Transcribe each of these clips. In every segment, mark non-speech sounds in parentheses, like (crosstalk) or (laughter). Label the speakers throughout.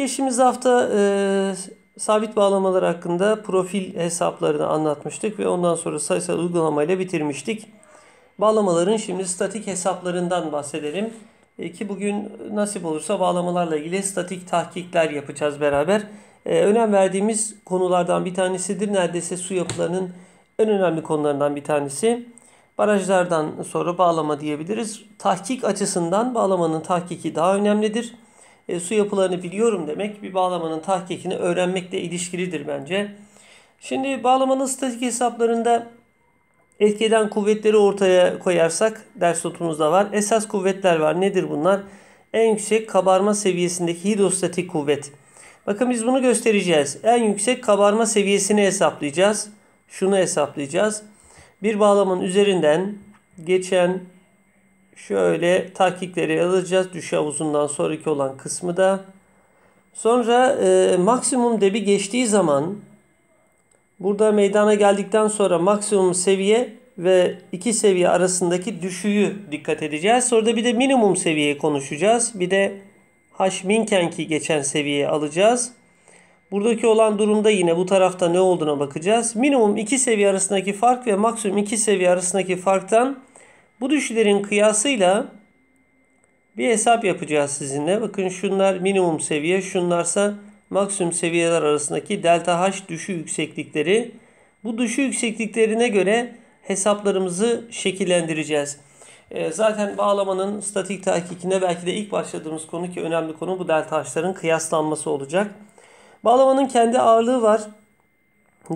Speaker 1: Geçtiğimiz hafta e, sabit bağlamalar hakkında profil hesaplarını anlatmıştık ve ondan sonra sayısal uygulamayla bitirmiştik. Bağlamaların şimdi statik hesaplarından bahsedelim. E, ki bugün nasip olursa bağlamalarla ilgili statik tahkikler yapacağız beraber. E, önem verdiğimiz konulardan bir tanesidir. Neredeyse su yapılarının en önemli konularından bir tanesi. Barajlardan sonra bağlama diyebiliriz. Tahkik açısından bağlamanın tahkiki daha önemlidir e, su yapılarını biliyorum demek bir bağlamanın tahkikini öğrenmekle ilişkilidir bence. Şimdi bağlamanın statik hesaplarında etki kuvvetleri ortaya koyarsak ders notumuzda var. Esas kuvvetler var. Nedir bunlar? En yüksek kabarma seviyesindeki hidrostatik kuvvet. Bakın biz bunu göstereceğiz. En yüksek kabarma seviyesini hesaplayacağız. Şunu hesaplayacağız. Bir bağlamın üzerinden geçen Şöyle takikleri alacağız. Düş havuzundan sonraki olan kısmı da. Sonra e, maksimum debi geçtiği zaman burada meydana geldikten sonra maksimum seviye ve iki seviye arasındaki düşüyü dikkat edeceğiz. Sonra da bir de minimum seviyeyi konuşacağız. Bir de Hashminkenki geçen seviyeye alacağız. Buradaki olan durumda yine bu tarafta ne olduğuna bakacağız. Minimum iki seviye arasındaki fark ve maksimum iki seviye arasındaki farktan bu düşülerin kıyasıyla bir hesap yapacağız sizinle. Bakın şunlar minimum seviye, şunlarsa maksimum seviyeler arasındaki delta H düşü yükseklikleri. Bu düşü yüksekliklerine göre hesaplarımızı şekillendireceğiz. Ee, zaten bağlamanın statik tahkikine belki de ilk başladığımız konu ki önemli konu bu delta H'ların kıyaslanması olacak. Bağlamanın kendi ağırlığı var.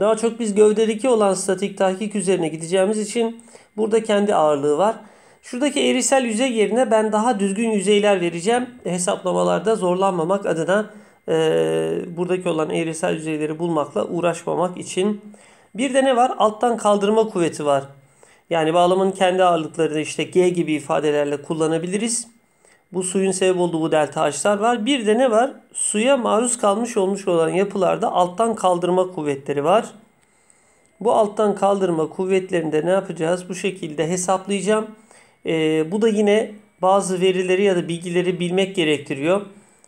Speaker 1: Daha çok biz gövdedeki olan statik tahkik üzerine gideceğimiz için Burada kendi ağırlığı var. Şuradaki eğrisel yüzey yerine ben daha düzgün yüzeyler vereceğim. Hesaplamalarda zorlanmamak adına e, buradaki olan eğrisel yüzeyleri bulmakla uğraşmamak için. Bir de ne var? Alttan kaldırma kuvveti var. Yani bağlamın kendi ağırlıklarını işte G gibi ifadelerle kullanabiliriz. Bu suyun sebep olduğu bu delta H'lar var. Bir de ne var? Suya maruz kalmış olmuş olan yapılarda alttan kaldırma kuvvetleri var. Bu alttan kaldırma kuvvetlerinde ne yapacağız? Bu şekilde hesaplayacağım. E, bu da yine bazı verileri ya da bilgileri bilmek gerektiriyor.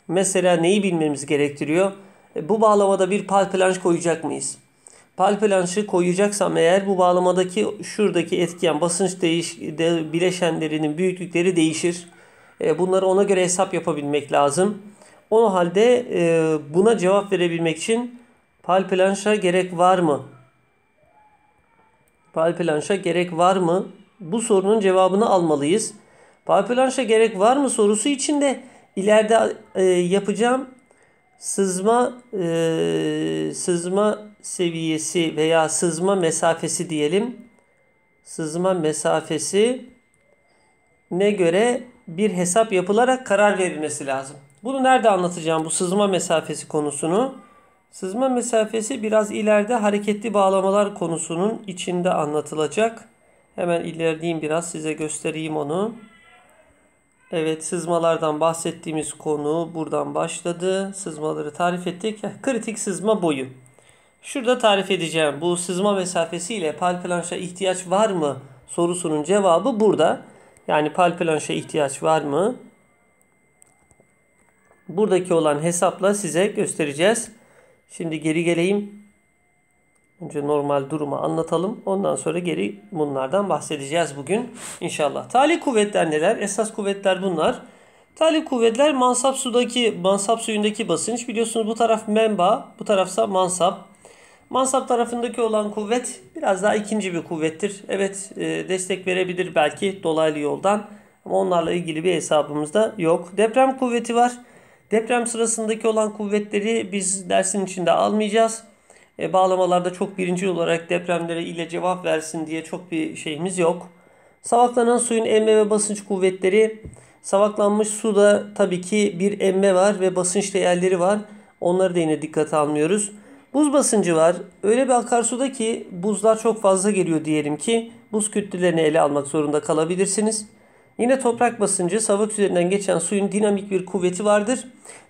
Speaker 1: Mesela neyi bilmemiz gerektiriyor? E, bu bağlamada bir palplanş koyacak mıyız? Palplanşı koyacaksam eğer bu bağlamadaki şuradaki etken basınç değiş, de, bileşenlerinin büyüklükleri değişir. E, bunları ona göre hesap yapabilmek lazım. O halde e, buna cevap verebilmek için palplanşa gerek var mı? Palplanş'a gerek var mı? Bu sorunun cevabını almalıyız. Palplanş'a gerek var mı sorusu için de ileride e, yapacağım sızma e, sızma seviyesi veya sızma mesafesi diyelim. Sızma mesafesi ne göre bir hesap yapılarak karar verilmesi lazım. Bunu nerede anlatacağım bu sızma mesafesi konusunu? Sızma mesafesi biraz ileride hareketli bağlamalar konusunun içinde anlatılacak. Hemen ilerleyeyim biraz size göstereyim onu. Evet sızmalardan bahsettiğimiz konu buradan başladı. Sızmaları tarif ettik. kritik sızma boyu. Şurada tarif edeceğim. Bu sızma mesafesiyle palplanşa ihtiyaç var mı sorusunun cevabı burada. Yani palplanşa ihtiyaç var mı? Buradaki olan hesapla size göstereceğiz. Şimdi geri geleyim. Önce normal durumu anlatalım. Ondan sonra geri bunlardan bahsedeceğiz bugün inşallah. Tali kuvvetler neler? Esas kuvvetler bunlar. Tali kuvvetler mansap sudaki mansap suyundaki basınç. Biliyorsunuz bu taraf menba, bu tarafsa mansap. Mansap tarafındaki olan kuvvet biraz daha ikinci bir kuvvettir. Evet e, destek verebilir belki dolaylı yoldan ama onlarla ilgili bir hesabımız da yok. Deprem kuvveti var. Deprem sırasındaki olan kuvvetleri biz dersin içinde almayacağız. E, bağlamalarda çok birinci olarak depremlere ile cevap versin diye çok bir şeyimiz yok. Savaklanan suyun emme ve basınç kuvvetleri. Savaklanmış suda tabii ki bir emme var ve basınç değerleri var. Onları da yine dikkate almıyoruz. Buz basıncı var. Öyle bir akarsuda ki buzlar çok fazla geliyor diyelim ki buz kütlelerini ele almak zorunda kalabilirsiniz. Yine toprak basıncı savak üzerinden geçen suyun dinamik bir kuvveti vardır.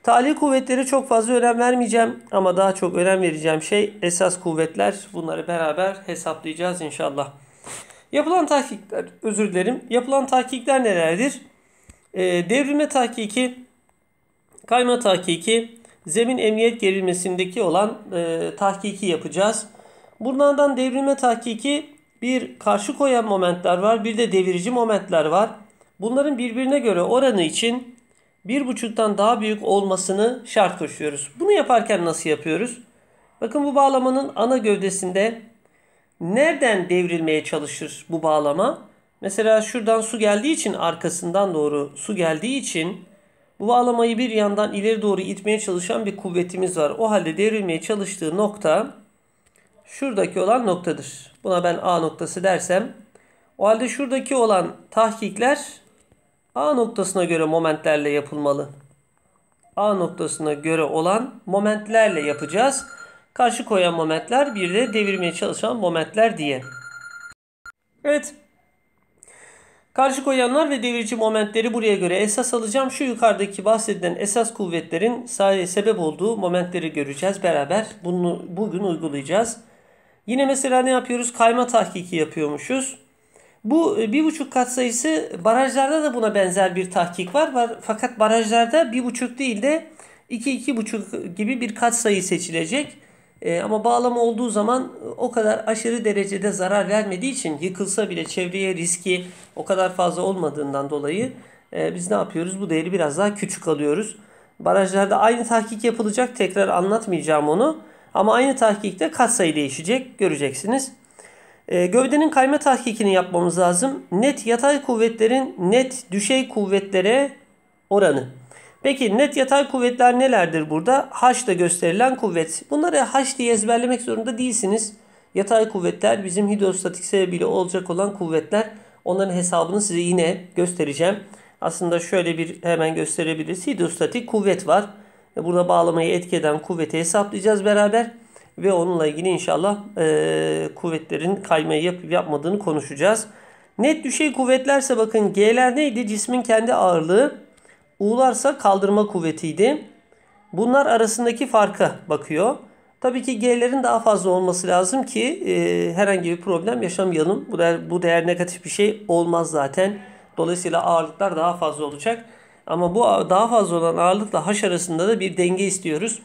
Speaker 1: Tali kuvvetleri çok fazla önem vermeyeceğim ama daha çok önem vereceğim şey esas kuvvetler. Bunları beraber hesaplayacağız inşallah. Yapılan tahkikler, özür dilerim. Yapılan tahkikler nelerdir? E, devrilme tahkiki, kayma tahkiki, zemin emniyet gerilmesindeki olan e, tahkiki yapacağız. Bunlardan devrilme tahkiki bir karşı koyan momentler var, bir de devirici momentler var. Bunların birbirine göre oranı için 1,5'tan daha büyük olmasını şart koşuyoruz. Bunu yaparken nasıl yapıyoruz? Bakın bu bağlamanın ana gövdesinde nereden devrilmeye çalışır bu bağlama? Mesela şuradan su geldiği için arkasından doğru su geldiği için bu bağlamayı bir yandan ileri doğru itmeye çalışan bir kuvvetimiz var. O halde devrilmeye çalıştığı nokta şuradaki olan noktadır. Buna ben A noktası dersem o halde şuradaki olan tahkikler A noktasına göre momentlerle yapılmalı. A noktasına göre olan momentlerle yapacağız. Karşı koyan momentler bir de devirmeye çalışan momentler diye. Evet. Karşı koyanlar ve devirici momentleri buraya göre esas alacağım. Şu yukarıdaki bahsedilen esas kuvvetlerin sebep olduğu momentleri göreceğiz beraber. Bunu bugün uygulayacağız. Yine mesela ne yapıyoruz? Kayma tahkiki yapıyormuşuz. Bu e, bir buçuk kat sayısı barajlarda da buna benzer bir tahkik var. var. Fakat barajlarda bir buçuk değil de iki iki buçuk gibi bir kat sayı seçilecek. E, ama bağlama olduğu zaman o kadar aşırı derecede zarar vermediği için yıkılsa bile çevreye riski o kadar fazla olmadığından dolayı e, biz ne yapıyoruz? Bu değeri biraz daha küçük alıyoruz. Barajlarda aynı tahkik yapılacak. Tekrar anlatmayacağım onu. Ama aynı tahkikte katsayı değişecek. Göreceksiniz. Ee, gövdenin kayma tahkikini yapmamız lazım. Net yatay kuvvetlerin net düşey kuvvetlere oranı. Peki net yatay kuvvetler nelerdir burada? H H'da gösterilen kuvvet. Bunları H diye ezberlemek zorunda değilsiniz. Yatay kuvvetler bizim hidrostatik sebebiyle olacak olan kuvvetler. Onların hesabını size yine göstereceğim. Aslında şöyle bir hemen gösterebiliriz. Hidrostatik kuvvet var. Burada bağlamayı etkeden kuvveti hesaplayacağız beraber ve onunla ilgili inşallah e, kuvvetlerin kaymayı yapıp yapmadığını konuşacağız. Net düşey kuvvetlerse bakın G'ler neydi? Cismin kendi ağırlığı. U'larsa kaldırma kuvvetiydi. Bunlar arasındaki farka bakıyor. Tabii ki G'lerin daha fazla olması lazım ki e, herhangi bir problem yaşamayalım. Bu değer, bu değer negatif bir şey olmaz zaten. Dolayısıyla ağırlıklar daha fazla olacak. Ama bu daha fazla olan ağırlıkla haş arasında da bir denge istiyoruz.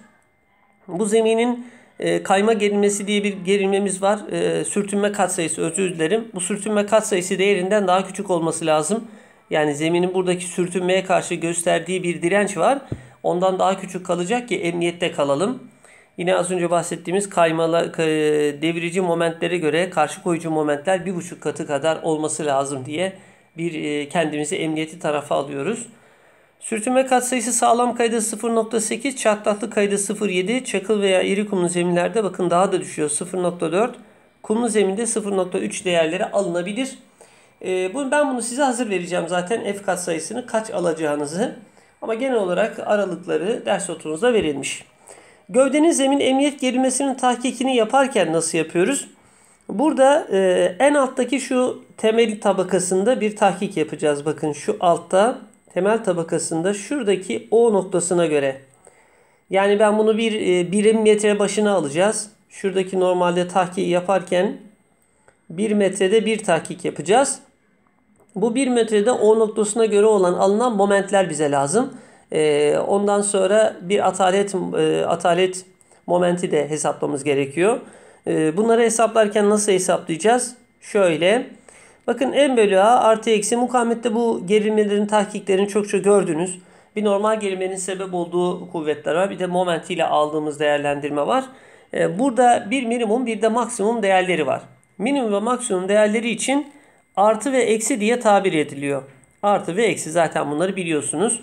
Speaker 1: Bu zeminin ee, kayma gerilmesi diye bir gerilmemiz var. Ee, sürtünme katsayısı özür dilerim. Bu sürtünme katsayısı değerinden daha küçük olması lazım. Yani zeminin buradaki sürtünmeye karşı gösterdiği bir direnç var. Ondan daha küçük kalacak ki emniyette kalalım. Yine az önce bahsettiğimiz kaymala, e, devirici momentlere göre karşı koyucu momentler bir buçuk katı kadar olması lazım diye bir e, kendimizi emniyeti tarafa alıyoruz. Sürtünme katsayısı sağlam kayda 0.8, çatlaklı kayda 0.7, çakıl veya iri kumlu zeminlerde bakın daha da düşüyor 0.4. Kumlu zeminde 0.3 değerleri alınabilir. Ee, ben bunu size hazır vereceğim zaten f katsayısını kaç alacağınızı. Ama genel olarak aralıkları ders notunuzda verilmiş. Gövdenin zemin emniyet gerilmesinin tahkikini yaparken nasıl yapıyoruz? Burada e, en alttaki şu temel tabakasında bir tahkik yapacağız. Bakın şu altta temel tabakasında şuradaki O noktasına göre. Yani ben bunu bir e, birim metre başına alacağız. Şuradaki normalde tahkik yaparken bir metrede bir tahkik yapacağız. Bu bir metrede O noktasına göre olan alınan momentler bize lazım. E, ondan sonra bir atalet, e, atalet momenti de hesaplamamız gerekiyor. Bunları hesaplarken nasıl hesaplayacağız? Şöyle Bakın en bölü a artı eksi mukavemette bu gerilmelerin tahkiklerini çokça gördünüz. Bir normal gerilmenin sebep olduğu kuvvetler var. Bir de moment ile aldığımız değerlendirme var. Ee, burada bir minimum bir de maksimum değerleri var. Minimum ve maksimum değerleri için artı ve eksi diye tabir ediliyor. Artı ve eksi zaten bunları biliyorsunuz.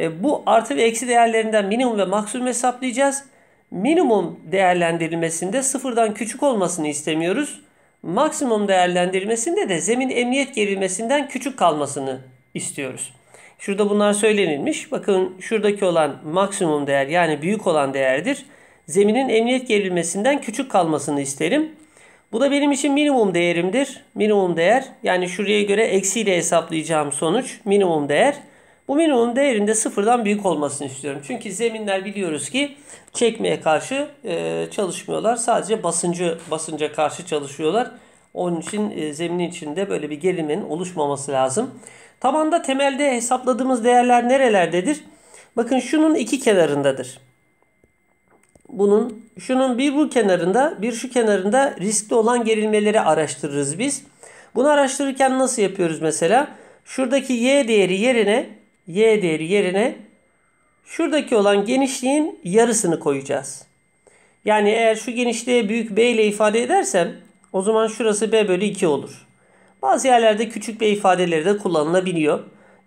Speaker 1: Ee, bu artı ve eksi değerlerinden minimum ve maksimum hesaplayacağız. Minimum değerlendirilmesinde sıfırdan küçük olmasını istemiyoruz maksimum değerlendirmesinde de zemin emniyet gerilmesinden küçük kalmasını istiyoruz. Şurada bunlar söylenilmiş. Bakın şuradaki olan maksimum değer yani büyük olan değerdir. Zeminin emniyet gerilmesinden küçük kalmasını isterim. Bu da benim için minimum değerimdir. Minimum değer yani şuraya göre eksiyle hesaplayacağım sonuç minimum değer. Bu minimum değerinde sıfırdan büyük olmasını istiyorum. Çünkü zeminler biliyoruz ki çekmeye karşı e, çalışmıyorlar. Sadece basıncı basınca karşı çalışıyorlar. Onun için e, zeminin içinde böyle bir gerilmenin oluşmaması lazım. Tabanda temelde hesapladığımız değerler nerelerdedir? Bakın şunun iki kenarındadır. Bunun şunun bir bu kenarında bir şu kenarında riskli olan gerilmeleri araştırırız biz. Bunu araştırırken nasıl yapıyoruz mesela? Şuradaki y değeri yerine y değeri yerine şuradaki olan genişliğin yarısını koyacağız. Yani eğer şu genişliğe büyük b ile ifade edersem o zaman şurası b bölü 2 olur. Bazı yerlerde küçük b ifadeleri de kullanılabiliyor.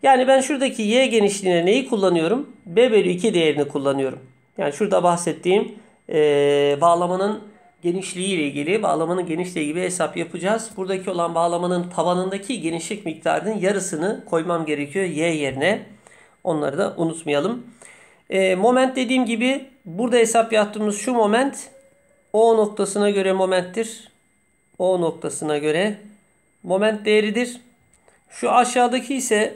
Speaker 1: Yani ben şuradaki y genişliğine neyi kullanıyorum? b bölü 2 değerini kullanıyorum. Yani şurada bahsettiğim ee, bağlamanın genişliği ile ilgili, bağlamanın genişliği gibi hesap yapacağız. Buradaki olan bağlamanın tabanındaki genişlik miktarının yarısını koymam gerekiyor y yerine. Onları da unutmayalım. E, moment dediğim gibi burada hesap yaptığımız şu moment O noktasına göre momenttir. O noktasına göre moment değeridir. Şu aşağıdaki ise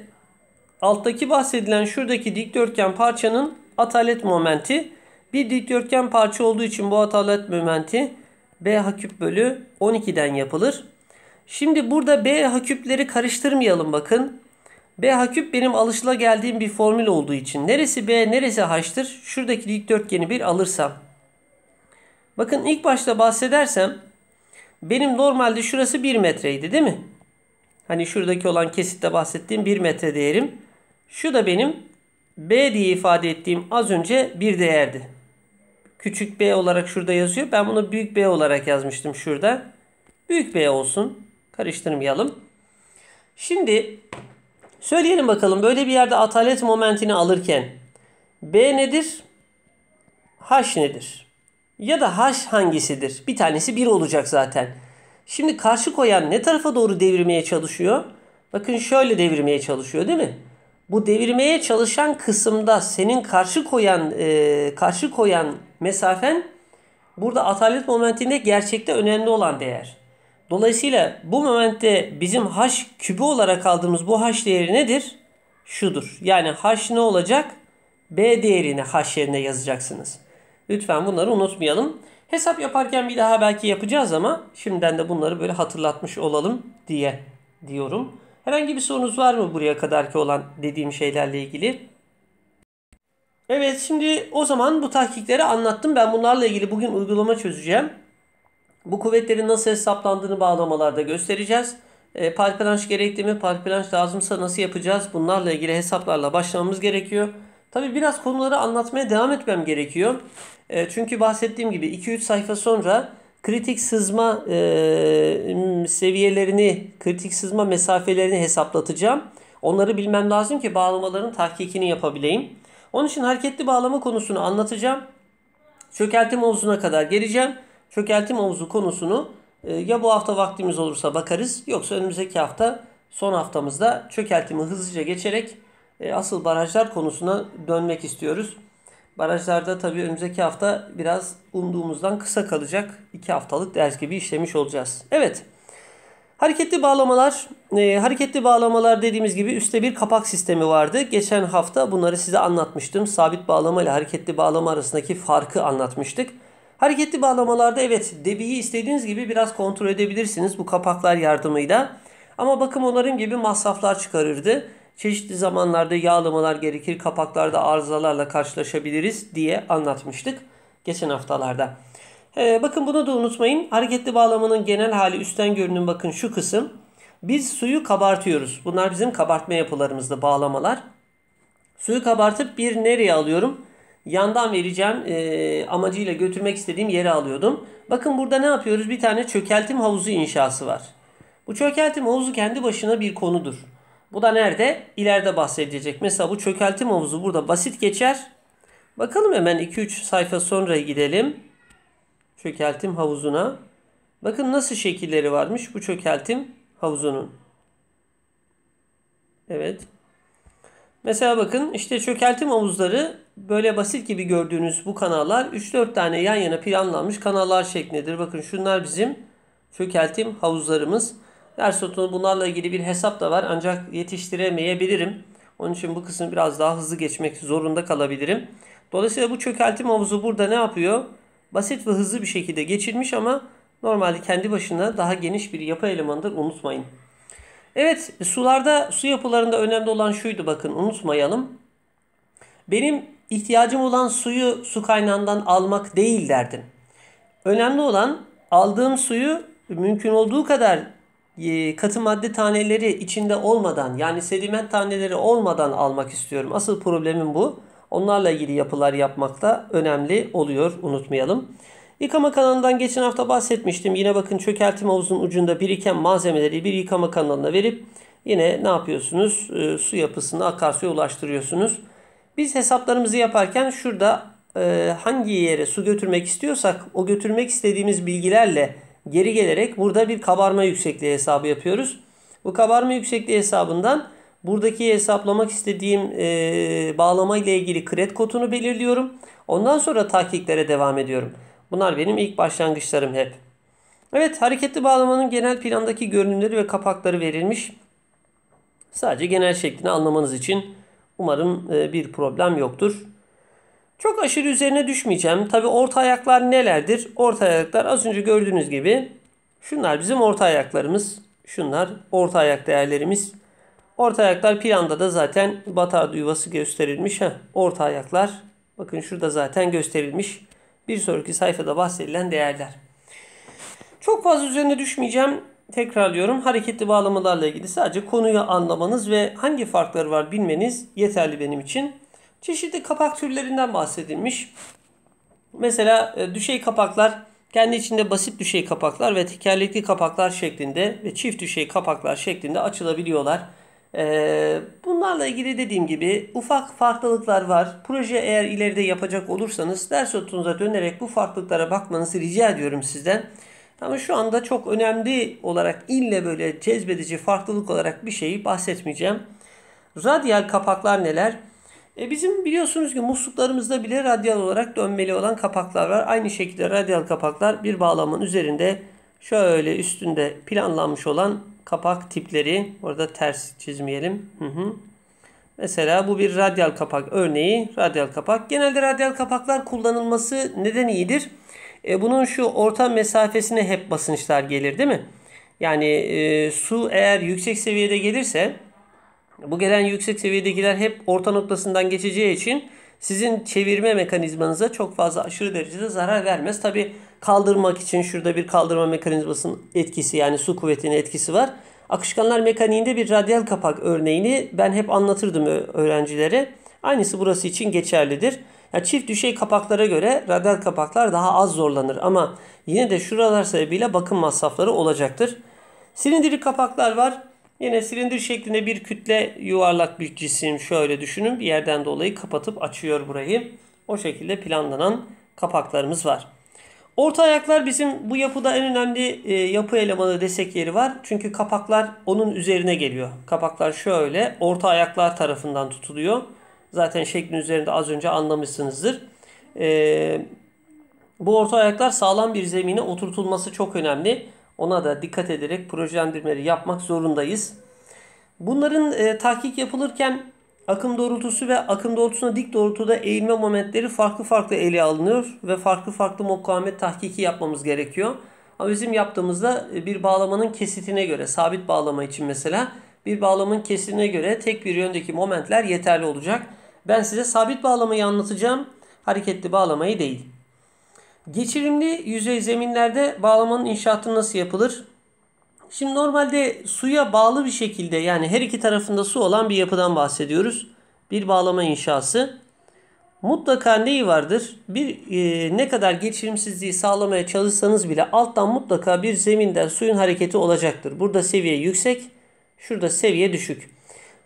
Speaker 1: alttaki bahsedilen şuradaki dikdörtgen parçanın atalet momenti. Bir dikdörtgen parça olduğu için bu atalet momenti B haküp bölü 12'den yapılır. Şimdi burada B haküpleri karıştırmayalım bakın. B haküp benim alışla geldiğim bir formül olduğu için. Neresi B neresi H'tır? Şuradaki dikdörtgeni bir alırsam. Bakın ilk başta bahsedersem benim normalde şurası 1 metreydi değil mi? Hani şuradaki olan kesitte bahsettiğim 1 metre değerim. Şu da benim B diye ifade ettiğim az önce bir değerdi küçük b olarak şurada yazıyor. Ben bunu büyük b olarak yazmıştım şurada. Büyük b olsun. Karıştırmayalım. Şimdi söyleyelim bakalım böyle bir yerde atalet momentini alırken b nedir? h nedir? Ya da h hangisidir? Bir tanesi 1 olacak zaten. Şimdi karşı koyan ne tarafa doğru devirmeye çalışıyor? Bakın şöyle devirmeye çalışıyor değil mi? Bu devirmeye çalışan kısımda senin karşı koyan e, karşı koyan mesafen burada atalet momentinde gerçekte önemli olan değer. Dolayısıyla bu momentte bizim h kübü olarak aldığımız bu h değeri nedir? Şudur. Yani h ne olacak? B değerini h yerine yazacaksınız. Lütfen bunları unutmayalım. Hesap yaparken bir daha belki yapacağız ama şimdiden de bunları böyle hatırlatmış olalım diye diyorum. Herhangi bir sorunuz var mı buraya kadarki olan dediğim şeylerle ilgili? Evet şimdi o zaman bu tahkikleri anlattım. Ben bunlarla ilgili bugün uygulama çözeceğim. Bu kuvvetlerin nasıl hesaplandığını bağlamalarda göstereceğiz. E, parpelanş gerekli mi? Parpelanş lazımsa nasıl yapacağız? Bunlarla ilgili hesaplarla başlamamız gerekiyor. Tabi biraz konuları anlatmaya devam etmem gerekiyor. E, çünkü bahsettiğim gibi 2-3 sayfa sonra kritik sızma e, seviyelerini, kritik sızma mesafelerini hesaplatacağım. Onları bilmem lazım ki bağlamaların tahkikini yapabileyim. Onun için hareketli bağlama konusunu anlatacağım. Çökeltim omzuna kadar geleceğim. Çökeltim omzu konusunu e, ya bu hafta vaktimiz olursa bakarız yoksa önümüzdeki hafta son haftamızda çökeltimi hızlıca geçerek e, asıl barajlar konusuna dönmek istiyoruz. Barajlarda tabii önümüzdeki hafta biraz umduğumuzdan kısa kalacak. 2 haftalık ders gibi işlemiş olacağız. Evet. Hareketli bağlamalar, e, hareketli bağlamalar dediğimiz gibi üstte bir kapak sistemi vardı. Geçen hafta bunları size anlatmıştım. Sabit bağlama ile hareketli bağlama arasındaki farkı anlatmıştık. Hareketli bağlamalarda evet debiyi istediğiniz gibi biraz kontrol edebilirsiniz bu kapaklar yardımıyla. Ama bakım onarım gibi masraflar çıkarırdı. Çeşitli zamanlarda yağlamalar gerekir, kapaklarda arızalarla karşılaşabiliriz diye anlatmıştık geçen haftalarda. Ee, bakın bunu da unutmayın. Hareketli bağlamanın genel hali üstten görünüm bakın şu kısım. Biz suyu kabartıyoruz. Bunlar bizim kabartma yapılarımızda bağlamalar. Suyu kabartıp bir nereye alıyorum? Yandan vereceğim e, amacıyla götürmek istediğim yere alıyordum. Bakın burada ne yapıyoruz? Bir tane çökeltim havuzu inşası var. Bu çökeltim havuzu kendi başına bir konudur. Bu da nerede? İleride bahsedecek. Mesela bu çökeltim havuzu burada basit geçer. Bakalım hemen 2-3 sayfa sonra gidelim çökeltim havuzuna. Bakın nasıl şekilleri varmış bu çökeltim havuzunun. Evet. Mesela bakın işte çökeltim havuzları böyle basit gibi gördüğünüz bu kanallar 3-4 tane yan yana planlanmış kanallar şeklindedir. Bakın şunlar bizim çökeltim havuzlarımız. Ders notunda bunlarla ilgili bir hesap da var ancak yetiştiremeyebilirim. Onun için bu kısmı biraz daha hızlı geçmek zorunda kalabilirim. Dolayısıyla bu çökeltim havuzu burada ne yapıyor? basit ve hızlı bir şekilde geçilmiş ama normalde kendi başına daha geniş bir yapı elemanıdır unutmayın. Evet sularda su yapılarında önemli olan şuydu bakın unutmayalım. Benim ihtiyacım olan suyu su kaynağından almak değil derdim. Önemli olan aldığım suyu mümkün olduğu kadar e, katı madde taneleri içinde olmadan yani sediment taneleri olmadan almak istiyorum. Asıl problemim bu. Onlarla ilgili yapılar yapmak da önemli oluyor. Unutmayalım. Yıkama kanalından geçen hafta bahsetmiştim. Yine bakın çökeltme havuzunun ucunda biriken malzemeleri bir yıkama kanalına verip yine ne yapıyorsunuz? E, su yapısını akarsuya ulaştırıyorsunuz. Biz hesaplarımızı yaparken şurada e, hangi yere su götürmek istiyorsak o götürmek istediğimiz bilgilerle geri gelerek burada bir kabarma yüksekliği hesabı yapıyoruz. Bu kabarma yüksekliği hesabından Buradaki hesaplamak istediğim e, bağlama ile ilgili kred kodunu belirliyorum. Ondan sonra tahkiklere devam ediyorum. Bunlar benim ilk başlangıçlarım hep. Evet hareketli bağlamanın genel plandaki görünümleri ve kapakları verilmiş. Sadece genel şeklini anlamanız için umarım e, bir problem yoktur. Çok aşırı üzerine düşmeyeceğim. Tabi orta ayaklar nelerdir? Orta ayaklar az önce gördüğünüz gibi şunlar bizim orta ayaklarımız. Şunlar orta ayak değerlerimiz. Orta ayaklar planda da zaten batarda yuvası gösterilmiş. Heh, orta ayaklar bakın şurada zaten gösterilmiş. Bir sonraki sayfada bahsedilen değerler. Çok fazla üzerine düşmeyeceğim. Tekrarlıyorum. Hareketli bağlamalarla ilgili sadece konuyu anlamanız ve hangi farkları var bilmeniz yeterli benim için. Çeşitli kapak türlerinden bahsedilmiş. Mesela e, düşey kapaklar kendi içinde basit düşey kapaklar ve tekerlekli kapaklar şeklinde ve çift düşey kapaklar şeklinde açılabiliyorlar. Ee, bunlarla ilgili dediğim gibi ufak farklılıklar var. Proje eğer ileride yapacak olursanız ders notunuza dönerek bu farklılıklara bakmanızı rica ediyorum sizden. Ama şu anda çok önemli olarak ille böyle cezbedici farklılık olarak bir şeyi bahsetmeyeceğim. Radyal kapaklar neler? E bizim biliyorsunuz ki musluklarımızda bile radyal olarak dönmeli olan kapaklar var. Aynı şekilde radyal kapaklar bir bağlamın üzerinde şöyle üstünde planlanmış olan kapak tipleri. Orada ters çizmeyelim. Hı hı. Mesela bu bir radyal kapak örneği. Radyal kapak. Genelde radyal kapaklar kullanılması neden iyidir? E, bunun şu orta mesafesine hep basınçlar gelir değil mi? Yani e, su eğer yüksek seviyede gelirse bu gelen yüksek seviyedekiler hep orta noktasından geçeceği için sizin çevirme mekanizmanıza çok fazla aşırı derecede zarar vermez. Tabi kaldırmak için şurada bir kaldırma mekanizmasının etkisi yani su kuvvetinin etkisi var. Akışkanlar mekaniğinde bir radyal kapak örneğini ben hep anlatırdım öğrencilere. Aynısı burası için geçerlidir. Ya çift düşey kapaklara göre radyal kapaklar daha az zorlanır ama yine de şuralar sebebiyle bakım masrafları olacaktır. Silindirik kapaklar var. Yine silindir şeklinde bir kütle yuvarlak bir cisim şöyle düşünün bir yerden dolayı kapatıp açıyor burayı. O şekilde planlanan kapaklarımız var. Orta ayaklar bizim bu yapıda en önemli e, yapı elemanı desek yeri var. Çünkü kapaklar onun üzerine geliyor. Kapaklar şöyle orta ayaklar tarafından tutuluyor. Zaten şeklin üzerinde az önce anlamışsınızdır. E, bu orta ayaklar sağlam bir zemine oturtulması çok önemli. Ona da dikkat ederek projelendirmeleri yapmak zorundayız. Bunların e, tahkik yapılırken Akım doğrultusu ve akım doğrultusuna dik doğrultuda eğilme momentleri farklı farklı ele alınıyor ve farklı farklı mukavemet tahkiki yapmamız gerekiyor. Ama bizim yaptığımızda e, bir bağlamanın kesitine göre, sabit bağlama için mesela bir bağlamın kesitine göre tek bir yöndeki momentler yeterli olacak. Ben size sabit bağlamayı anlatacağım, hareketli bağlamayı değil. Geçirimli yüzey zeminlerde bağlamanın inşaatı nasıl yapılır? Şimdi normalde suya bağlı bir şekilde yani her iki tarafında su olan bir yapıdan bahsediyoruz. Bir bağlama inşası. Mutlaka neyi vardır? Bir e, ne kadar geçirimsizliği sağlamaya çalışsanız bile alttan mutlaka bir zeminden suyun hareketi olacaktır. Burada seviye yüksek, şurada seviye düşük.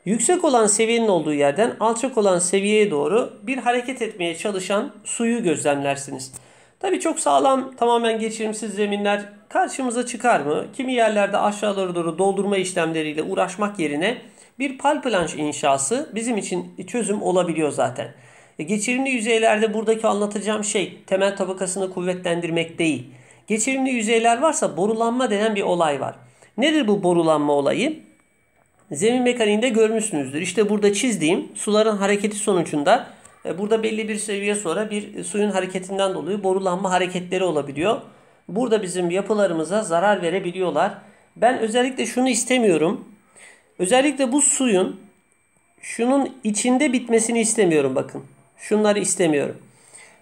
Speaker 1: Yüksek olan seviyenin olduğu yerden alçak olan seviyeye doğru bir hareket etmeye çalışan suyu gözlemlersiniz. Tabii çok sağlam tamamen geçirimsiz zeminler karşımıza çıkar mı? Kimi yerlerde aşağılara doğru doldurma işlemleriyle uğraşmak yerine bir pal planş inşası bizim için çözüm olabiliyor zaten. E, geçirimli yüzeylerde buradaki anlatacağım şey temel tabakasını kuvvetlendirmek değil. Geçirimli yüzeyler varsa borulanma denen bir olay var. Nedir bu borulanma olayı? Zemin mekaniğinde görmüşsünüzdür. İşte burada çizdiğim suların hareketi sonucunda e, burada belli bir seviye sonra bir suyun hareketinden dolayı borulanma hareketleri olabiliyor burada bizim yapılarımıza zarar verebiliyorlar. Ben özellikle şunu istemiyorum. Özellikle bu suyun şunun içinde bitmesini istemiyorum bakın. Şunları istemiyorum.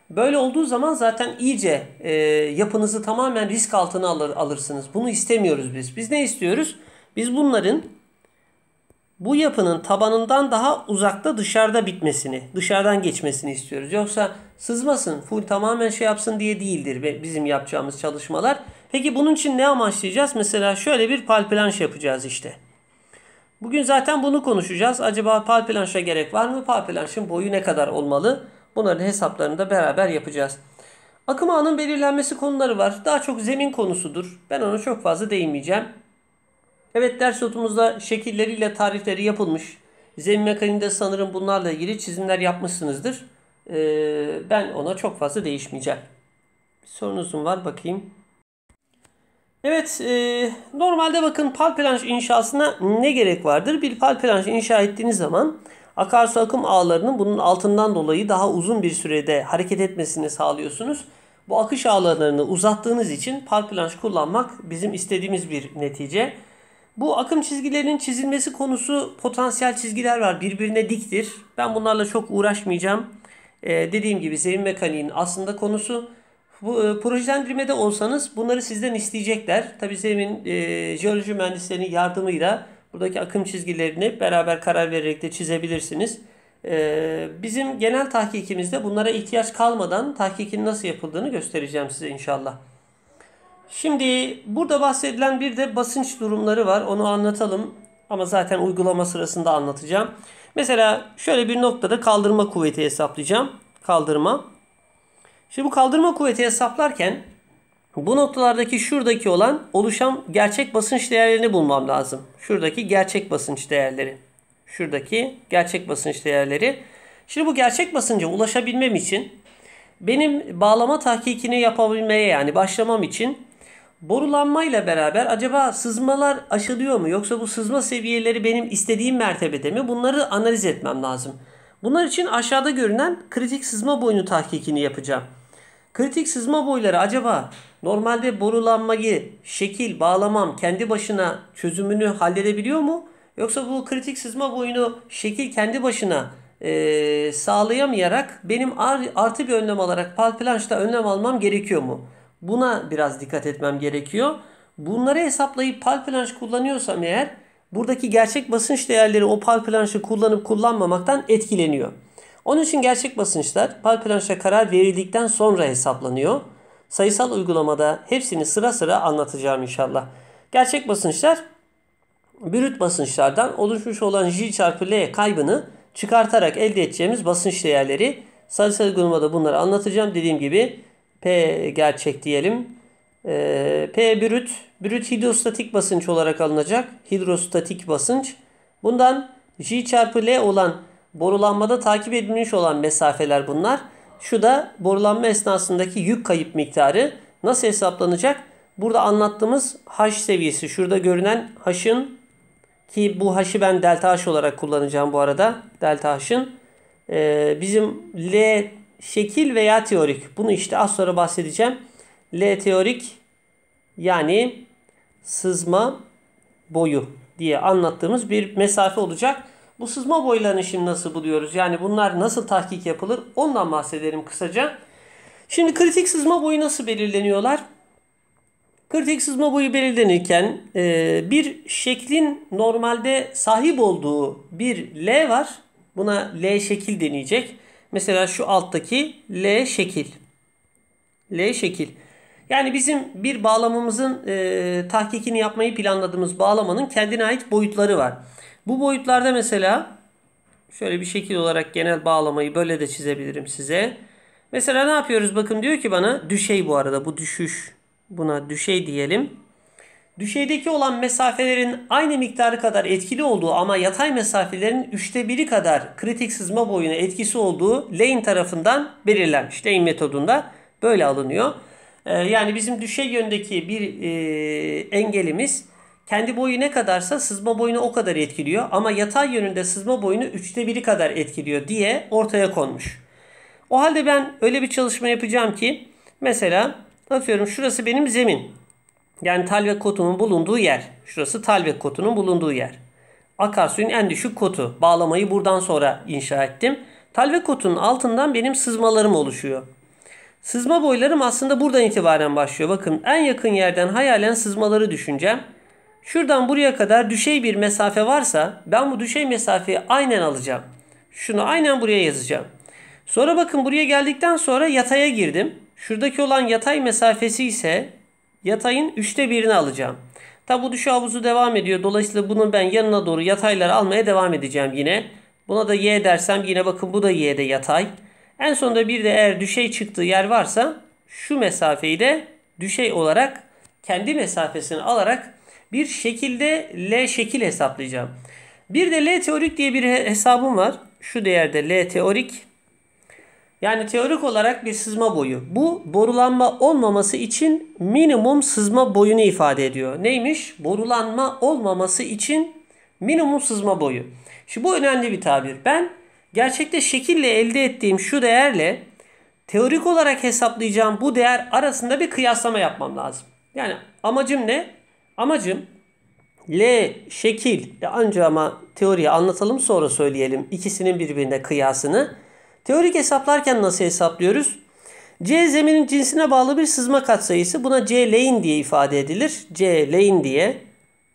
Speaker 1: Böyle olduğu zaman zaten iyice e, yapınızı tamamen risk altına alır, alırsınız. Bunu istemiyoruz biz. Biz ne istiyoruz? Biz bunların bu yapının tabanından daha uzakta dışarıda bitmesini, dışarıdan geçmesini istiyoruz. Yoksa sızmasın, full tamamen şey yapsın diye değildir bizim yapacağımız çalışmalar. Peki bunun için ne amaçlayacağız? Mesela şöyle bir palplanş yapacağız işte. Bugün zaten bunu konuşacağız. Acaba palplanşa gerek var mı? Palplanşın boyu ne kadar olmalı? Bunların hesaplarını da beraber yapacağız. Akım ağının belirlenmesi konuları var. Daha çok zemin konusudur. Ben ona çok fazla değinmeyeceğim. Evet ders notumuzda şekilleriyle tarifleri yapılmış. Zemin mekaniğinde sanırım bunlarla ilgili çizimler yapmışsınızdır. Ee, ben ona çok fazla değişmeyeceğim. Bir sorunuzun var bakayım. Evet e, normalde bakın palpelanj inşasına ne gerek vardır? Bir palpelanj inşa ettiğiniz zaman akarsu akım ağlarının bunun altından dolayı daha uzun bir sürede hareket etmesini sağlıyorsunuz. Bu akış ağlarını uzattığınız için palpelanj kullanmak bizim istediğimiz bir netice. Bu akım çizgilerinin çizilmesi konusu potansiyel çizgiler var. Birbirine diktir. Ben bunlarla çok uğraşmayacağım. Ee, dediğim gibi zemin mekaniğinin aslında konusu. Bu e, projelendirmede olsanız bunları sizden isteyecekler. Tabi zemin e, jeoloji mühendislerinin yardımıyla buradaki akım çizgilerini beraber karar vererek de çizebilirsiniz. E, bizim genel tahkikimizde bunlara ihtiyaç kalmadan tahkikin nasıl yapıldığını göstereceğim size inşallah. Şimdi burada bahsedilen bir de basınç durumları var. Onu anlatalım ama zaten uygulama sırasında anlatacağım. Mesela şöyle bir noktada kaldırma kuvveti hesaplayacağım. Kaldırma. Şimdi bu kaldırma kuvveti hesaplarken bu noktalardaki şuradaki olan oluşan gerçek basınç değerlerini bulmam lazım. Şuradaki gerçek basınç değerleri. Şuradaki gerçek basınç değerleri. Şimdi bu gerçek basınca ulaşabilmem için benim bağlama tahkikini yapabilmeye yani başlamam için borulanmayla beraber acaba sızmalar aşılıyor mu yoksa bu sızma seviyeleri benim istediğim mertebede mi? Bunları analiz etmem lazım. Bunlar için aşağıda görünen kritik sızma boyunu tahkikini yapacağım. Kritik sızma boyları acaba normalde borulanmayı, şekil, bağlamam kendi başına çözümünü halledebiliyor mu? Yoksa bu kritik sızma boyunu şekil kendi başına e, sağlayamayarak benim artı bir önlem alarak palplançta önlem almam gerekiyor mu? Buna biraz dikkat etmem gerekiyor. Bunları hesaplayıp palplanş kullanıyorsam eğer buradaki gerçek basınç değerleri o palplanşı kullanıp kullanmamaktan etkileniyor. Onun için gerçek basınçlar palplanşa karar verildikten sonra hesaplanıyor. Sayısal uygulamada hepsini sıra sıra anlatacağım inşallah. Gerçek basınçlar brüt basınçlardan oluşmuş olan J çarpı L kaybını çıkartarak elde edeceğimiz basınç değerleri. Sayısal uygulamada bunları anlatacağım. Dediğim gibi P gerçek diyelim. E, P brüt. Brüt hidrostatik basınç olarak alınacak. Hidrostatik basınç. Bundan J çarpı L olan borulanmada takip edilmiş olan mesafeler bunlar. Şu da borulanma esnasındaki yük kayıp miktarı nasıl hesaplanacak? Burada anlattığımız H seviyesi. Şurada görünen H'ın ki bu H'ı ben delta H olarak kullanacağım bu arada. Delta H'ın. Ee, bizim L şekil veya teorik. Bunu işte az sonra bahsedeceğim. L teorik yani sızma boyu diye anlattığımız bir mesafe olacak. Bu sızma boylarını şimdi nasıl buluyoruz? Yani bunlar nasıl tahkik yapılır? Ondan bahsedelim kısaca. Şimdi kritik sızma boyu nasıl belirleniyorlar? Kritik sızma boyu belirlenirken e, bir şeklin normalde sahip olduğu bir L var. Buna L şekil deneyecek. Mesela şu alttaki L şekil. L şekil. Yani bizim bir bağlamamızın e, tahkikini yapmayı planladığımız bağlamanın kendine ait boyutları var. Bu boyutlarda mesela şöyle bir şekil olarak genel bağlamayı böyle de çizebilirim size. Mesela ne yapıyoruz? Bakın diyor ki bana düşey bu arada bu düşüş. Buna düşey diyelim. Düşeydeki olan mesafelerin aynı miktarı kadar etkili olduğu ama yatay mesafelerin üçte biri kadar kritik sızma boyuna etkisi olduğu Lane tarafından belirlenmiş. Lane metodunda böyle alınıyor. Ee, yani bizim düşey yöndeki bir e, engelimiz kendi boyu ne kadarsa sızma boyunu o kadar etkiliyor. Ama yatay yönünde sızma boyunu üçte biri kadar etkiliyor diye ortaya konmuş. O halde ben öyle bir çalışma yapacağım ki mesela atıyorum şurası benim zemin. Yani talve kotunun bulunduğu yer. Şurası talve kotunun bulunduğu yer. Akarsuyun en düşük kotu. Bağlamayı buradan sonra inşa ettim. Talve kotunun altından benim sızmalarım oluşuyor. Sızma boylarım aslında buradan itibaren başlıyor. Bakın en yakın yerden hayalen sızmaları düşüneceğim. Şuradan buraya kadar düşey bir mesafe varsa ben bu düşey mesafeyi aynen alacağım. Şunu aynen buraya yazacağım. Sonra bakın buraya geldikten sonra yataya girdim. Şuradaki olan yatay mesafesi ise Yatayın üçte birini alacağım. Tabi bu düşü havuzu devam ediyor. Dolayısıyla bunu ben yanına doğru yatayları almaya devam edeceğim yine. Buna da y dersem yine bakın bu da y'de yatay. En sonunda bir de eğer düşey çıktığı yer varsa şu mesafeyi de düşey olarak kendi mesafesini alarak bir şekilde L şekil hesaplayacağım. Bir de L teorik diye bir hesabım var. Şu değerde L teorik yani teorik olarak bir sızma boyu. Bu borulanma olmaması için minimum sızma boyunu ifade ediyor. Neymiş? Borulanma olmaması için minimum sızma boyu. Şimdi bu önemli bir tabir. Ben gerçekte şekille elde ettiğim şu değerle teorik olarak hesaplayacağım bu değer arasında bir kıyaslama yapmam lazım. Yani amacım ne? Amacım L şekil ancak ama teoriyi anlatalım sonra söyleyelim ikisinin birbirine kıyasını. Teorik hesaplarken nasıl hesaplıyoruz? C zeminin cinsine bağlı bir sızma katsayısı. Buna C lane diye ifade edilir. C lane diye.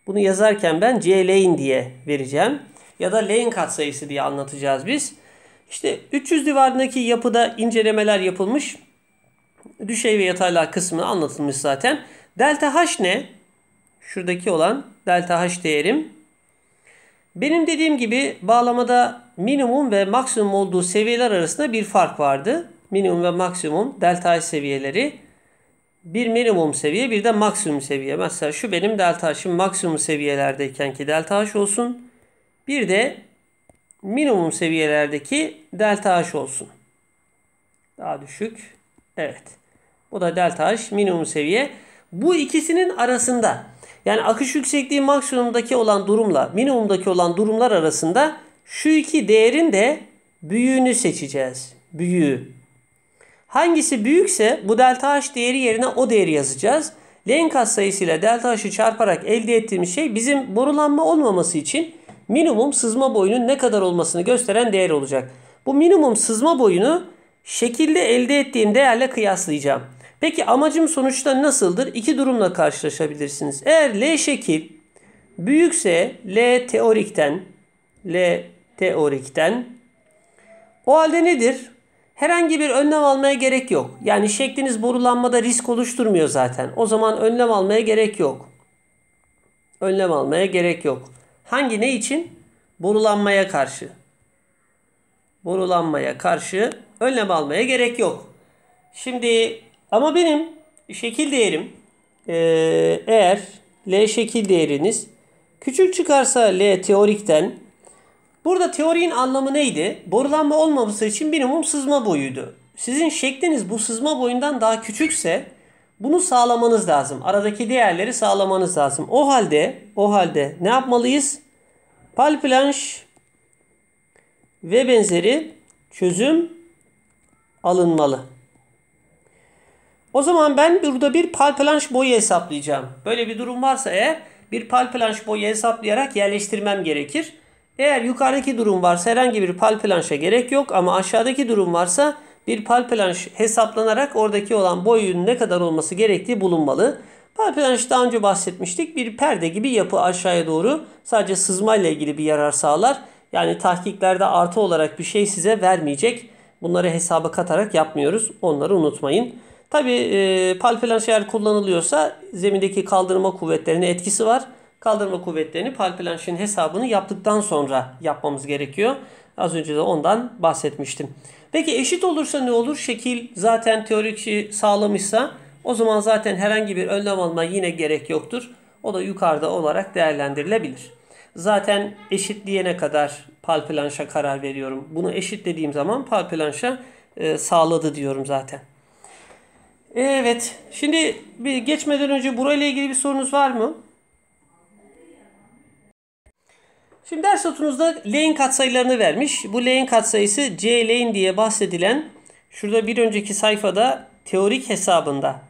Speaker 1: Bunu yazarken ben C lane diye vereceğim. Ya da lane katsayısı diye anlatacağız biz. İşte 300 civarındaki yapıda incelemeler yapılmış. Düşey ve yataylar kısmı anlatılmış zaten. Delta H ne? Şuradaki olan delta H değerim benim dediğim gibi bağlamada minimum ve maksimum olduğu seviyeler arasında bir fark vardı. Minimum ve maksimum delta H seviyeleri. Bir minimum seviye bir de maksimum seviye. Mesela şu benim delta H'im maksimum seviyelerdeyken ki delta H olsun. Bir de minimum seviyelerdeki delta H olsun. Daha düşük. Evet. Bu da delta H minimum seviye. Bu ikisinin arasında yani akış yüksekliği maksimumdaki olan durumla minimumdaki olan durumlar arasında şu iki değerin de büyüğünü seçeceğiz. Büyüğü. Hangisi büyükse bu delta h değeri yerine o değeri yazacağız. Len katsayısıyla delta h'ı çarparak elde ettiğimiz şey bizim borulanma olmaması için minimum sızma boyunun ne kadar olmasını gösteren değer olacak. Bu minimum sızma boyunu şekilde elde ettiğim değerle kıyaslayacağım. Peki amacım sonuçta nasıldır? İki durumla karşılaşabilirsiniz. Eğer L şekil büyükse L teorikten L teorikten o halde nedir? Herhangi bir önlem almaya gerek yok. Yani şekliniz borulanmada risk oluşturmuyor zaten. O zaman önlem almaya gerek yok. Önlem almaya gerek yok. Hangi ne için? Borulanmaya karşı. Borulanmaya karşı önlem almaya gerek yok. Şimdi ama benim şekil değerim e, eğer L şekil değeriniz küçük çıkarsa L teorikten burada teorinin anlamı neydi? Borulanma olmaması için minimum sızma boyuydu. Sizin şekliniz bu sızma boyundan daha küçükse bunu sağlamanız lazım. Aradaki değerleri sağlamanız lazım. O halde o halde ne yapmalıyız? Palplanş ve benzeri çözüm alınmalı. O zaman ben burada bir palplanş boyu hesaplayacağım. Böyle bir durum varsa eğer bir palplanş boyu hesaplayarak yerleştirmem gerekir. Eğer yukarıdaki durum varsa herhangi bir palplanşa gerek yok ama aşağıdaki durum varsa bir palplanş hesaplanarak oradaki olan boyun ne kadar olması gerektiği bulunmalı. Palplanş daha önce bahsetmiştik. Bir perde gibi yapı aşağıya doğru sadece sızma ile ilgili bir yarar sağlar. Yani tahkiklerde artı olarak bir şey size vermeyecek. Bunları hesaba katarak yapmıyoruz. Onları unutmayın. Tabi e, palpeler şeer kullanılıyorsa zemindeki kaldırma kuvvetlerine etkisi var. Kaldırma kuvvetlerini palpelanşin hesabını yaptıktan sonra yapmamız gerekiyor. Az önce de ondan bahsetmiştim. Peki eşit olursa ne olur? Şekil zaten teorik şey sağlamışsa o zaman zaten herhangi bir önlem alma yine gerek yoktur. O da yukarıda olarak değerlendirilebilir. Zaten eşit diyene kadar palplanşa karar veriyorum. Bunu eşit dediğim zaman palplanşa e, sağladı diyorum zaten. Evet. Şimdi bir geçmeden önce burayla ilgili bir sorunuz var mı? Şimdi ders notunuzda lane katsayılarını vermiş. Bu lane katsayısı C lane diye bahsedilen şurada bir önceki sayfada teorik hesabında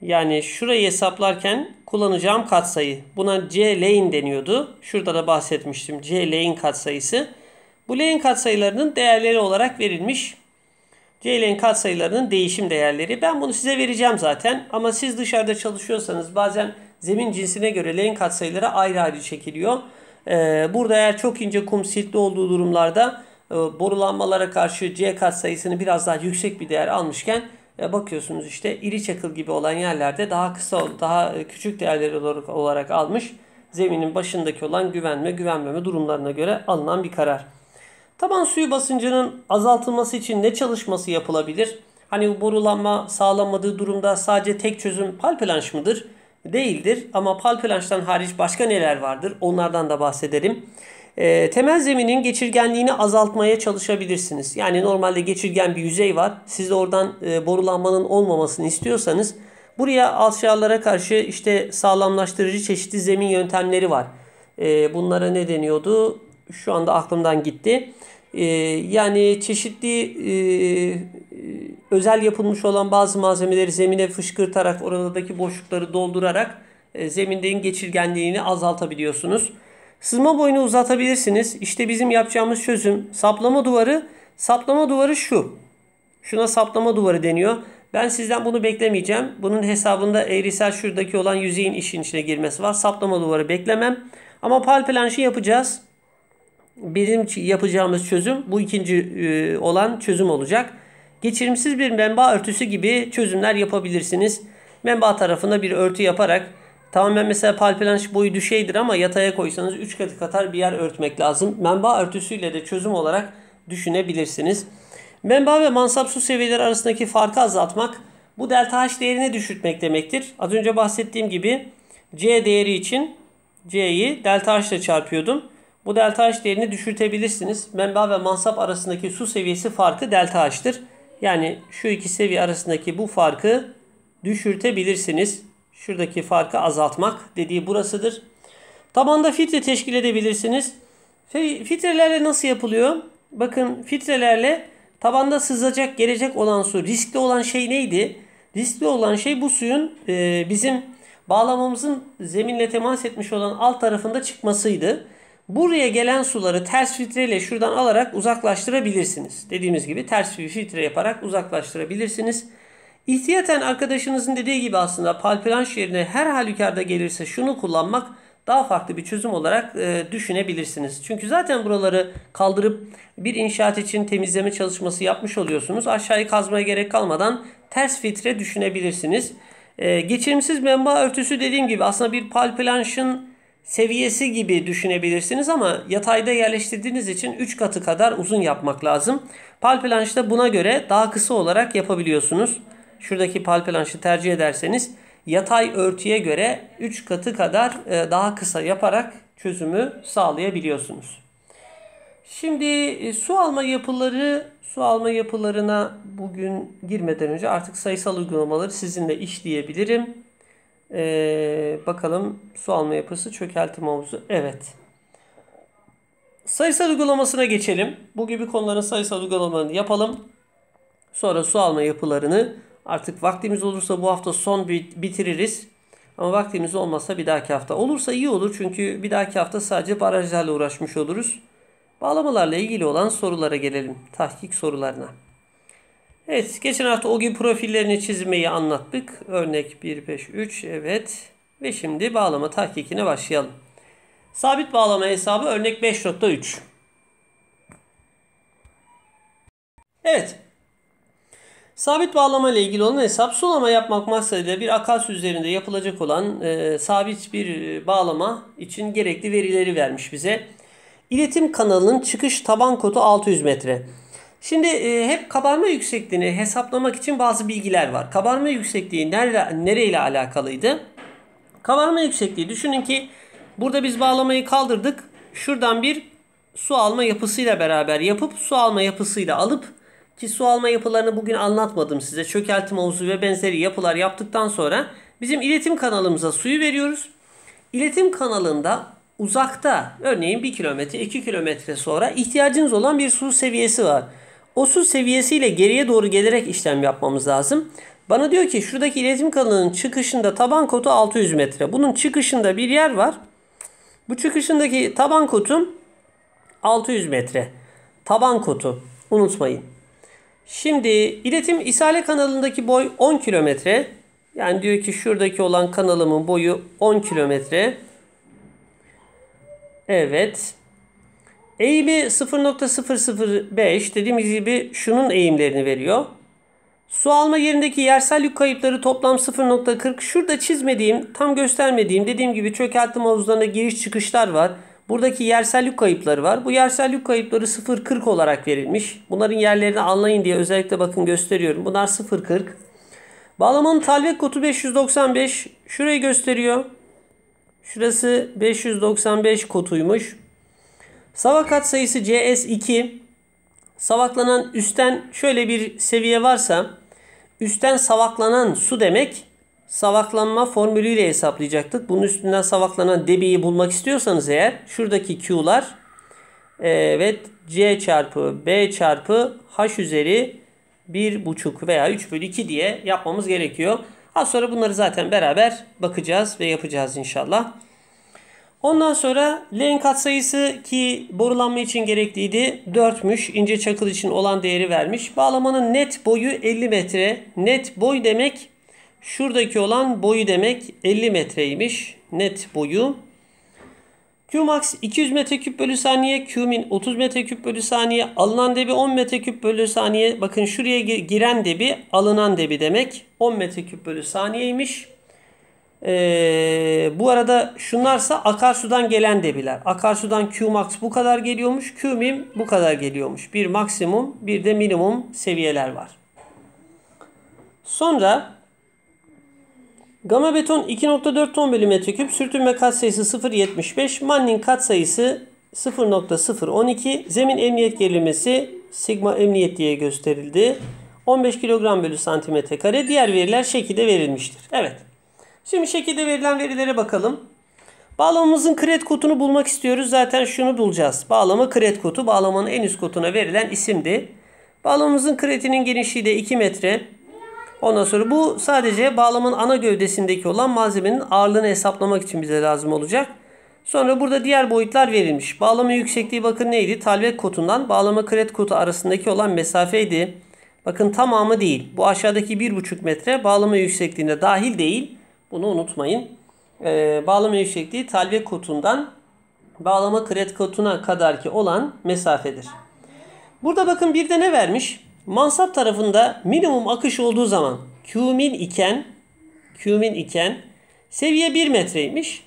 Speaker 1: yani şurayı hesaplarken kullanacağım katsayı. Buna C lane deniyordu. Şurada da bahsetmiştim. C lane katsayısı. Bu lane katsayılarının değerleri olarak verilmiş. C'lerin katsayılarının değişim değerleri. Ben bunu size vereceğim zaten ama siz dışarıda çalışıyorsanız bazen zemin cinsine göre L'nin katsayıları ayrı ayrı çekiliyor. Ee, burada eğer çok ince kum siltli olduğu durumlarda e, borulanmalara karşı C katsayısını biraz daha yüksek bir değer almışken e, bakıyorsunuz işte iri çakıl gibi olan yerlerde daha kısa daha küçük değerleri olarak, olarak almış zeminin başındaki olan güvenme güvenmeme durumlarına göre alınan bir karar. Taban suyu basıncının azaltılması için ne çalışması yapılabilir? Hani borulanma sağlanmadığı durumda sadece tek çözüm palpelanş mıdır? Değildir ama palpelançtan hariç başka neler vardır? Onlardan da bahsedelim. E, temel zeminin geçirgenliğini azaltmaya çalışabilirsiniz. Yani normalde geçirgen bir yüzey var. Siz oradan e, borulanmanın olmamasını istiyorsanız buraya alçalara karşı işte sağlamlaştırıcı çeşitli zemin yöntemleri var. E, bunlara ne deniyordu? şu anda aklımdan gitti. Ee, yani çeşitli e, özel yapılmış olan bazı malzemeleri zemine fışkırtarak oradaki boşlukları doldurarak e, geçirgenliğini azaltabiliyorsunuz. Sızma boyunu uzatabilirsiniz. İşte bizim yapacağımız çözüm saplama duvarı. Saplama duvarı şu. Şuna saplama duvarı deniyor. Ben sizden bunu beklemeyeceğim. Bunun hesabında eğrisel şuradaki olan yüzeyin işin içine girmesi var. Saplama duvarı beklemem. Ama palplanşı yapacağız bizim yapacağımız çözüm bu ikinci e, olan çözüm olacak. Geçirimsiz bir menba örtüsü gibi çözümler yapabilirsiniz. Menba tarafına bir örtü yaparak tamamen mesela palplanış boyu düşeydir ama yataya koysanız 3 katı katar bir yer örtmek lazım. Menba örtüsüyle de çözüm olarak düşünebilirsiniz. Menba ve mansap su seviyeleri arasındaki farkı azaltmak bu delta H değerini düşürtmek demektir. Az önce bahsettiğim gibi C değeri için C'yi delta H ile çarpıyordum. Bu delta H değerini düşürtebilirsiniz. Menba ve mansap arasındaki su seviyesi farkı delta H'tır. Yani şu iki seviye arasındaki bu farkı düşürtebilirsiniz. Şuradaki farkı azaltmak dediği burasıdır. Tabanda filtre teşkil edebilirsiniz. Filtrelerle nasıl yapılıyor? Bakın filtrelerle tabanda sızacak gelecek olan su riskli olan şey neydi? Riskli olan şey bu suyun e, bizim bağlamamızın zeminle temas etmiş olan alt tarafında çıkmasıydı. Buraya gelen suları ters filtreyle şuradan alarak uzaklaştırabilirsiniz. Dediğimiz gibi ters bir filtre yaparak uzaklaştırabilirsiniz. İhtiyaten arkadaşınızın dediği gibi aslında palplanş yerine her halükarda gelirse şunu kullanmak daha farklı bir çözüm olarak e, düşünebilirsiniz. Çünkü zaten buraları kaldırıp bir inşaat için temizleme çalışması yapmış oluyorsunuz. Aşağıyı kazmaya gerek kalmadan ters filtre düşünebilirsiniz. E, geçirimsiz menba örtüsü dediğim gibi aslında bir palplanşın seviyesi gibi düşünebilirsiniz ama yatayda yerleştirdiğiniz için 3 katı kadar uzun yapmak lazım. Palplanş'ta buna göre daha kısa olarak yapabiliyorsunuz. Şuradaki palplanşı tercih ederseniz yatay örtüye göre 3 katı kadar e, daha kısa yaparak çözümü sağlayabiliyorsunuz. Şimdi e, su alma yapıları, su alma yapılarına bugün girmeden önce artık sayısal uygulamaları sizinle işleyebilirim. Ee, bakalım su alma yapısı çökeltim havuzu. Evet. Sayısal uygulamasına geçelim. Bu gibi konuların sayısal uygulamalarını yapalım. Sonra su alma yapılarını artık vaktimiz olursa bu hafta son bitiririz. Ama vaktimiz olmazsa bir dahaki hafta. Olursa iyi olur çünkü bir dahaki hafta sadece barajlarla uğraşmış oluruz. Bağlamalarla ilgili olan sorulara gelelim. Tahkik sorularına. Evet, geçen hafta o gün profillerini çizmeyi anlattık. Örnek 1, 5, 3, evet. Ve şimdi bağlama tahkikine başlayalım. Sabit bağlama hesabı örnek 5.3. Evet. Sabit bağlama ile ilgili olan hesap sulama yapmak maksadıyla bir akas üzerinde yapılacak olan e, sabit bir bağlama için gerekli verileri vermiş bize. İletim kanalının çıkış taban kotu 600 metre. Şimdi e, hep kabarma yüksekliğini hesaplamak için bazı bilgiler var. Kabarma yüksekliği nerede nereyle alakalıydı? Kabarma yüksekliği düşünün ki burada biz bağlamayı kaldırdık. Şuradan bir su alma yapısıyla beraber yapıp su alma yapısıyla alıp ki su alma yapılarını bugün anlatmadım size. çökeltim havuzu ve benzeri yapılar yaptıktan sonra bizim iletim kanalımıza suyu veriyoruz. İletim kanalında uzakta örneğin 1 kilometre 2 kilometre sonra ihtiyacınız olan bir su seviyesi var. O seviyesiyle geriye doğru gelerek işlem yapmamız lazım. Bana diyor ki şuradaki iletim kanalının çıkışında taban kotu 600 metre. Bunun çıkışında bir yer var. Bu çıkışındaki taban kotum 600 metre. Taban kotu unutmayın. Şimdi iletim isale kanalındaki boy 10 kilometre. Yani diyor ki şuradaki olan kanalımın boyu 10 kilometre. Evet. Eğimi 0.005 dediğimiz gibi şunun eğimlerini veriyor. Su alma yerindeki yersel yük kayıpları toplam 0.40. Şurada çizmediğim, tam göstermediğim dediğim gibi çökeltme havuzlarına giriş çıkışlar var. Buradaki yersel yük kayıpları var. Bu yersel yük kayıpları 0.40 olarak verilmiş. Bunların yerlerini anlayın diye özellikle bakın gösteriyorum. Bunlar 0.40. Bağlamanın talvek kotu 595. Şurayı gösteriyor. Şurası 595 kotuymuş. Savakat sayısı CS2 savaklanan üstten şöyle bir seviye varsa üstten savaklanan su demek savaklanma formülüyle hesaplayacaktık. Bunun üstünden savaklanan debiyi bulmak istiyorsanız eğer şuradaki Q'lar evet C çarpı B çarpı H üzeri 1,5 veya 3 bölü 2 diye yapmamız gerekiyor. Az sonra bunları zaten beraber bakacağız ve yapacağız inşallah. Ondan sonra len katsayısı ki borulanma için gerekliydi 4'müş. İnce çakıl için olan değeri vermiş. Bağlamanın net boyu 50 metre. Net boy demek şuradaki olan boyu demek 50 metreymiş. Net boyu. Qmax 200 metreküp bölü saniye, Qmin 30 metreküp bölü saniye, alınan debi 10 metreküp bölü saniye. Bakın şuraya giren debi alınan debi demek. 10 metreküp bölü saniyeymiş. Ee, bu arada şunlarsa akarsudan gelen debiler. Akarsudan Qmax bu kadar geliyormuş. Qmin bu kadar geliyormuş. Bir maksimum bir de minimum seviyeler var. Sonra Gama beton 2.4 ton bölü metreküp, sürtünme katsayısı 0.75, Manning katsayısı 0.012, zemin emniyet gerilimesi sigma emniyet diye gösterildi. 15 kilogram bölü santimetre kare diğer veriler şekilde verilmiştir. Evet. Şimdi şekilde verilen verilere bakalım. Bağlamamızın kred kodunu bulmak istiyoruz. Zaten şunu bulacağız. Bağlama kred kodu. Bağlamanın en üst koduna verilen isimdi. Bağlamamızın kredinin genişliği de 2 metre. Ondan sonra bu sadece bağlamın ana gövdesindeki olan malzemenin ağırlığını hesaplamak için bize lazım olacak. Sonra burada diğer boyutlar verilmiş. Bağlama yüksekliği bakın neydi? Talvek kotundan bağlama kred kotu arasındaki olan mesafeydi. Bakın tamamı değil. Bu aşağıdaki 1,5 metre bağlama yüksekliğine dahil değil. Bunu unutmayın. Ee, bağlama yüksekliği talve kutundan bağlama kret kutuna kadar ki olan mesafedir. Burada bakın bir de ne vermiş? Mansap tarafında minimum akış olduğu zaman kümin iken kümin iken seviye 1 metreymiş.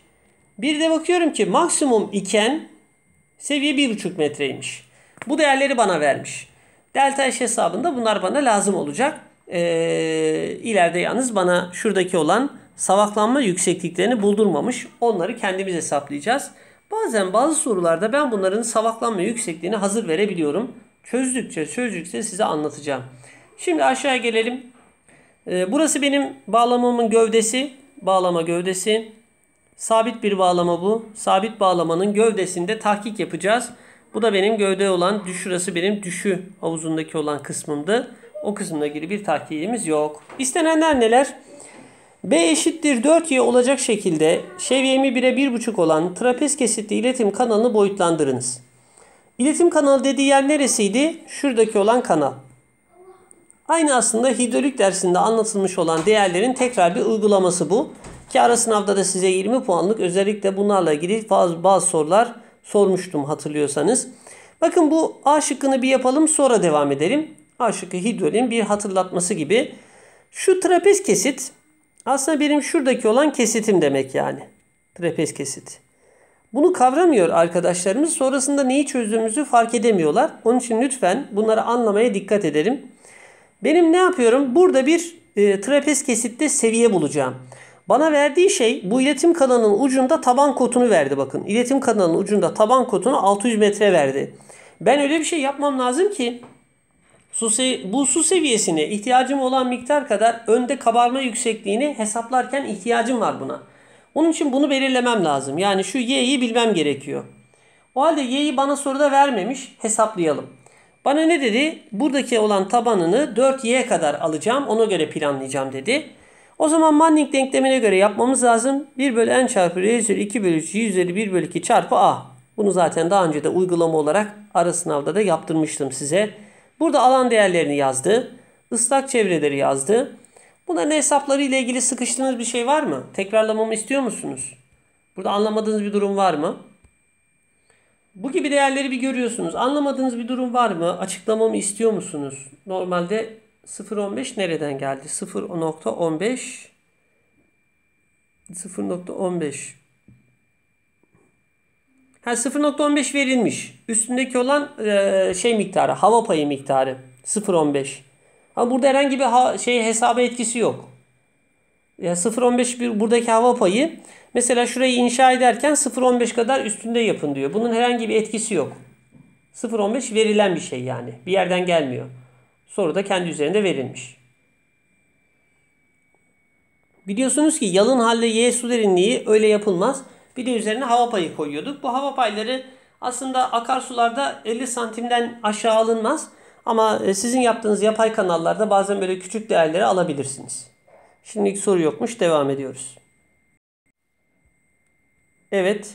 Speaker 1: Bir de bakıyorum ki maksimum iken seviye 1,5 metreymiş. Bu değerleri bana vermiş. Delta H hesabında bunlar bana lazım olacak. Ee, ileride yalnız bana şuradaki olan savaklanma yüksekliklerini buldurmamış. Onları kendimiz hesaplayacağız. Bazen bazı sorularda ben bunların savaklanma yüksekliğini hazır verebiliyorum. Çözdükçe çözdükçe size anlatacağım. Şimdi aşağıya gelelim. Ee, burası benim bağlamamın gövdesi. Bağlama gövdesi. Sabit bir bağlama bu. Sabit bağlamanın gövdesinde tahkik yapacağız. Bu da benim gövde olan, düşürası benim düşü havuzundaki olan kısmımdı. O kısımda ilgili bir tahkikimiz yok. İstenenler neler? B eşittir 4y olacak şekilde şevyemi 1'e 1,5 olan trapez kesitli iletim kanalını boyutlandırınız. İletim kanalı dediği yer neresiydi? Şuradaki olan kanal. Aynı aslında hidrolik dersinde anlatılmış olan değerlerin tekrar bir uygulaması bu. Ki ara sınavda da size 20 puanlık özellikle bunlarla ilgili bazı, bazı sorular sormuştum hatırlıyorsanız. Bakın bu A şıkkını bir yapalım sonra devam edelim. A şıkkı hidrolin bir hatırlatması gibi. Şu trapez kesit aslında benim şuradaki olan kesitim demek yani. Trapez kesiti. Bunu kavramıyor arkadaşlarımız. Sonrasında neyi çözdüğümüzü fark edemiyorlar. Onun için lütfen bunları anlamaya dikkat edelim. Benim ne yapıyorum? Burada bir e, trapez kesitte seviye bulacağım. Bana verdiği şey bu iletim kanalının ucunda taban kotunu verdi bakın. İletim kanalının ucunda taban kotunu 600 metre verdi. Ben öyle bir şey yapmam lazım ki Su bu su seviyesini ihtiyacım olan miktar kadar önde kabarma yüksekliğini hesaplarken ihtiyacım var buna. Onun için bunu belirlemem lazım. Yani şu y'yi bilmem gerekiyor. O halde y'yi bana soruda vermemiş. Hesaplayalım. Bana ne dedi? Buradaki olan tabanını 4 y kadar alacağım. Ona göre planlayacağım dedi. O zaman Manning denklemine göre yapmamız lazım. 1 bölü n çarpı r üzeri 2 bölü 3 y üzeri 1 bölü 2 çarpı a. Bunu zaten daha önce de uygulama olarak ara sınavda da yaptırmıştım size. Burada alan değerlerini yazdı. Islak çevreleri yazdı. Bunların hesapları ile ilgili sıkıştığınız bir şey var mı? Tekrarlamamı istiyor musunuz? Burada anlamadığınız bir durum var mı? Bu gibi değerleri bir görüyorsunuz. Anlamadığınız bir durum var mı? Açıklamamı istiyor musunuz? Normalde 0.15 nereden geldi? 0.15 0.15 Ha 0.15 verilmiş. Üstündeki olan e, şey miktarı, hava payı miktarı 0.15. Ama burada herhangi bir şey hesaba etkisi yok. Ya 0.15 bir buradaki hava payı mesela şurayı inşa ederken 0.15 kadar üstünde yapın diyor. Bunun herhangi bir etkisi yok. 0.15 verilen bir şey yani. Bir yerden gelmiyor. Soru da kendi üzerinde verilmiş. Biliyorsunuz ki yalın halde Y su derinliği öyle yapılmaz. Bir de üzerine hava payı koyuyorduk. Bu hava payları aslında akarsularda 50 santimden aşağı alınmaz. Ama e, sizin yaptığınız yapay kanallarda bazen böyle küçük değerleri alabilirsiniz. Şimdilik soru yokmuş. Devam ediyoruz. Evet.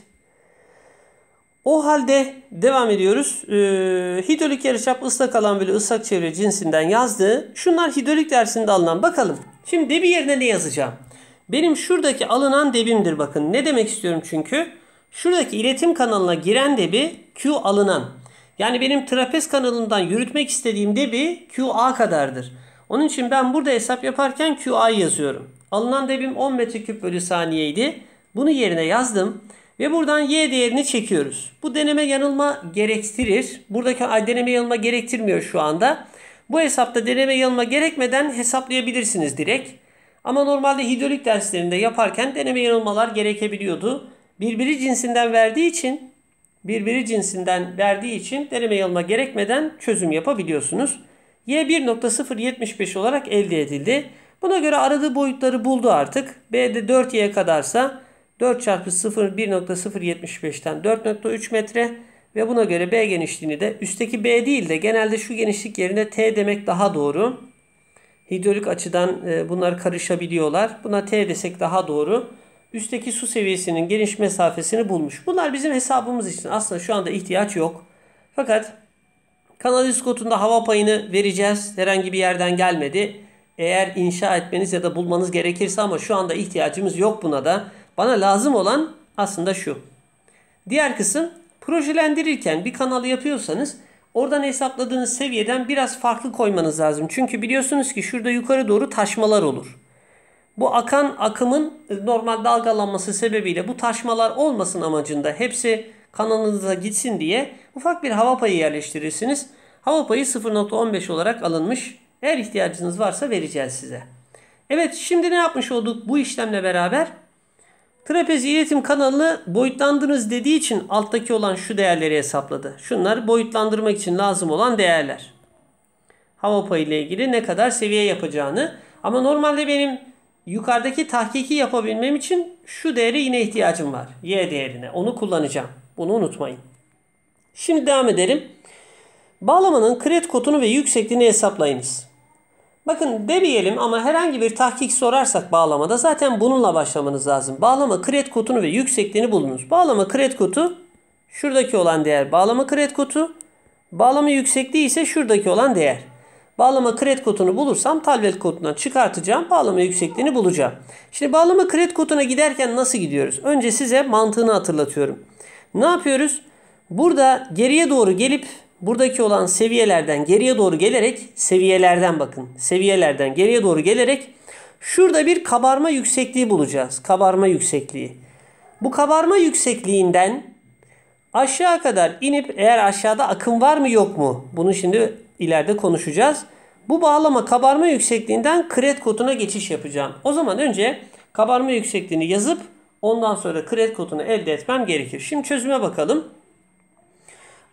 Speaker 1: O halde devam ediyoruz. Ee, hidrolik yarıçap ıslak alan bölü ıslak çevre cinsinden yazdı. Şunlar hidrolik dersinde alınan. Bakalım. Şimdi bir yerine ne yazacağım? Benim şuradaki alınan debimdir bakın. Ne demek istiyorum çünkü? Şuradaki iletim kanalına giren debi Q alınan. Yani benim trapez kanalından yürütmek istediğim debi QA kadardır. Onun için ben burada hesap yaparken QA yazıyorum. Alınan debim 10 metreküp bölü saniyeydi. Bunu yerine yazdım. Ve buradan y değerini çekiyoruz. Bu deneme yanılma gerektirir. Buradaki deneme yanılma gerektirmiyor şu anda. Bu hesapta deneme yanılma gerekmeden hesaplayabilirsiniz direkt. Ama normalde hidrolik derslerinde yaparken deneme yanılmalar gerekebiliyordu. Birbiri cinsinden verdiği için birbiri cinsinden verdiği için deneme yanılma gerekmeden çözüm yapabiliyorsunuz. Y 1.075 olarak elde edildi. Buna göre aradığı boyutları buldu artık. B'de 4Y kadarsa 4 çarpı 0 1.075'ten 4.3 metre ve buna göre B genişliğini de üstteki B değil de genelde şu genişlik yerine T demek daha doğru hidrolik açıdan e, bunlar karışabiliyorlar. Buna T desek daha doğru. Üstteki su seviyesinin geniş mesafesini bulmuş. Bunlar bizim hesabımız için aslında şu anda ihtiyaç yok. Fakat kanaliz kotunda hava payını vereceğiz. Herhangi bir yerden gelmedi. Eğer inşa etmeniz ya da bulmanız gerekirse ama şu anda ihtiyacımız yok buna da. Bana lazım olan aslında şu. Diğer kısım projelendirirken bir kanalı yapıyorsanız Oradan hesapladığınız seviyeden biraz farklı koymanız lazım. Çünkü biliyorsunuz ki şurada yukarı doğru taşmalar olur. Bu akan akımın normal dalgalanması sebebiyle bu taşmalar olmasın amacında hepsi kanalınıza gitsin diye ufak bir hava payı yerleştirirsiniz. Hava payı 0.15 olarak alınmış. Eğer ihtiyacınız varsa vereceğiz size. Evet şimdi ne yapmış olduk bu işlemle beraber? Trapez iletim kanalını boyutlandınız dediği için alttaki olan şu değerleri hesapladı. Şunlar boyutlandırmak için lazım olan değerler. Hava payı ile ilgili ne kadar seviye yapacağını. Ama normalde benim yukarıdaki tahkiki yapabilmem için şu değere yine ihtiyacım var. Y değerine. Onu kullanacağım. Bunu unutmayın. Şimdi devam edelim. Bağlamanın kret kotunu ve yüksekliğini hesaplayınız. Bakın demeyelim ama herhangi bir tahkik sorarsak bağlamada zaten bununla başlamanız lazım. Bağlama kret kotunu ve yüksekliğini bulunuz. Bağlama kret kotu şuradaki olan değer bağlama kret kotu. Bağlama yüksekliği ise şuradaki olan değer. Bağlama kret kodunu bulursam talvet kodundan çıkartacağım. Bağlama yüksekliğini bulacağım. Şimdi bağlama kret koduna giderken nasıl gidiyoruz? Önce size mantığını hatırlatıyorum. Ne yapıyoruz? Burada geriye doğru gelip buradaki olan seviyelerden geriye doğru gelerek seviyelerden bakın. Seviyelerden geriye doğru gelerek şurada bir kabarma yüksekliği bulacağız. Kabarma yüksekliği. Bu kabarma yüksekliğinden aşağı kadar inip eğer aşağıda akım var mı yok mu? Bunu şimdi ileride konuşacağız. Bu bağlama kabarma yüksekliğinden kret kotuna geçiş yapacağım. O zaman önce kabarma yüksekliğini yazıp ondan sonra kret kotunu elde etmem gerekir. Şimdi çözüme bakalım.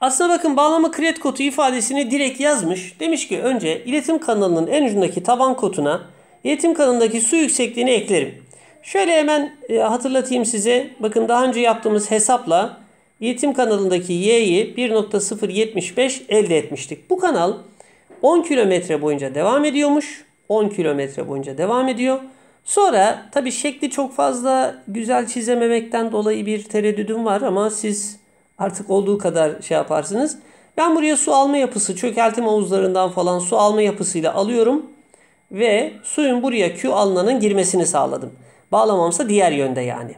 Speaker 1: Aslına bakın bağlama create kodu ifadesini direkt yazmış. Demiş ki önce iletim kanalının en ucundaki taban kotuna, iletim kanalındaki su yüksekliğini eklerim. Şöyle hemen e, hatırlatayım size. Bakın daha önce yaptığımız hesapla iletim kanalındaki y'yi 1.075 elde etmiştik. Bu kanal 10 kilometre boyunca devam ediyormuş. 10 kilometre boyunca devam ediyor. Sonra tabi şekli çok fazla güzel çizememekten dolayı bir tereddüdüm var ama siz Artık olduğu kadar şey yaparsınız. Ben buraya su alma yapısı, çökeltim havuzlarından falan su alma yapısıyla alıyorum. Ve suyun buraya Q alnanın girmesini sağladım. Bağlamamsa diğer yönde yani.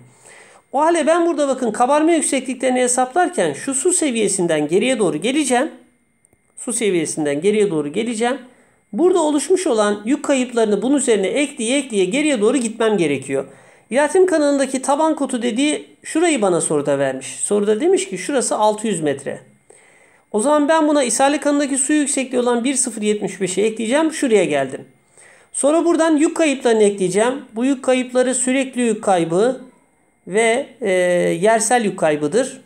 Speaker 1: O hale ben burada bakın kabarma yüksekliklerini hesaplarken şu su seviyesinden geriye doğru geleceğim. Su seviyesinden geriye doğru geleceğim. Burada oluşmuş olan yük kayıplarını bunun üzerine ekleye ekleye geriye doğru gitmem gerekiyor. Riyatim kanalındaki taban kutu dediği şurayı bana soruda vermiş. Soruda demiş ki şurası 600 metre. O zaman ben buna ishali kanındaki su yüksekliği olan 1.075'i ekleyeceğim. Şuraya geldim. Sonra buradan yük kayıplarını ekleyeceğim. Bu yük kayıpları sürekli yük kaybı ve e, yersel yük kaybıdır.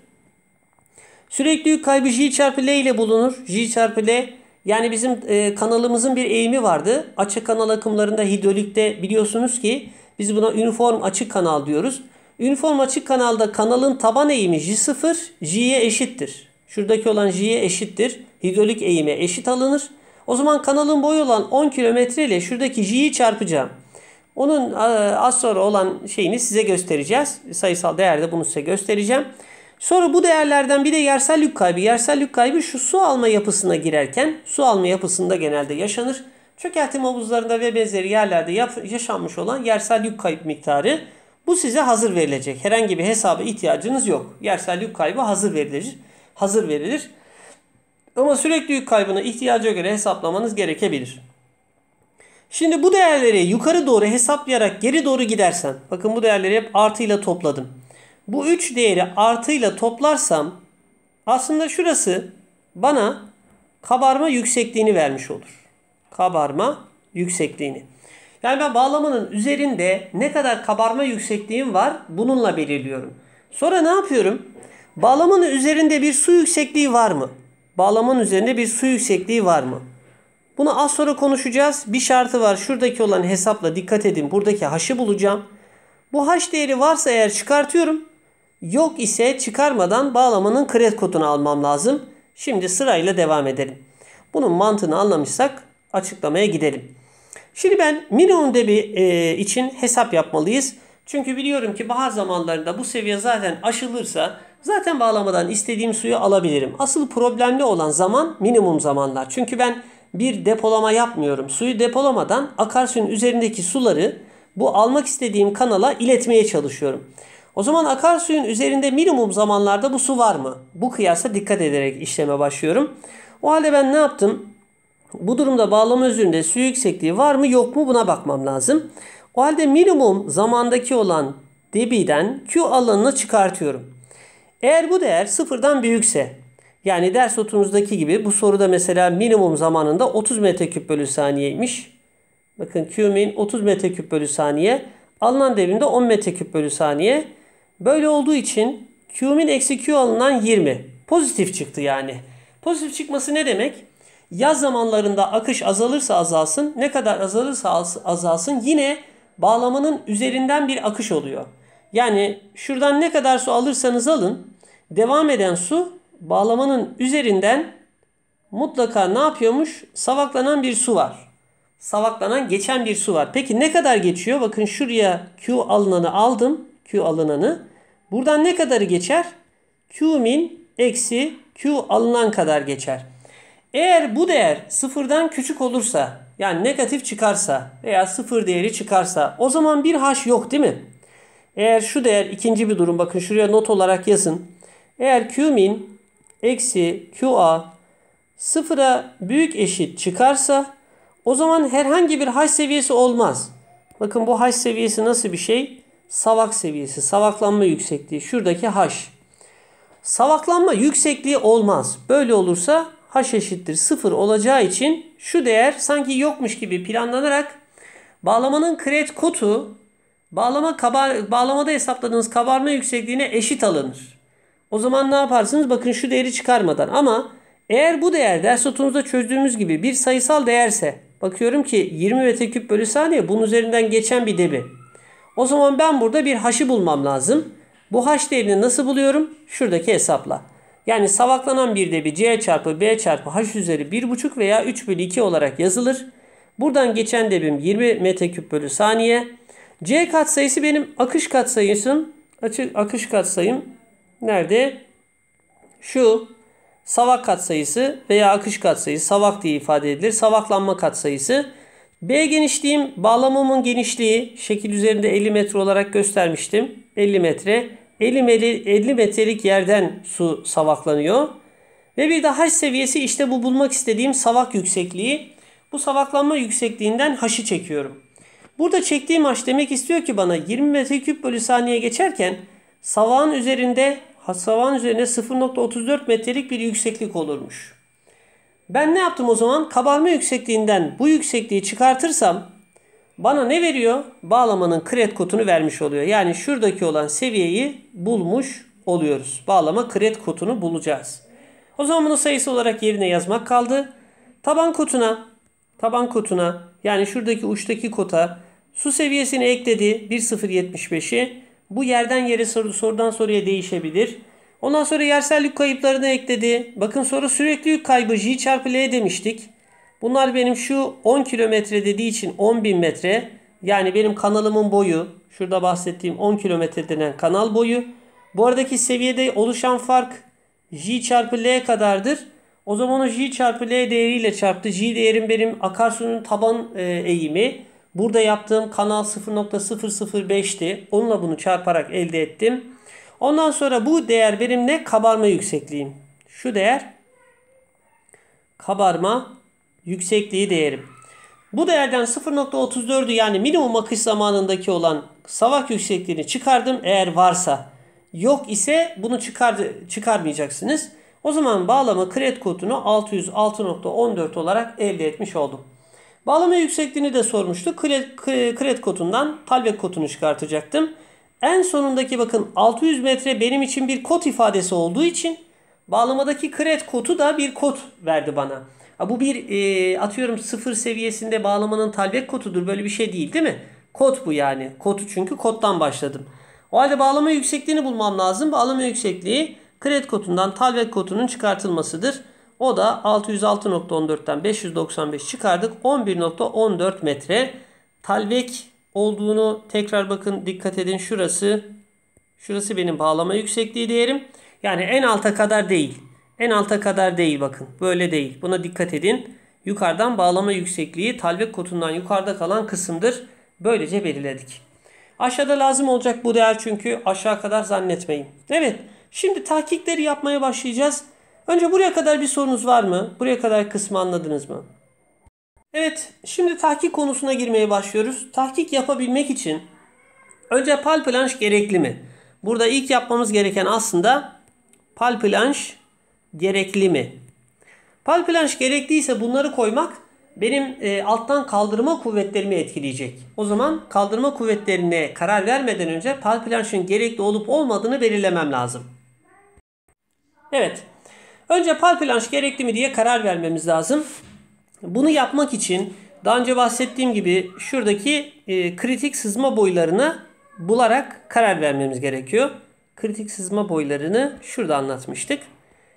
Speaker 1: Sürekli yük kaybı J çarpı L ile bulunur. J çarpı L yani bizim e, kanalımızın bir eğimi vardı. Açık kanal akımlarında hidrolikte biliyorsunuz ki biz buna üniform açık kanal diyoruz. Üniform açık kanalda kanalın taban eğimi J0 J'ye eşittir. Şuradaki olan J'ye eşittir. Hidrolik eğime eşit alınır. O zaman kanalın boyu olan 10 kilometre ile şuradaki J'yi çarpacağım. Onun e, az sonra olan şeyini size göstereceğiz. Sayısal değerde bunu size göstereceğim. Sonra bu değerlerden bir de yersel yük kaybı. Yersel yük kaybı şu su alma yapısına girerken su alma yapısında genelde yaşanır çökeltim havuzlarında ve benzeri yerlerde yaşanmış olan yersel yük kayıp miktarı bu size hazır verilecek. Herhangi bir hesaba ihtiyacınız yok. Yersel yük kaybı hazır verilir. Hazır verilir. Ama sürekli yük kaybına ihtiyaca göre hesaplamanız gerekebilir. Şimdi bu değerleri yukarı doğru hesaplayarak geri doğru gidersen, bakın bu değerleri hep artıyla topladım. Bu 3 değeri artıyla toplarsam aslında şurası bana kabarma yüksekliğini vermiş olur kabarma yüksekliğini. Yani ben bağlamanın üzerinde ne kadar kabarma yüksekliğim var bununla belirliyorum. Sonra ne yapıyorum? Bağlamanın üzerinde bir su yüksekliği var mı? Bağlamanın üzerinde bir su yüksekliği var mı? Bunu az sonra konuşacağız. Bir şartı var. Şuradaki olan hesapla dikkat edin. Buradaki haşı bulacağım. Bu haş değeri varsa eğer çıkartıyorum. Yok ise çıkarmadan bağlamanın kred kodunu almam lazım. Şimdi sırayla devam edelim. Bunun mantığını anlamışsak açıklamaya gidelim. Şimdi ben minimum debi e, için hesap yapmalıyız. Çünkü biliyorum ki bahar zamanlarında bu seviye zaten aşılırsa zaten bağlamadan istediğim suyu alabilirim. Asıl problemli olan zaman minimum zamanlar. Çünkü ben bir depolama yapmıyorum. Suyu depolamadan akarsuyun üzerindeki suları bu almak istediğim kanala iletmeye çalışıyorum. O zaman akarsuyun üzerinde minimum zamanlarda bu su var mı? Bu kıyasla dikkat ederek işleme başlıyorum. O halde ben ne yaptım? Bu durumda bağlama özünde su yüksekliği var mı yok mu buna bakmam lazım. O halde minimum zamandaki olan debiden Q alanını çıkartıyorum. Eğer bu değer sıfırdan büyükse yani ders notumuzdaki gibi bu soruda mesela minimum zamanında 30 metreküp bölü saniyeymiş. Bakın Q min 30 metreküp bölü saniye. Alınan devimde 10 metreküp bölü saniye. Böyle olduğu için Q min eksi Q alınan 20. Pozitif çıktı yani. Pozitif çıkması ne demek? Yaz zamanlarında akış azalırsa azalsın, ne kadar azalırsa azalsın yine bağlamanın üzerinden bir akış oluyor. Yani şuradan ne kadar su alırsanız alın, devam eden su bağlamanın üzerinden mutlaka ne yapıyormuş? Savaklanan bir su var. Savaklanan geçen bir su var. Peki ne kadar geçiyor? Bakın şuraya Q alınanı aldım. Q alınanı. Buradan ne kadarı geçer? Q min eksi Q alınan kadar geçer. Eğer bu değer sıfırdan küçük olursa yani negatif çıkarsa veya sıfır değeri çıkarsa o zaman bir haş yok değil mi? Eğer şu değer ikinci bir durum bakın şuraya not olarak yazın. Eğer Q min eksi QA sıfıra büyük eşit çıkarsa o zaman herhangi bir haş seviyesi olmaz. Bakın bu haş seviyesi nasıl bir şey? Savak seviyesi, savaklanma yüksekliği. Şuradaki haş. Savaklanma yüksekliği olmaz. Böyle olursa h eşittir 0 olacağı için şu değer sanki yokmuş gibi planlanarak bağlamanın kret kutu bağlama kabar, bağlamada hesapladığınız kabarma yüksekliğine eşit alınır. O zaman ne yaparsınız? Bakın şu değeri çıkarmadan ama eğer bu değer ders notumuzda çözdüğümüz gibi bir sayısal değerse bakıyorum ki 20 metreküp bölü saniye bunun üzerinden geçen bir debi. O zaman ben burada bir haşı bulmam lazım. Bu haş değerini nasıl buluyorum? Şuradaki hesapla. Yani savaklanan bir debi C çarpı B çarpı H üzeri 1,5 veya 3 bölü 2 olarak yazılır. Buradan geçen debim 20 metreküp bölü saniye. C katsayısı benim akış katsayısım. Açık akış katsayım nerede? Şu savak katsayısı veya akış katsayısı savak diye ifade edilir. Savaklanma katsayısı. B genişliğim bağlamamın genişliği şekil üzerinde 50 metre olarak göstermiştim. 50 metre. 50, 50 metrelik yerden su savaklanıyor. Ve bir de haş seviyesi işte bu bulmak istediğim savak yüksekliği. Bu savaklanma yüksekliğinden haşı çekiyorum. Burada çektiğim haş demek istiyor ki bana 20 metreküp bölü saniye geçerken savağın üzerinde savağın üzerine 0.34 metrelik bir yükseklik olurmuş. Ben ne yaptım o zaman? Kabarma yüksekliğinden bu yüksekliği çıkartırsam bana ne veriyor? Bağlamanın kred kodunu vermiş oluyor. Yani şuradaki olan seviyeyi bulmuş oluyoruz. Bağlama kred kodunu bulacağız. O zaman bunu sayısı olarak yerine yazmak kaldı. Taban kutuna, taban kutuna, yani şuradaki uçtaki kota su seviyesini ekledi 1.075'i. Bu yerden yere soru, sorudan soruya değişebilir. Ondan sonra yersellik kayıplarını ekledi. Bakın sonra sürekli yük kaybı J çarpı L demiştik. Bunlar benim şu 10 kilometre dediği için 10.000 metre yani benim kanalımın boyu şurada bahsettiğim 10 kilometre denen kanal boyu. Bu aradaki seviyede oluşan fark J çarpı L kadardır. O zaman o J çarpı L değeriyle çarptı. J değerim benim akarsunun taban e, eğimi. Burada yaptığım kanal 0.005'ti. Onunla bunu çarparak elde ettim. Ondan sonra bu değer benim ne? Kabarma yüksekliğim. Şu değer kabarma yüksekliği değerim. Bu değerden 0.34'ü yani minimum akış zamanındaki olan savak yüksekliğini çıkardım eğer varsa. Yok ise bunu çıkardı çıkarmayacaksınız. O zaman bağlama kred kodunu 606.14 olarak elde etmiş oldum. Bağlama yüksekliğini de sormuştu. Kred, kred kodundan talbek kodunu çıkartacaktım. En sonundaki bakın 600 metre benim için bir kod ifadesi olduğu için bağlamadaki kred kodu da bir kod verdi bana. Ha, bu bir e, atıyorum sıfır seviyesinde bağlamanın talbek kodudur. Böyle bir şey değil değil mi? Kod bu yani. Kodu çünkü koddan başladım. O halde bağlama yüksekliğini bulmam lazım. Bağlama yüksekliği kredi kodundan talbet kodunun çıkartılmasıdır. O da 606.14'ten 595 çıkardık. 11.14 metre. Talvek olduğunu tekrar bakın dikkat edin. Şurası şurası benim bağlama yüksekliği değerim. Yani en alta kadar değil. En alta kadar değil bakın. Böyle değil. Buna dikkat edin. Yukarıdan bağlama yüksekliği talvek kotundan yukarıda kalan kısımdır. Böylece belirledik. Aşağıda lazım olacak bu değer çünkü aşağı kadar zannetmeyin. Evet şimdi tahkikleri yapmaya başlayacağız. Önce buraya kadar bir sorunuz var mı? Buraya kadar kısmı anladınız mı? Evet şimdi tahkik konusuna girmeye başlıyoruz. Tahkik yapabilmek için önce palplanş gerekli mi? Burada ilk yapmamız gereken aslında palplanş gerekli mi? Palplanş gerekliyse bunları koymak benim e, alttan kaldırma kuvvetlerimi etkileyecek. O zaman kaldırma kuvvetlerine karar vermeden önce palplanşın gerekli olup olmadığını belirlemem lazım. Evet. Önce palplanş gerekli mi diye karar vermemiz lazım. Bunu yapmak için daha önce bahsettiğim gibi şuradaki e, kritik sızma boylarını bularak karar vermemiz gerekiyor. Kritik sızma boylarını şurada anlatmıştık.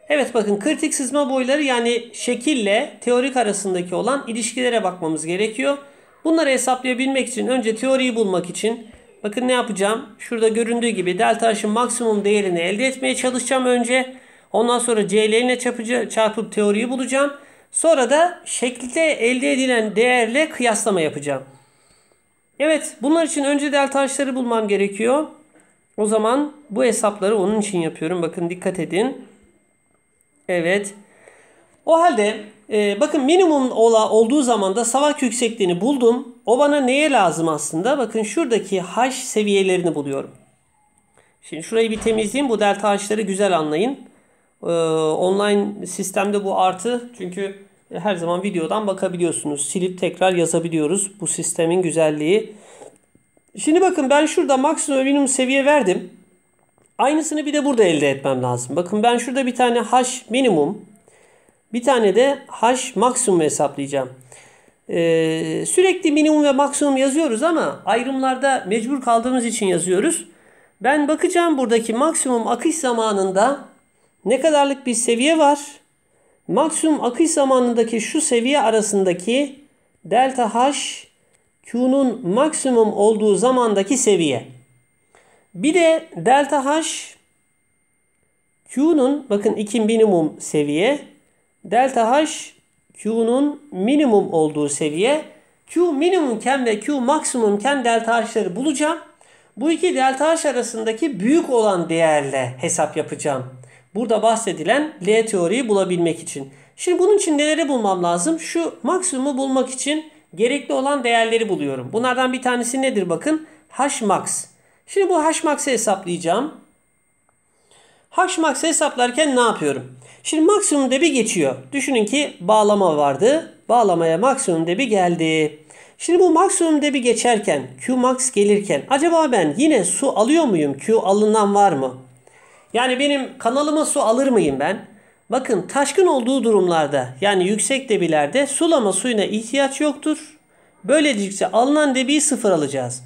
Speaker 1: Evet bakın kritik sızma boyları yani şekille teorik arasındaki olan ilişkilere bakmamız gerekiyor. Bunları hesaplayabilmek için önce teoriyi bulmak için bakın ne yapacağım? Şurada göründüğü gibi delta h'ın maksimum değerini elde etmeye çalışacağım önce. Ondan sonra CL c'lerine çarpıp teoriyi bulacağım. Sonra da şekilde elde edilen değerle kıyaslama yapacağım. Evet bunlar için önce delta h'ları bulmam gerekiyor. O zaman bu hesapları onun için yapıyorum. Bakın dikkat edin. Evet. O halde e, bakın minimum ola, olduğu zaman da savak yüksekliğini buldum. O bana neye lazım aslında? Bakın şuradaki h seviyelerini buluyorum. Şimdi şurayı bir temizleyeyim. Bu delta h'ları güzel anlayın. Ee, online sistemde bu artı. Çünkü her zaman videodan bakabiliyorsunuz. Silip tekrar yazabiliyoruz. Bu sistemin güzelliği. Şimdi bakın ben şurada maksimum minimum seviye verdim. Aynısını bir de burada elde etmem lazım. Bakın ben şurada bir tane h minimum bir tane de h maksimum hesaplayacağım. Ee, sürekli minimum ve maksimum yazıyoruz ama ayrımlarda mecbur kaldığımız için yazıyoruz. Ben bakacağım buradaki maksimum akış zamanında ne kadarlık bir seviye var. Maksimum akış zamanındaki şu seviye arasındaki delta h Q'nun maksimum olduğu zamandaki seviye. Bir de delta H Q'nun bakın 2 minimum seviye. Delta H Q'nun minimum olduğu seviye. Q minimumken ve Q maksimumken delta H'leri bulacağım. Bu iki delta H arasındaki büyük olan değerle hesap yapacağım. Burada bahsedilen L teoriyi bulabilmek için. Şimdi bunun için neleri bulmam lazım? Şu maksimumu bulmak için gerekli olan değerleri buluyorum. Bunlardan bir tanesi nedir bakın? H max. Şimdi bu hmax'ı hesaplayacağım. Hmax'ı hesaplarken ne yapıyorum? Şimdi maksimum debi geçiyor. Düşünün ki bağlama vardı. Bağlamaya maksimum debi geldi. Şimdi bu maksimum debi geçerken, Qmax gelirken acaba ben yine su alıyor muyum? Q alınan var mı? Yani benim kanalıma su alır mıyım ben? Bakın taşkın olduğu durumlarda yani yüksek debilerde sulama suyuna ihtiyaç yoktur. Böylelikle alınan debiyi sıfır alacağız.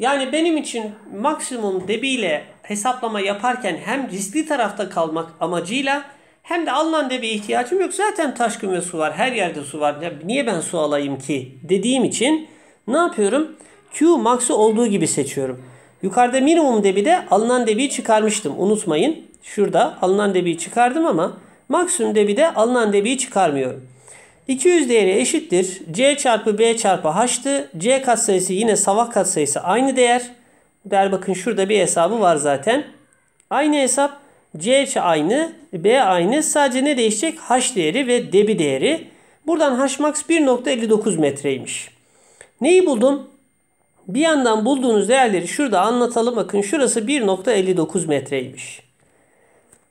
Speaker 1: Yani benim için maksimum debiyle hesaplama yaparken hem riskli tarafta kalmak amacıyla hem de alınan debi ihtiyacım yok. Zaten taş ve su var. Her yerde su var. Ya niye ben su alayım ki dediğim için ne yapıyorum? Q max'ı olduğu gibi seçiyorum. Yukarıda minimum debide alınan debiyi çıkarmıştım. Unutmayın. Şurada alınan debiyi çıkardım ama maksimum debide alınan debiyi çıkarmıyorum. 200 değeri eşittir. C çarpı B çarpı H'tı. C katsayısı yine savak katsayısı aynı değer. Der bakın şurada bir hesabı var zaten. Aynı hesap. C aynı, B aynı. Sadece ne değişecek? H değeri ve debi değeri. Buradan H max 1.59 metreymiş. Neyi buldum? Bir yandan bulduğunuz değerleri şurada anlatalım. Bakın şurası 1.59 metreymiş.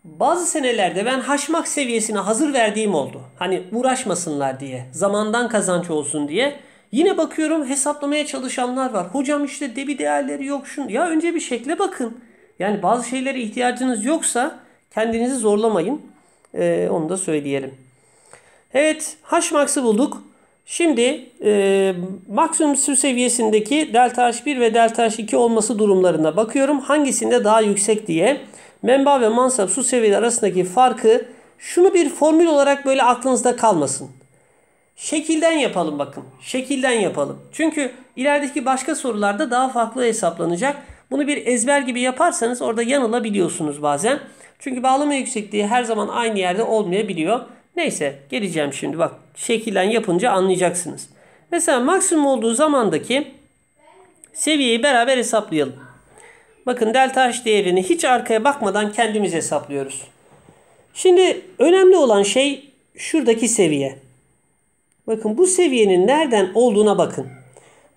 Speaker 1: Bazı senelerde ben haşmak seviyesine hazır verdiğim oldu. Hani uğraşmasınlar diye, zamandan kazanç olsun diye. Yine bakıyorum hesaplamaya çalışanlar var. Hocam işte debi değerleri yok şun. Ya önce bir şekle bakın. Yani bazı şeylere ihtiyacınız yoksa kendinizi zorlamayın. Ee, onu da söyleyelim. Evet Hmax'ı bulduk. Şimdi e, maksimum sür seviyesindeki delta H1 ve delta H2 olması durumlarına bakıyorum. Hangisinde daha yüksek diye. Menba ve mansap su seviyeleri arasındaki farkı şunu bir formül olarak böyle aklınızda kalmasın. Şekilden yapalım bakın. Şekilden yapalım. Çünkü ilerideki başka sorularda daha farklı hesaplanacak. Bunu bir ezber gibi yaparsanız orada yanılabiliyorsunuz bazen. Çünkü bağlama yüksekliği her zaman aynı yerde olmayabiliyor. Neyse geleceğim şimdi bak şekilden yapınca anlayacaksınız. Mesela maksimum olduğu zamandaki seviyeyi beraber hesaplayalım. Bakın delta H değerini hiç arkaya bakmadan kendimiz hesaplıyoruz. Şimdi önemli olan şey şuradaki seviye. Bakın bu seviyenin nereden olduğuna bakın.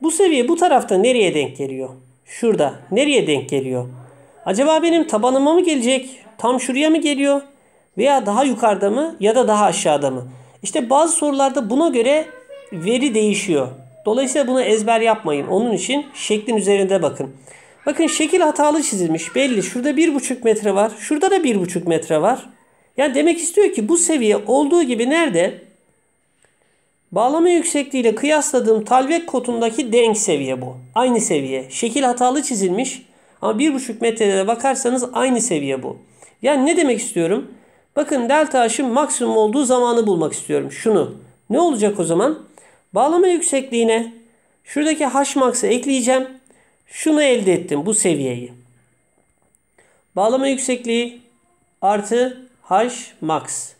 Speaker 1: Bu seviye bu tarafta nereye denk geliyor? Şurada. Nereye denk geliyor? Acaba benim tabanıma mı gelecek? Tam şuraya mı geliyor? Veya daha yukarıda mı? Ya da daha aşağıda mı? İşte bazı sorularda buna göre veri değişiyor. Dolayısıyla bunu ezber yapmayın. Onun için şeklin üzerinde bakın. Bakın şekil hatalı çizilmiş belli. Şurada 1,5 metre var. Şurada da 1,5 metre var. Yani demek istiyor ki bu seviye olduğu gibi nerede? Bağlama yüksekliğiyle kıyasladığım talvek kotundaki denk seviye bu. Aynı seviye. Şekil hatalı çizilmiş ama 1,5 metrelere bakarsanız aynı seviye bu. Yani ne demek istiyorum? Bakın delta aşım maksimum olduğu zamanı bulmak istiyorum. Şunu. Ne olacak o zaman? Bağlama yüksekliğine şuradaki h max'ı ekleyeceğim. Şunu elde ettim bu seviyeyi. Bağlama yüksekliği artı h max.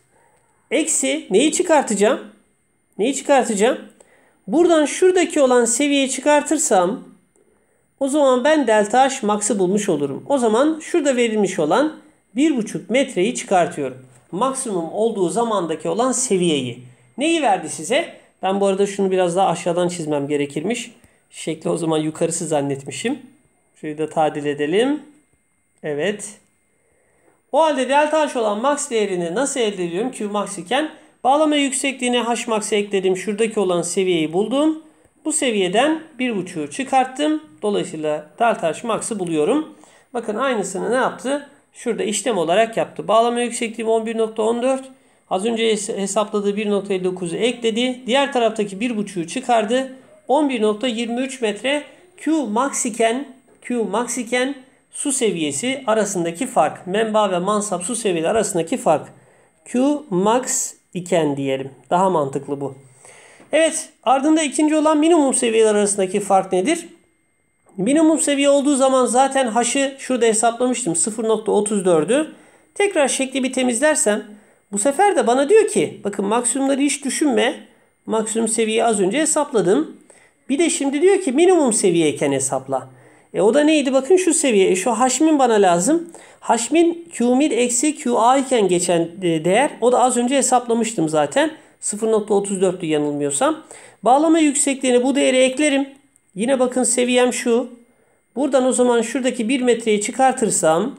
Speaker 1: Eksi neyi çıkartacağım? Neyi çıkartacağım? Buradan şuradaki olan seviyeyi çıkartırsam o zaman ben delta h max'ı bulmuş olurum. O zaman şurada verilmiş olan 1,5 metreyi çıkartıyorum. Maksimum olduğu zamandaki olan seviyeyi. Neyi verdi size? Ben bu arada şunu biraz daha aşağıdan çizmem gerekirmiş. Şekli o zaman yukarısı zannetmişim. Şurayı da tadil edelim. Evet. O halde delta h olan max değerini nasıl elde ediyorum? Q max iken bağlama yüksekliğine h max'ı ekledim. Şuradaki olan seviyeyi buldum. Bu seviyeden 1.5'ü çıkarttım. Dolayısıyla delta h max'ı buluyorum. Bakın aynısını ne yaptı? Şurada işlem olarak yaptı. Bağlama yüksekliğim 11.14. Az önce hesapladığı 1.59'u ekledi. Diğer taraftaki 1.5'ü çıkardı. 11.23 metre Q max iken Q max iken su seviyesi arasındaki fark. Menba ve mansap su seviyeleri arasındaki fark. Q max iken diyelim. Daha mantıklı bu. Evet ardında ikinci olan minimum seviyeler arasındaki fark nedir? Minimum seviye olduğu zaman zaten haşı şurada hesaplamıştım 0.34'ü. Tekrar şekli bir temizlersem bu sefer de bana diyor ki bakın maksimumları hiç düşünme. Maksimum seviyeyi az önce hesapladım. Bir de şimdi diyor ki minimum seviyeyken hesapla. E o da neydi? Bakın şu seviye. E, şu haşmin bana lazım. Haşmin Q1 eksi QA iken geçen e, değer. O da az önce hesaplamıştım zaten. 0.34'tü yanılmıyorsam. Bağlama yüksekliğini bu değere eklerim. Yine bakın seviyem şu. Buradan o zaman şuradaki 1 metreyi çıkartırsam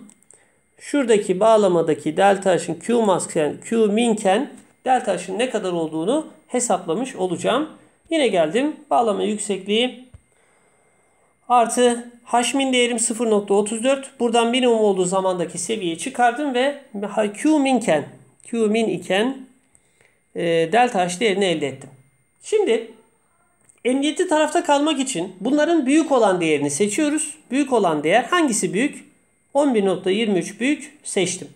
Speaker 1: şuradaki bağlamadaki delta h'ın Q masken Q minken delta ne kadar olduğunu hesaplamış olacağım. Yine geldim. Bağlama yüksekliği artı haşmin değerim 0.34. Buradan minimum olduğu zamandaki seviyeyi çıkardım ve Q minken Q min iken e, delta H değerini elde ettim. Şimdi emniyetli tarafta kalmak için bunların büyük olan değerini seçiyoruz. Büyük olan değer hangisi büyük? 11.23 büyük seçtim.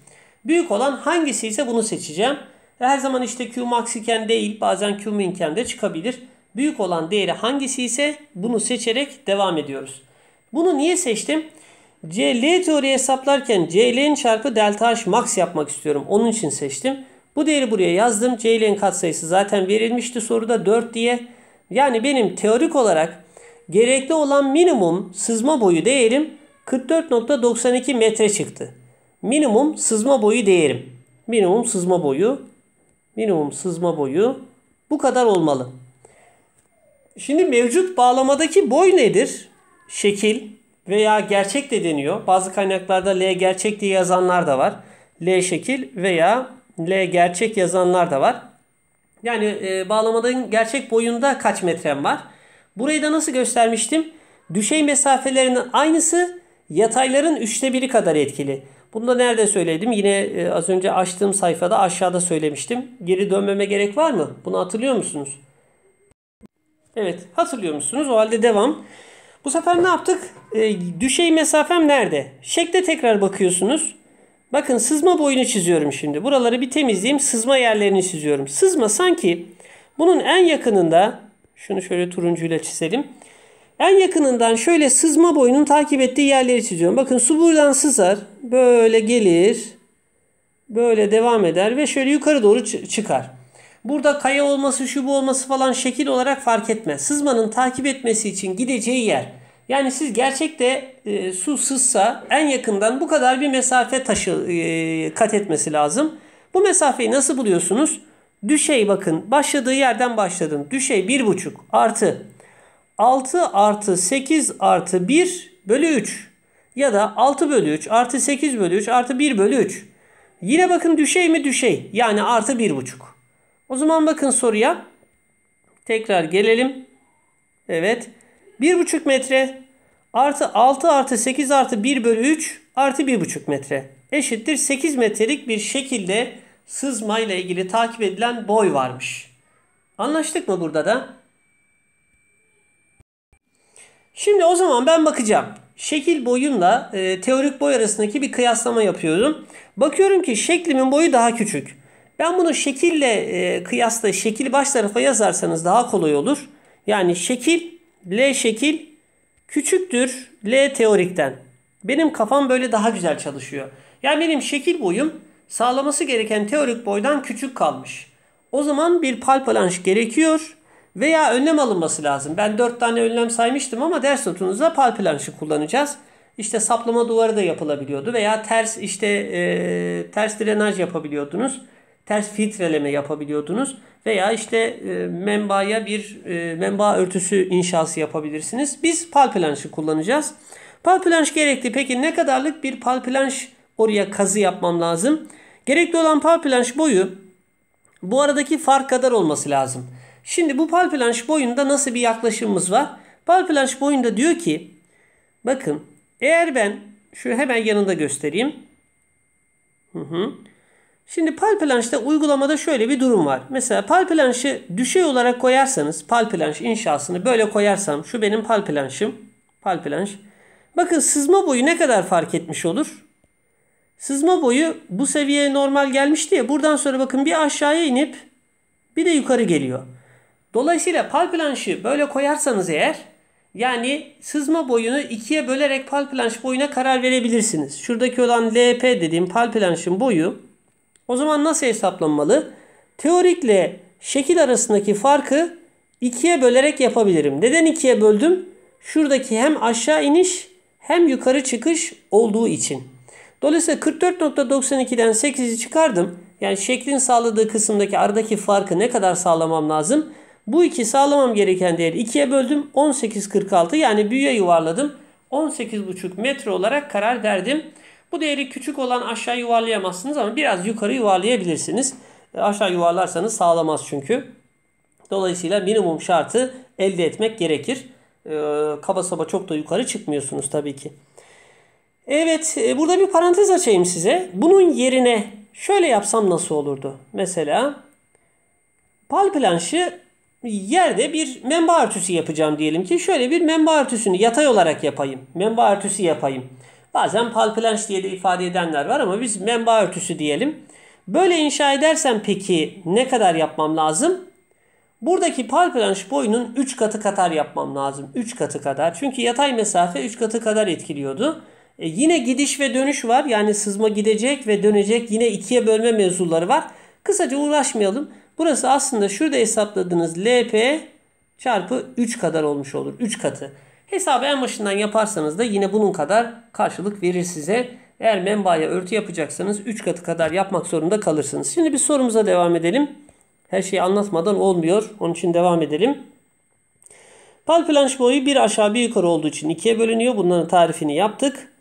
Speaker 1: Büyük olan hangisi ise bunu seçeceğim. E, her zaman işte Q max iken değil bazen Q min iken de çıkabilir büyük olan değeri hangisi ise bunu seçerek devam ediyoruz. Bunu niye seçtim? CL teoriyi hesaplarken CL'nin çarpı delta H max yapmak istiyorum. Onun için seçtim. Bu değeri buraya yazdım. CL'nin katsayısı zaten verilmişti soruda 4 diye. Yani benim teorik olarak gerekli olan minimum sızma boyu değerim 44.92 metre çıktı. Minimum sızma boyu değerim. Minimum sızma boyu minimum sızma boyu bu kadar olmalı. Şimdi mevcut bağlamadaki boy nedir? Şekil veya gerçek de deniyor. Bazı kaynaklarda L gerçek diye yazanlar da var. L şekil veya L gerçek yazanlar da var. Yani e, bağlamadan gerçek boyunda kaç metren var? Burayı da nasıl göstermiştim? Düşey mesafelerinin aynısı yatayların üçte biri kadar etkili. Bunu da nerede söyledim? Yine e, az önce açtığım sayfada aşağıda söylemiştim. Geri dönmeme gerek var mı? Bunu hatırlıyor musunuz? Evet hatırlıyor musunuz? O halde devam. Bu sefer ne yaptık? E, düşey mesafem nerede? Şekle tekrar bakıyorsunuz. Bakın sızma boyunu çiziyorum şimdi. Buraları bir temizleyeyim. Sızma yerlerini çiziyorum. Sızma sanki bunun en yakınında şunu şöyle turuncuyla çizelim. En yakınından şöyle sızma boyunun takip ettiği yerleri çiziyorum. Bakın su buradan sızar. Böyle gelir. Böyle devam eder ve şöyle yukarı doğru çıkar. Burada kaya olması, şu bu olması falan şekil olarak fark etmez. Sızmanın takip etmesi için gideceği yer. Yani siz gerçekte e, su sızsa en yakından bu kadar bir mesafe taşı e, kat etmesi lazım. Bu mesafeyi nasıl buluyorsunuz? Düşey bakın başladığı yerden başladım. Düşey 1,5 artı 6 artı 8 artı 1 bölü 3 ya da 6 bölü 3 artı 8 bölü 3 artı 1 bölü 3. Yine bakın düşey mi düşey yani artı 1,5. O zaman bakın soruya. Tekrar gelelim. Evet. 1,5 metre artı 6 artı 8 artı 1 bölü 3 artı 1,5 metre eşittir 8 metrelik bir şekilde sızmayla ilgili takip edilen boy varmış. Anlaştık mı burada da? Şimdi o zaman ben bakacağım. Şekil boyunla e, teorik boy arasındaki bir kıyaslama yapıyorum. Bakıyorum ki şeklimin boyu daha küçük. Ben bunu şekille e, kıyasla şekil baş tarafa yazarsanız daha kolay olur. Yani şekil L şekil küçüktür L teorikten. Benim kafam böyle daha güzel çalışıyor. Yani benim şekil boyum sağlaması gereken teorik boydan küçük kalmış. O zaman bir palpalanş gerekiyor veya önlem alınması lazım. Ben 4 tane önlem saymıştım ama ders notunuzda palpalanşı kullanacağız. İşte saplama duvarı da yapılabiliyordu veya ters işte e, ters drenaj yapabiliyordunuz ters filtreleme yapabiliyordunuz. Veya işte e, menbaya bir e, menba örtüsü inşası yapabilirsiniz. Biz palplanşı kullanacağız. Palplanş gerekli. Peki ne kadarlık bir palplanş oraya kazı yapmam lazım? Gerekli olan palplanş boyu bu aradaki fark kadar olması lazım. Şimdi bu palplanş boyunda nasıl bir yaklaşımımız var? Palplanş boyunda diyor ki bakın eğer ben şu hemen yanında göstereyim. Hı hı. Şimdi pal uygulamada şöyle bir durum var. Mesela palplanşı düşey olarak koyarsanız palplanş inşasını böyle koyarsam şu benim palplanşım, palplanş. Bakın sızma boyu ne kadar fark etmiş olur? Sızma boyu bu seviyeye normal gelmişti ya. Buradan sonra bakın bir aşağıya inip bir de yukarı geliyor. Dolayısıyla palplanşı böyle koyarsanız eğer yani sızma boyunu ikiye bölerek palplanş boyuna karar verebilirsiniz. Şuradaki olan LP dediğim pal planşın boyu o zaman nasıl hesaplanmalı? Teorikle şekil arasındaki farkı ikiye bölerek yapabilirim. Neden ikiye böldüm? Şuradaki hem aşağı iniş hem yukarı çıkış olduğu için. Dolayısıyla 44.92'den 8'i çıkardım. Yani şeklin sağladığı kısımdaki aradaki farkı ne kadar sağlamam lazım? Bu iki sağlamam gereken değeri 2'ye böldüm. 18.46 yani büyüye yuvarladım. 18.5 metre olarak karar verdim. Bu değeri küçük olan aşağı yuvarlayamazsınız ama biraz yukarı yuvarlayabilirsiniz. E, aşağı yuvarlarsanız sağlamaz çünkü. Dolayısıyla minimum şartı elde etmek gerekir. E, kaba saba çok da yukarı çıkmıyorsunuz tabii ki. Evet e, burada bir parantez açayım size. Bunun yerine şöyle yapsam nasıl olurdu? Mesela pal planşı yerde bir memba örtüsü yapacağım diyelim ki. Şöyle bir memba örtüsünü yatay olarak yapayım. Memba örtüsü yapayım. Bazen palpilanç diye de ifade edenler var ama biz menba örtüsü diyelim. Böyle inşa edersen peki ne kadar yapmam lazım? Buradaki palpilanç boyunun 3 katı kadar yapmam lazım. 3 katı kadar. Çünkü yatay mesafe 3 katı kadar etkiliyordu. E yine gidiş ve dönüş var. Yani sızma gidecek ve dönecek. Yine ikiye bölme mevzuları var. Kısaca uğraşmayalım. Burası aslında şurada hesapladığınız LP çarpı 3 kadar olmuş olur. 3 katı. Hesabı en başından yaparsanız da yine bunun kadar karşılık verir size. Eğer menbaaya örtü yapacaksanız 3 katı kadar yapmak zorunda kalırsınız. Şimdi bir sorumuza devam edelim. Her şeyi anlatmadan olmuyor. Onun için devam edelim. Pal planş boyu bir aşağı bir yukarı olduğu için ikiye bölünüyor. Bunların tarifini yaptık.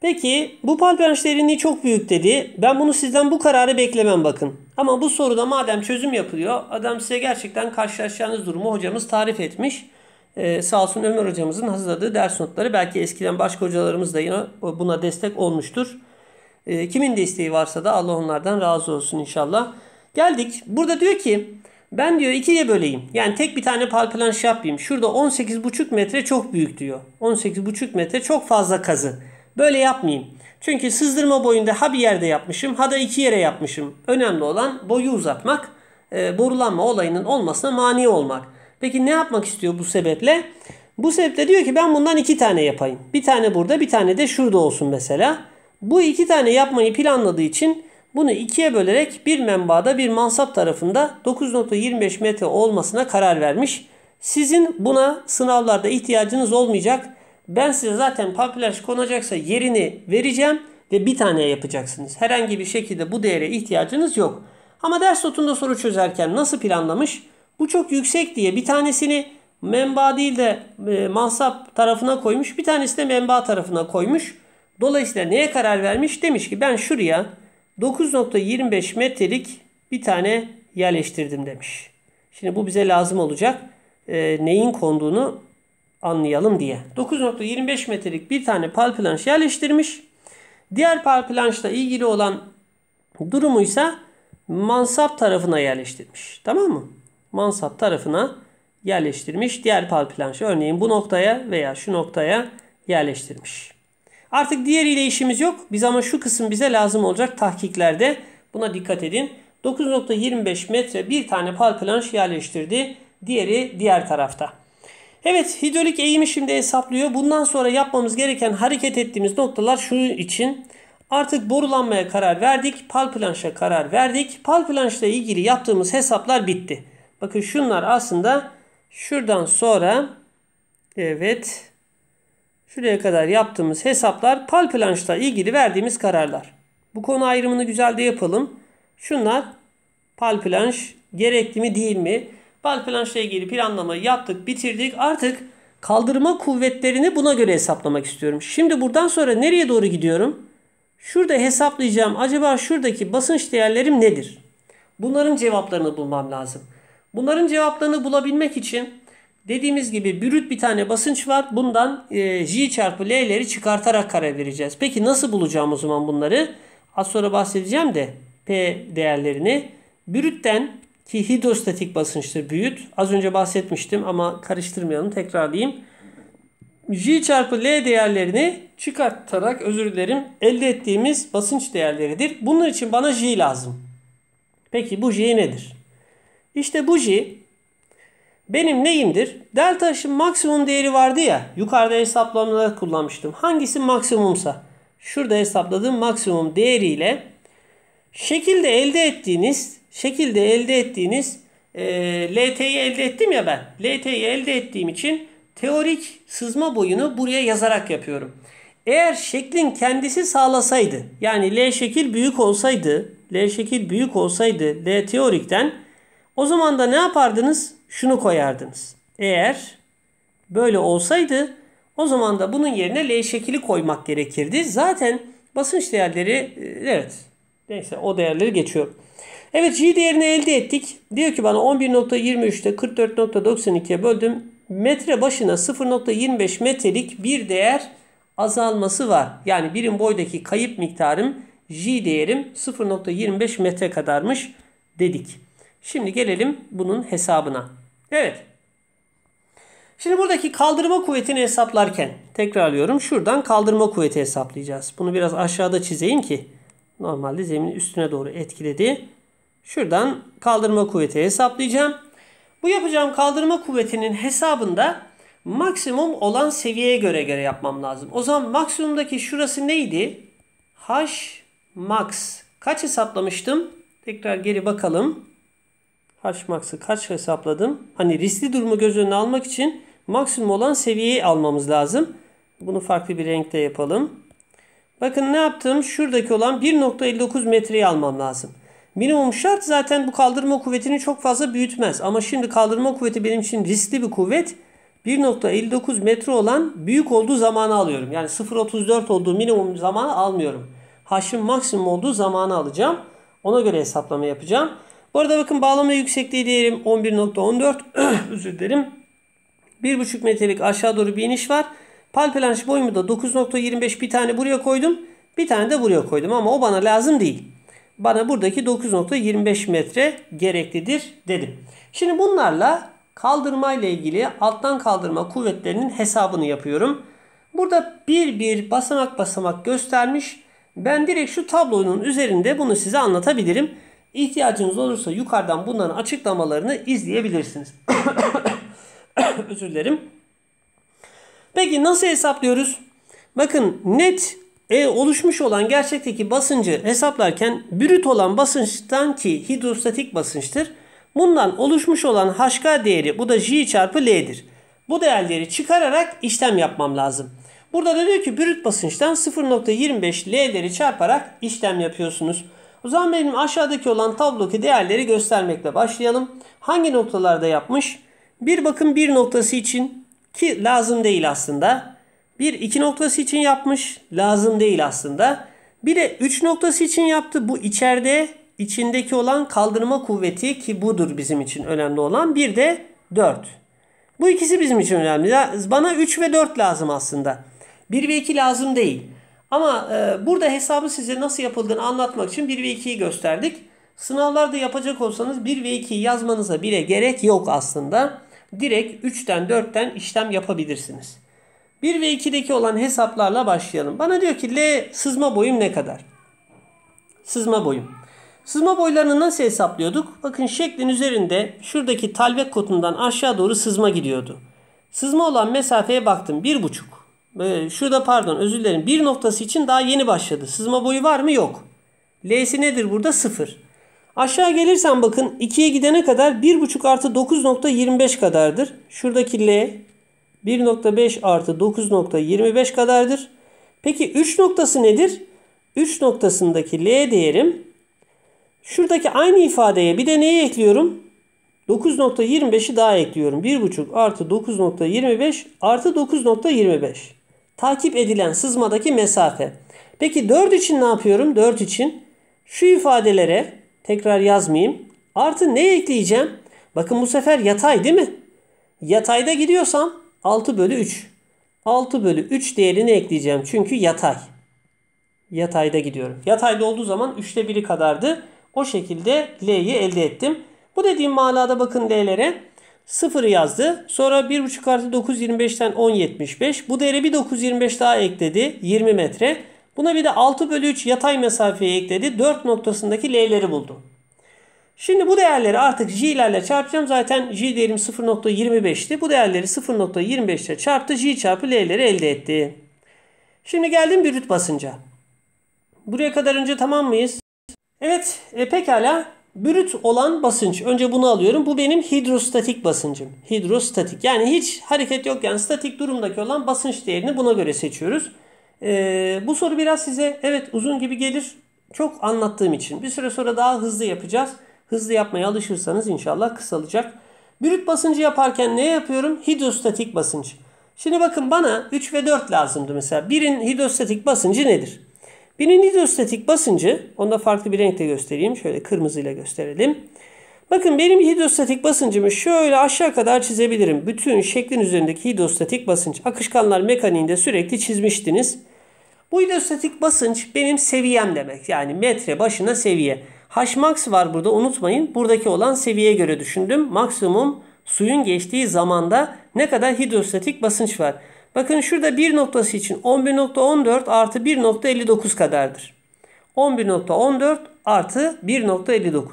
Speaker 1: Peki bu pal planş derinliği çok büyük dedi. Ben bunu sizden bu kararı beklemem bakın. Ama bu soruda madem çözüm yapılıyor adam size gerçekten karşılaşacağınız durumu hocamız tarif etmiş. Ee, sağ olsun Ömer hocamızın hazırladığı ders notları belki eskiden başka hocalarımız da yine buna destek olmuştur. Ee, kimin desteği varsa da Allah onlardan razı olsun inşallah. Geldik. Burada diyor ki ben diyor ikiye böleyim. Yani tek bir tane palplanş yapayım. Şurada 18,5 metre çok büyük diyor. 18,5 metre çok fazla kazı. Böyle yapmayayım. Çünkü sızdırma boyunda ha bir yerde yapmışım ha da iki yere yapmışım. Önemli olan boyu uzatmak, e, borulanma olayının olmasına mani olmak. Peki ne yapmak istiyor bu sebeple? Bu sebeple diyor ki ben bundan iki tane yapayım. Bir tane burada bir tane de şurada olsun mesela. Bu iki tane yapmayı planladığı için bunu ikiye bölerek bir menbaada bir mansap tarafında 9.25 metre olmasına karar vermiş. Sizin buna sınavlarda ihtiyacınız olmayacak. Ben size zaten papilaj konacaksa yerini vereceğim ve bir tane yapacaksınız. Herhangi bir şekilde bu değere ihtiyacınız yok. Ama ders notunda soru çözerken nasıl planlamış? Bu çok yüksek diye bir tanesini menba değil de e, mansap tarafına koymuş. Bir tanesini de menba tarafına koymuş. Dolayısıyla neye karar vermiş? Demiş ki ben şuraya 9.25 metrelik bir tane yerleştirdim demiş. Şimdi bu bize lazım olacak. E, neyin konduğunu anlayalım diye. 9.25 metrelik bir tane palplanş yerleştirmiş. Diğer palplanşla ilgili olan durumu ise mansap tarafına yerleştirmiş. Tamam mı? mansat tarafına yerleştirmiş. Diğer palplanşı örneğin bu noktaya veya şu noktaya yerleştirmiş. Artık diğeriyle işimiz yok. Biz ama şu kısım bize lazım olacak tahkiklerde. Buna dikkat edin. 9.25 metre bir tane palplanş yerleştirdi. Diğeri diğer tarafta. Evet hidrolik eğimi şimdi hesaplıyor. Bundan sonra yapmamız gereken hareket ettiğimiz noktalar şu için. Artık borulanmaya karar verdik. Palplanşa karar verdik. Palplanşla ilgili yaptığımız hesaplar bitti. Bakın şunlar aslında şuradan sonra evet şuraya kadar yaptığımız hesaplar palplanşla ilgili verdiğimiz kararlar. Bu konu ayrımını güzel de yapalım. Şunlar palplanş gerekli mi değil mi? Palplançla ilgili planlamayı yaptık bitirdik. Artık kaldırma kuvvetlerini buna göre hesaplamak istiyorum. Şimdi buradan sonra nereye doğru gidiyorum? Şurada hesaplayacağım. Acaba şuradaki basınç değerlerim nedir? Bunların cevaplarını bulmam lazım. Bunların cevaplarını bulabilmek için dediğimiz gibi bürüt bir tane basınç var. Bundan e, J çarpı L'leri çıkartarak karar vereceğiz. Peki nasıl bulacağım o zaman bunları? Az sonra bahsedeceğim de P değerlerini. Bürütten ki hidrostatik basınçtır büyüt. Az önce bahsetmiştim ama karıştırmayalım tekrarlayayım. J çarpı L değerlerini çıkartarak özür dilerim elde ettiğimiz basınç değerleridir. Bunun için bana J lazım. Peki bu J nedir? İşte bu buji benim neyimdir? Delta H'ın maksimum değeri vardı ya. Yukarıda hesaplamaları kullanmıştım. Hangisi maksimumsa. Şurada hesapladığım maksimum değeriyle şekilde elde ettiğiniz şekilde elde ettiğiniz e, LT'yi elde ettim ya ben. LT'yi elde ettiğim için teorik sızma boyunu buraya yazarak yapıyorum. Eğer şeklin kendisi sağlasaydı yani L şekil büyük olsaydı L şekil büyük olsaydı L teorikten o zaman da ne yapardınız? Şunu koyardınız. Eğer böyle olsaydı o zaman da bunun yerine L şekli koymak gerekirdi. Zaten basınç değerleri e, evet neyse o değerleri geçiyorum. Evet J değerini elde ettik. Diyor ki bana 11.23'te 44.92'ye böldüm. Metre başına 0.25 metrelik bir değer azalması var. Yani birim boydaki kayıp miktarım J değerim 0.25 metre kadarmış dedik. Şimdi gelelim bunun hesabına. Evet. Şimdi buradaki kaldırma kuvvetini hesaplarken tekrarlıyorum. Şuradan kaldırma kuvveti hesaplayacağız. Bunu biraz aşağıda çizeyim ki normalde zeminin üstüne doğru etkiledi. Şuradan kaldırma kuvveti hesaplayacağım. Bu yapacağım kaldırma kuvvetinin hesabında maksimum olan seviyeye göre göre yapmam lazım. O zaman maksimumdaki şurası neydi? H max. Kaç hesaplamıştım? Tekrar geri bakalım. H maksı kaç hesapladım? Hani riskli durumu göz önüne almak için maksimum olan seviyeyi almamız lazım. Bunu farklı bir renkte yapalım. Bakın ne yaptım? Şuradaki olan 1.59 metreyi almam lazım. Minimum şart zaten bu kaldırma kuvvetini çok fazla büyütmez. Ama şimdi kaldırma kuvveti benim için riskli bir kuvvet. 1.59 metre olan büyük olduğu zamanı alıyorum. Yani 0.34 olduğu minimum zamanı almıyorum. H'ın maksimum olduğu zamanı alacağım. Ona göre hesaplama yapacağım. Bu bakın bağlama yüksekliği diyelim 11.14. (clears throat) Özür dilerim. 1.5 metrelik aşağı doğru bir iniş var. Palpelanş boyumu da 9.25 bir tane buraya koydum. Bir tane de buraya koydum ama o bana lazım değil. Bana buradaki 9.25 metre gereklidir dedim. Şimdi bunlarla kaldırma ile ilgili alttan kaldırma kuvvetlerinin hesabını yapıyorum. Burada bir bir basamak basamak göstermiş. Ben direkt şu tablonun üzerinde bunu size anlatabilirim. İhtiyacınız olursa yukarıdan bunların açıklamalarını izleyebilirsiniz. (coughs) Özür dilerim. Peki nasıl hesaplıyoruz? Bakın net e, oluşmuş olan gerçekteki basıncı hesaplarken brüt olan basınçtan ki hidrostatik basınçtır. Bundan oluşmuş olan HK değeri bu da J çarpı L'dir. Bu değerleri çıkararak işlem yapmam lazım. Burada da diyor ki brüt basınçtan 0.25 L'leri çarparak işlem yapıyorsunuz. Uzam benim aşağıdaki olan tablodaki değerleri göstermekle başlayalım. Hangi noktalarda yapmış? Bir bakın bir noktası için ki lazım değil aslında. Bir iki noktası için yapmış. Lazım değil aslında. Bir de üç noktası için yaptı. Bu içeride içindeki olan kaldırma kuvveti ki budur bizim için önemli olan. Bir de dört. Bu ikisi bizim için önemli. Bana üç ve dört lazım aslında. Bir ve iki lazım değil. Ama e, burada hesabın size nasıl yapıldığını anlatmak için 1 ve 2'yi gösterdik. Sınavlarda yapacak olsanız 1 ve 2'yi yazmanıza bile gerek yok aslında. Direkt 3'ten 4'ten işlem yapabilirsiniz. 1 ve 2'deki olan hesaplarla başlayalım. Bana diyor ki L sızma boyum ne kadar? Sızma boyum. Sızma boylarını nasıl hesaplıyorduk? Bakın şeklin üzerinde şuradaki talvek kotundan aşağı doğru sızma gidiyordu. Sızma olan mesafeye baktım. 1,5. Ee, şurada pardon özür dilerim. Bir noktası için daha yeni başladı. Sızma boyu var mı? Yok. L'si nedir burada? 0. Aşağı gelirsen bakın 2'ye gidene kadar 1.5 artı 9.25 kadardır. Şuradaki L 1.5 artı 9.25 kadardır. Peki 3 noktası nedir? 3 noktasındaki L değerim. Şuradaki aynı ifadeye bir de neyi ekliyorum? 9.25'i daha ekliyorum. 1.5 artı 9.25 artı 9.25 takip edilen sızmadaki mesafe. Peki 4 için ne yapıyorum? 4 için şu ifadelere tekrar yazmayayım. Artı ne ekleyeceğim? Bakın bu sefer yatay değil mi? Yatayda gidiyorsam 6 bölü 3. 6 bölü 3 değerini ekleyeceğim. Çünkü yatay. Yatayda gidiyorum. Yatayda olduğu zaman 3'te 1'i kadardı. O şekilde L'yi elde ettim. Bu dediğim manada bakın L'lere 0 yazdı. Sonra 1.5 artı 9.25'ten 10.75. Bu değere bir 9.25 daha ekledi. 20 metre. Buna bir de 6 bölü 3 yatay mesafeyi ekledi. 4 noktasındaki L'leri buldu. Şimdi bu değerleri artık j'lerle çarpacağım. Zaten j değerim 0.25'ti. Bu değerleri 0.25 ile çarptı. j çarpı l'leri elde etti. Şimdi geldim bürüt basınca. Buraya kadar önce tamam mıyız? Evet e, pekala brüt olan basınç. Önce bunu alıyorum. Bu benim hidrostatik basıncım. Hidrostatik. Yani hiç hareket yok. Yani statik durumdaki olan basınç değerini buna göre seçiyoruz. Ee, bu soru biraz size evet uzun gibi gelir. Çok anlattığım için. Bir süre sonra daha hızlı yapacağız. Hızlı yapmaya alışırsanız inşallah kısalacak. Brüt basıncı yaparken ne yapıyorum? Hidrostatik basınç. Şimdi bakın bana 3 ve 4 lazımdı mesela. Birin hidrostatik basıncı nedir? Birinin hidrostatik basıncı, onu da farklı bir renkte göstereyim. Şöyle kırmızıyla gösterelim. Bakın benim hidrostatik basıncımı şöyle aşağı kadar çizebilirim. Bütün şeklin üzerindeki hidrostatik basınç. Akışkanlar mekaniğinde sürekli çizmiştiniz. Bu hidrostatik basınç benim seviyem demek. Yani metre başına seviye. Hmax var burada unutmayın. Buradaki olan seviyeye göre düşündüm. Maksimum suyun geçtiği zamanda ne kadar hidrostatik basınç var. Bakın şurada bir noktası için 11.14 artı 1.59 kadardır. 11.14 artı 1.59.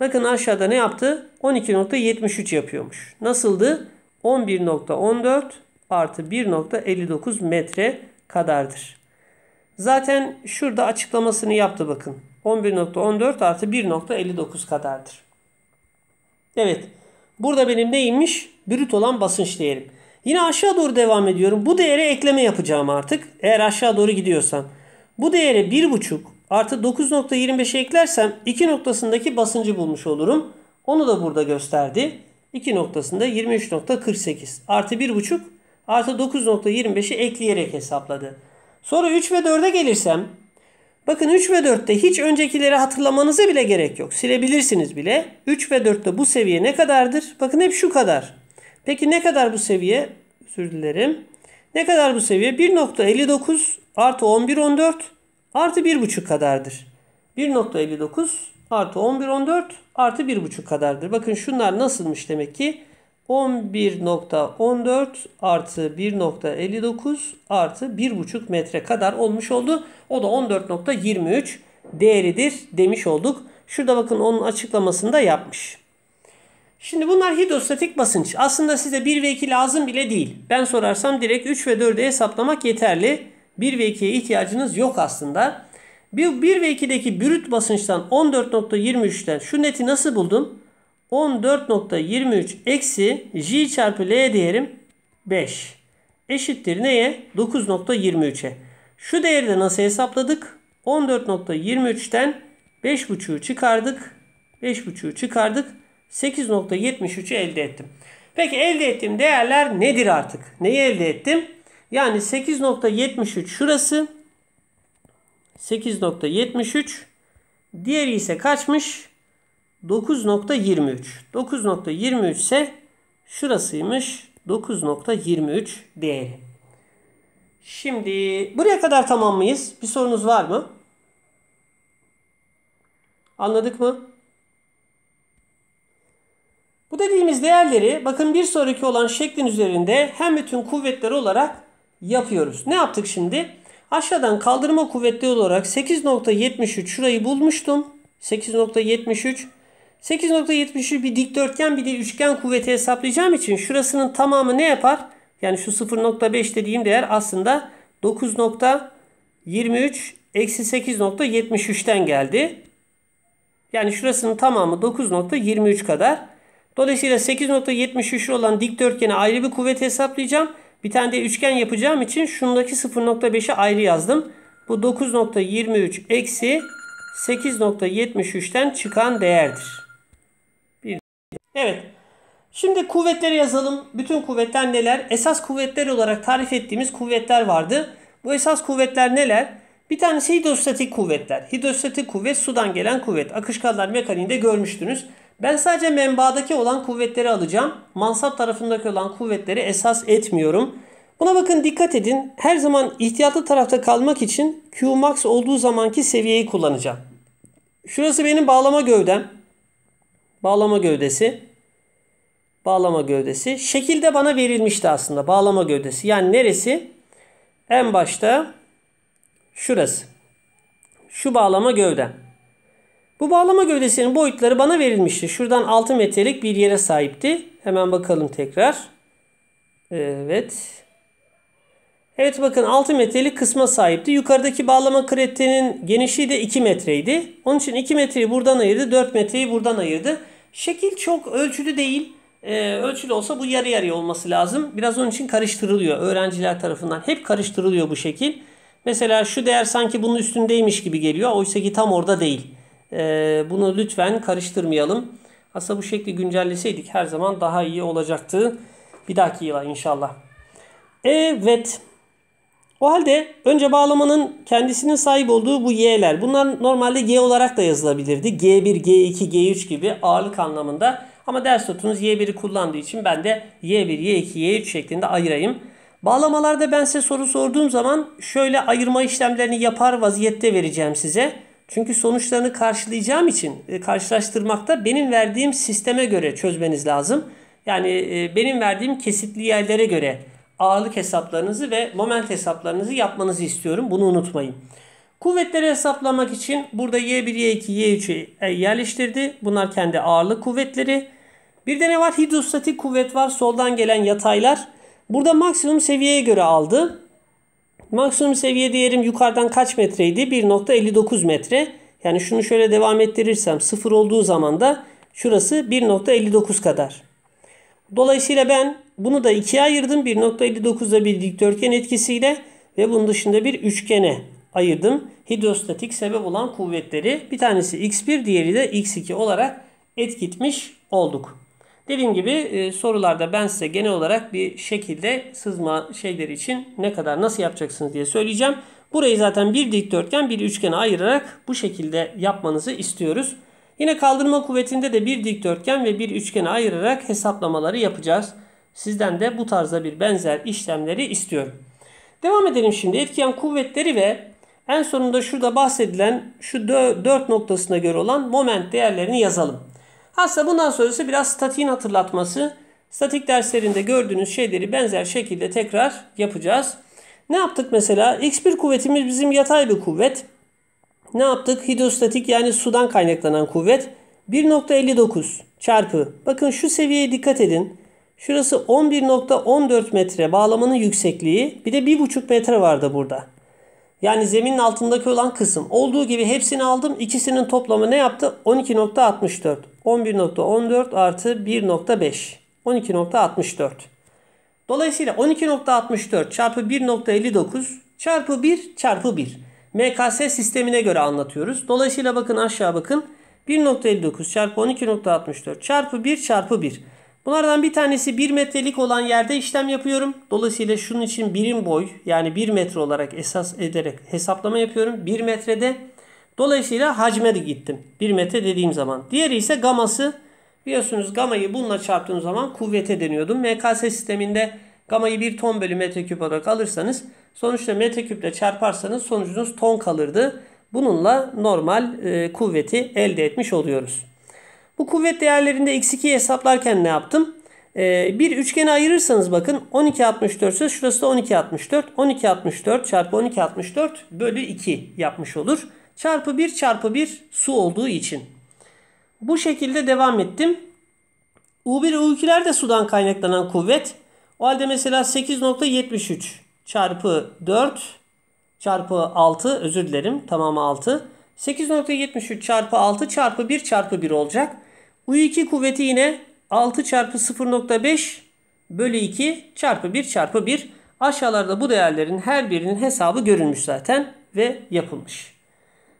Speaker 1: Bakın aşağıda ne yaptı? 12.73 yapıyormuş. Nasıldı? 11.14 artı 1.59 metre kadardır. Zaten şurada açıklamasını yaptı bakın. 11.14 artı 1.59 kadardır. Evet. Burada benim neymiş? Brüt olan basınç değerim. Yine aşağı doğru devam ediyorum. Bu değere ekleme yapacağım artık. Eğer aşağı doğru gidiyorsam. Bu değere 1.5 artı 9.25'e eklersem 2 noktasındaki basıncı bulmuş olurum. Onu da burada gösterdi. 2 noktasında 23.48 artı 1.5 artı 9.25'i ekleyerek hesapladı. Sonra 3 ve 4'e gelirsem bakın 3 ve 4'te hiç öncekileri hatırlamanıza bile gerek yok. Silebilirsiniz bile. 3 ve 4'te bu seviye ne kadardır? Bakın hep şu kadar. Peki ne kadar bu seviye? Özür dilerim. Ne kadar bu seviye? 1.59 artı 11.14 artı 1.5 kadardır. 1.59 artı 11.14 artı 1.5 kadardır. Bakın şunlar nasılmış demek ki? 11.14 artı 1.59 artı 1.5 metre kadar olmuş oldu. O da 14.23 değeridir demiş olduk. Şurada bakın onun açıklamasını da yapmış. Şimdi bunlar hidrostatik basınç. Aslında size 1 ve 2 lazım bile değil. Ben sorarsam direkt 3 ve 4'ü hesaplamak yeterli. 1 ve 2'ye ihtiyacınız yok aslında. 1 ve 2'deki brüt basınçtan 14.23'ten şu neti nasıl buldum? 14.23 eksi J çarpı L diyelim 5. Eşittir neye? 9.23'e. Şu değeri de nasıl hesapladık? 14.23'ten 5.5'ü çıkardık. 5.5'ü çıkardık. 8.73'ü elde ettim. Peki elde ettiğim değerler nedir artık? Neyi elde ettim? Yani 8.73 şurası. 8.73 diğeri ise kaçmış? 9.23. 9.23 ise şurasıymış. 9.23 değeri. Şimdi buraya kadar tamam mıyız? Bir sorunuz var mı? Anladık mı? Bu dediğimiz değerleri bakın bir sonraki olan şeklin üzerinde hem bütün kuvvetler olarak yapıyoruz. Ne yaptık şimdi? Aşağıdan kaldırma kuvvetleri olarak 8.73 şurayı bulmuştum. 8.73 8.73 bir dikdörtgen bir de üçgen kuvveti hesaplayacağım için şurasının tamamı ne yapar? Yani şu 0.5 dediğim değer aslında 9.23 eksi 8.73'ten geldi. Yani şurasının tamamı 9.23 kadar. Dolayısıyla 8.73 olan dikdörtgene ayrı bir kuvvet hesaplayacağım. Bir tane de üçgen yapacağım için şundaki 0.5'e ayrı yazdım. Bu 9.23 eksi 8.73'ten çıkan değerdir. Evet. Şimdi kuvvetleri yazalım. Bütün kuvvetler neler? Esas kuvvetler olarak tarif ettiğimiz kuvvetler vardı. Bu esas kuvvetler neler? Bir tanesi hidrostatik kuvvetler. Hidrostatik kuvvet sudan gelen kuvvet. Akışkanlar mekaniğinde görmüştünüz. Ben sadece menbaadaki olan kuvvetleri alacağım. Mansap tarafındaki olan kuvvetleri esas etmiyorum. Buna bakın dikkat edin. Her zaman ihtiyatlı tarafta kalmak için Qmax olduğu zamanki seviyeyi kullanacağım. Şurası benim bağlama gövdem. Bağlama gövdesi. Bağlama gövdesi. Şekilde bana verilmişti aslında bağlama gövdesi. Yani neresi? En başta şurası. Şu bağlama gövdem. Bu bağlama gövdesinin boyutları bana verilmişti. Şuradan 6 metrelik bir yere sahipti. Hemen bakalım tekrar. Evet. Evet bakın 6 metrelik kısma sahipti. Yukarıdaki bağlama kretenin genişliği de 2 metreydi. Onun için 2 metreyi buradan ayırdı. 4 metreyi buradan ayırdı. Şekil çok ölçülü değil. Ee, ölçülü olsa bu yarı yarıya olması lazım. Biraz onun için karıştırılıyor öğrenciler tarafından. Hep karıştırılıyor bu şekil. Mesela şu değer sanki bunun üstündeymiş gibi geliyor. Oysa ki tam orada değil. Ee, bunu lütfen karıştırmayalım. Aslında bu şekli güncelleseydik her zaman daha iyi olacaktı. Bir dahaki yıla inşallah. Evet. O halde önce bağlamanın kendisinin sahip olduğu bu y'ler. Bunlar normalde y olarak da yazılabilirdi. G1, G2, G3 gibi ağırlık anlamında. Ama ders notunuz y1'i kullandığı için ben de y1, y2, y3 şeklinde ayırayım. Bağlamalarda ben size soru sorduğum zaman şöyle ayırma işlemlerini yapar vaziyette vereceğim size. Çünkü sonuçlarını karşılayacağım için e, karşılaştırmakta benim verdiğim sisteme göre çözmeniz lazım. Yani e, benim verdiğim kesitli yerlere göre ağırlık hesaplarınızı ve moment hesaplarınızı yapmanızı istiyorum. Bunu unutmayın. Kuvvetleri hesaplamak için burada Y1, Y2, Y3'ü yerleştirdi. Bunlar kendi ağırlık kuvvetleri. Bir de ne var? Hidrostatik kuvvet var. Soldan gelen yataylar. Burada maksimum seviyeye göre aldı. Maksimum seviye diyelim yukarıdan kaç metreydi? 1.59 metre. Yani şunu şöyle devam ettirirsem 0 olduğu zaman da şurası 1.59 kadar. Dolayısıyla ben bunu da ikiye ayırdım. 1.59'da bir dikdörtgen etkisiyle ve bunun dışında bir üçgene ayırdım. Hidrostatik sebep olan kuvvetleri bir tanesi x1 diğeri de x2 olarak etkitmiş olduk. Dediğim gibi e, sorularda ben size genel olarak bir şekilde sızma şeyleri için ne kadar nasıl yapacaksınız diye söyleyeceğim. Burayı zaten bir dikdörtgen bir üçgene ayırarak bu şekilde yapmanızı istiyoruz. Yine kaldırma kuvvetinde de bir dikdörtgen ve bir üçgene ayırarak hesaplamaları yapacağız. Sizden de bu tarzda bir benzer işlemleri istiyorum. Devam edelim şimdi. Etkiyen kuvvetleri ve en sonunda şurada bahsedilen şu 4 noktasına göre olan moment değerlerini yazalım. Aslında bundan sonrası biraz statiğin hatırlatması. Statik derslerinde gördüğünüz şeyleri benzer şekilde tekrar yapacağız. Ne yaptık mesela? X1 kuvvetimiz bizim yatay bir kuvvet. Ne yaptık? Hidrostatik yani sudan kaynaklanan kuvvet. 1.59 çarpı. Bakın şu seviyeye dikkat edin. Şurası 11.14 metre bağlamanın yüksekliği. Bir de 1.5 metre vardı burada. Yani zeminin altındaki olan kısım. Olduğu gibi hepsini aldım. İkisinin toplamı ne yaptı? 12.64. 11.14 artı 1.5. 12.64. Dolayısıyla 12.64 çarpı 1.59 çarpı 1 çarpı 1. MKS sistemine göre anlatıyoruz. Dolayısıyla bakın aşağı bakın. 1.59 çarpı 12.64 çarpı 1 çarpı 1. Bunlardan bir tanesi 1 metrelik olan yerde işlem yapıyorum. Dolayısıyla şunun için birim boy yani 1 metre olarak esas ederek hesaplama yapıyorum. 1 metrede dolayısıyla hacme de gittim. 1 metre dediğim zaman. Diğeri ise gaması. Biliyorsunuz gamayı bununla çarptığım zaman kuvvete deniyordum. MKS sisteminde gamayı 1 ton bölü metreküp olarak alırsanız sonuçta metreküple çarparsanız sonucunuz ton kalırdı. Bununla normal e, kuvveti elde etmiş oluyoruz. Bu kuvvet değerlerinde x 2'yi hesaplarken ne yaptım? Ee, bir üçgene ayırırsanız bakın 12.64 ise şurası da 12.64. 12.64 çarpı 12.64 bölü 2 yapmış olur. Çarpı 1 çarpı 1 su olduğu için. Bu şekilde devam ettim. U1 U2'ler de sudan kaynaklanan kuvvet. O halde mesela 8.73 çarpı 4 çarpı 6 özür dilerim tamamı 6. 8.73 çarpı 6 çarpı 1 çarpı 1 olacak. U2 kuvveti yine 6 çarpı 0.5 bölü 2 çarpı 1 çarpı 1. Aşağılarda bu değerlerin her birinin hesabı görülmüş zaten ve yapılmış.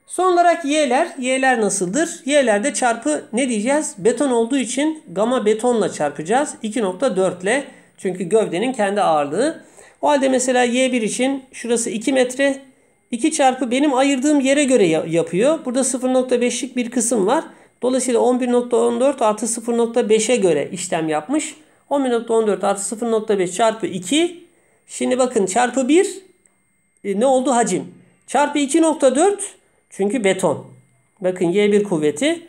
Speaker 1: Son olarak y'ler. Y'ler nasıldır? Y'lerde çarpı ne diyeceğiz? Beton olduğu için gama betonla çarpacağız. 2.4 ile. Çünkü gövdenin kendi ağırlığı. O halde mesela y1 için şurası 2 metre. 2 çarpı benim ayırdığım yere göre yapıyor. Burada 0.5'lik bir kısım var. Dolayısıyla 11.14 artı 0.5'e göre işlem yapmış. 11.14 artı 0.5 çarpı 2. Şimdi bakın çarpı 1 e, ne oldu hacim? Çarpı 2.4 çünkü beton. Bakın Y1 kuvveti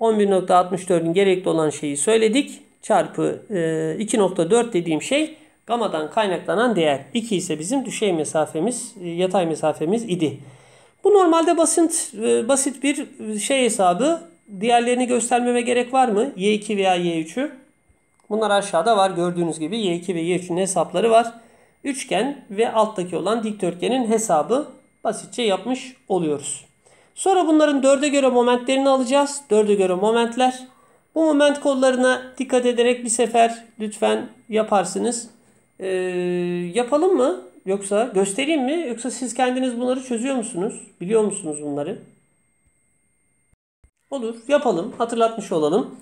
Speaker 1: 11.64'ün gerekli olan şeyi söyledik. Çarpı e, 2.4 dediğim şey gamadan kaynaklanan değer. 2 ise bizim düşey mesafemiz, e, yatay mesafemiz idi. Bu normalde basit, e, basit bir e, şey hesabı Diğerlerini göstermeme gerek var mı? Y2 veya Y3'ü. Bunlar aşağıda var. Gördüğünüz gibi Y2 ve Y3'ün hesapları var. Üçgen ve alttaki olan dikdörtgenin hesabı basitçe yapmış oluyoruz. Sonra bunların dörde göre momentlerini alacağız. Dörde göre momentler. Bu moment kollarına dikkat ederek bir sefer lütfen yaparsınız. Ee, yapalım mı? Yoksa göstereyim mi? Yoksa siz kendiniz bunları çözüyor musunuz? Biliyor musunuz bunları? Olur. Yapalım. Hatırlatmış olalım.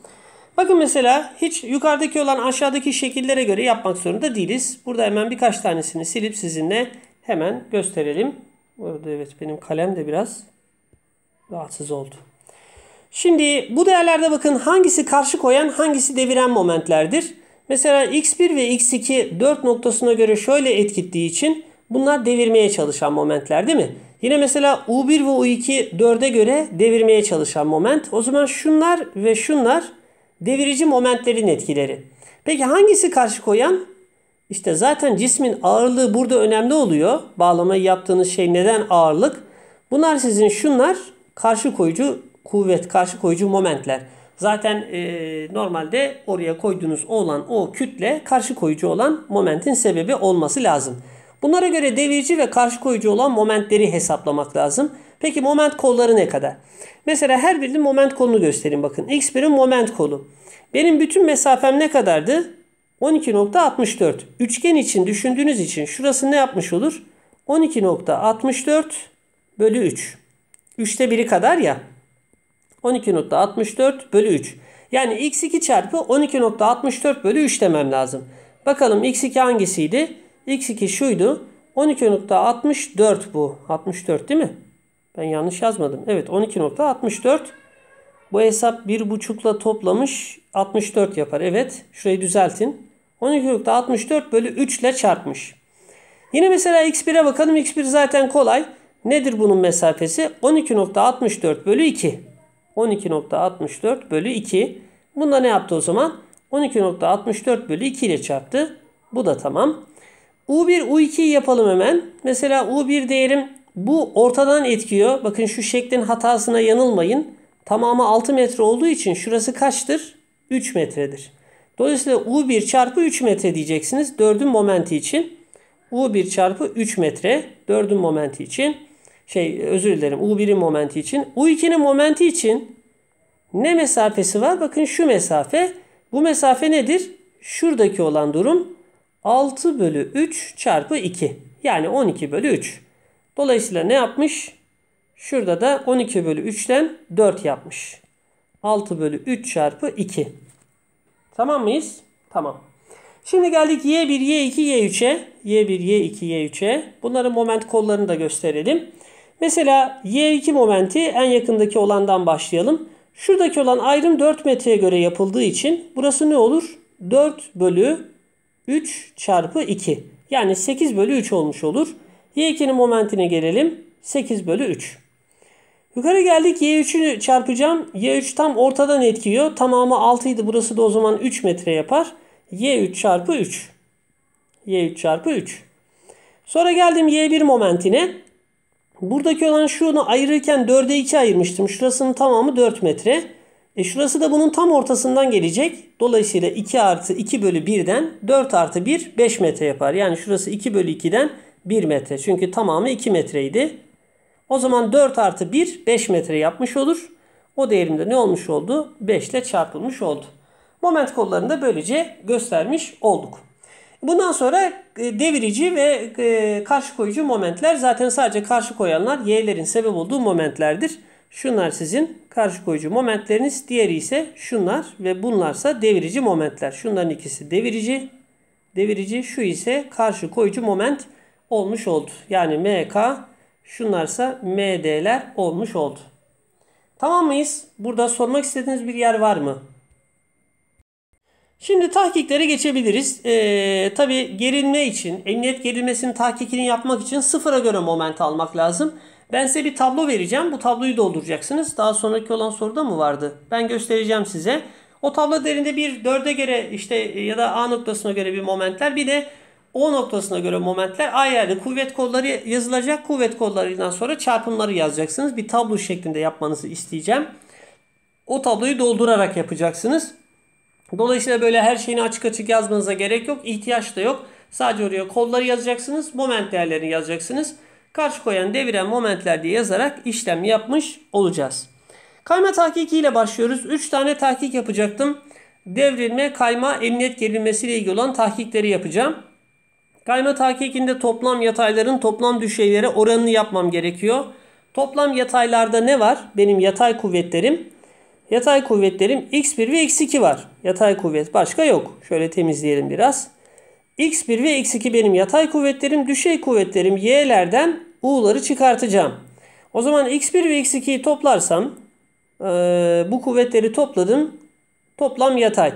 Speaker 1: Bakın mesela hiç yukarıdaki olan aşağıdaki şekillere göre yapmak zorunda değiliz. Burada hemen birkaç tanesini silip sizinle hemen gösterelim. Burada evet benim kalem de biraz rahatsız oldu. Şimdi bu değerlerde bakın hangisi karşı koyan hangisi deviren momentlerdir. Mesela x1 ve x2 4 noktasına göre şöyle etkittiği için bunlar devirmeye çalışan momentler değil mi? Yine mesela U1 ve U2 4'e göre devirmeye çalışan moment. O zaman şunlar ve şunlar devirici momentlerin etkileri. Peki hangisi karşı koyan? İşte zaten cismin ağırlığı burada önemli oluyor. Bağlamayı yaptığınız şey neden ağırlık? Bunlar sizin şunlar karşı koyucu kuvvet, karşı koyucu momentler. Zaten e, normalde oraya koyduğunuz olan o kütle karşı koyucu olan momentin sebebi olması lazım. Bunlara göre devirici ve karşı koyucu olan momentleri hesaplamak lazım. Peki moment kolları ne kadar? Mesela her birinin moment kolunu göstereyim bakın. X1'in moment kolu. Benim bütün mesafem ne kadardı? 12.64. Üçgen için düşündüğünüz için şurası ne yapmış olur? 12.64 bölü 3. 3'te 1'i kadar ya. 12.64 bölü 3. Yani x2 çarpı 12.64 bölü 3 demem lazım. Bakalım x2 hangisiydi? X2 şuydu. 12.64 bu. 64 değil mi? Ben yanlış yazmadım. Evet 12.64. Bu hesap 1.5'la toplamış 64 yapar. Evet şurayı düzeltin. 12.64 bölü 3 ile çarpmış. Yine mesela x1'e bakalım. x1 zaten kolay. Nedir bunun mesafesi? 12.64 bölü 2. 12.64 bölü 2. Bunda ne yaptı o zaman? 12.64 bölü 2 ile çarptı. Bu da tamam. U1, U2'yi yapalım hemen. Mesela U1 değerim bu ortadan etkiyor. Bakın şu şeklin hatasına yanılmayın. Tamamı 6 metre olduğu için şurası kaçtır? 3 metredir. Dolayısıyla U1 çarpı 3 metre diyeceksiniz. 4'ün momenti için. U1 çarpı 3 metre 4'ün momenti için. Şey özür dilerim U1'in momenti için. U2'nin momenti için ne mesafesi var? Bakın şu mesafe. Bu mesafe nedir? Şuradaki olan durum 6 bölü 3 çarpı 2. Yani 12 bölü 3. Dolayısıyla ne yapmış? Şurada da 12 bölü 3'ten 4 yapmış. 6 bölü 3 çarpı 2. Tamam mıyız? Tamam. Şimdi geldik Y1, Y2, Y3'e. Y1, Y2, Y3'e. Bunların moment kollarını da gösterelim. Mesela Y2 momenti en yakındaki olandan başlayalım. Şuradaki olan ayrım 4 metreye göre yapıldığı için burası ne olur? 4 bölü 3 çarpı 2. Yani 8 bölü 3 olmuş olur. Y2'nin momentine gelelim. 8 bölü 3. Yukarı geldik. Y3'ü çarpacağım. Y3 tam ortadan etkiyor. Tamamı 6 idi. Burası da o zaman 3 metre yapar. Y3 çarpı 3. Y3 çarpı 3. Sonra geldim Y1 momentine. Buradaki olan şunu ayırırken 4'e 2 ayırmıştım. Şurasının tamamı 4 metre. E şurası da bunun tam ortasından gelecek. Dolayısıyla 2 artı 2 bölü 1'den 4 artı 1 5 metre yapar. Yani şurası 2 bölü 2'den 1 metre. Çünkü tamamı 2 metreydi. O zaman 4 artı 1 5 metre yapmış olur. O değerimde ne olmuş oldu? 5 ile çarpılmış oldu. Moment kollarını da böylece göstermiş olduk. Bundan sonra e, devirici ve e, karşı koyucu momentler zaten sadece karşı koyanlar y'lerin sebep olduğu momentlerdir. Şunlar sizin karşı koyucu momentleriniz. Diğeri ise şunlar ve bunlarsa devirici momentler. Şunların ikisi devirici. Devirici şu ise karşı koyucu moment olmuş oldu. Yani MK şunlarsa MD'ler olmuş oldu. Tamam mıyız? Burada sormak istediğiniz bir yer var mı? Şimdi tahkiklere geçebiliriz. Ee, tabii gerilme için, emniyet gerilmesinin tahkikini yapmak için sıfıra göre moment almak lazım. Ben size bir tablo vereceğim. Bu tabloyu dolduracaksınız. Daha sonraki olan soruda mı vardı? Ben göstereceğim size. O tablo derinde bir dörde göre işte ya da A noktasına göre bir momentler bir de O noktasına göre momentler ayrı kuvvet kolları yazılacak. Kuvvet kollarından sonra çarpımları yazacaksınız. Bir tablo şeklinde yapmanızı isteyeceğim. O tabloyu doldurarak yapacaksınız. Dolayısıyla böyle her şeyini açık açık yazmanıza gerek yok. İhtiyaç da yok. Sadece oraya kolları yazacaksınız. Moment değerlerini yazacaksınız karşı koyan deviren momentler diye yazarak işlem yapmış olacağız. Kayma tahkiki ile başlıyoruz. 3 tane tahkik yapacaktım. Devrilme, kayma, emniyet gerilmesi ile ilgili olan tahkikleri yapacağım. Kayma tahkikinde toplam yatayların toplam düşeylere oranını yapmam gerekiyor. Toplam yataylarda ne var? Benim yatay kuvvetlerim. Yatay kuvvetlerim x1 ve x2 var. Yatay kuvvet başka yok. Şöyle temizleyelim biraz. x1 ve x2 benim yatay kuvvetlerim. Düşey kuvvetlerim y'lerden U'ları çıkartacağım. O zaman x1 ve x2'yi toplarsam e, bu kuvvetleri topladım. Toplam yatay.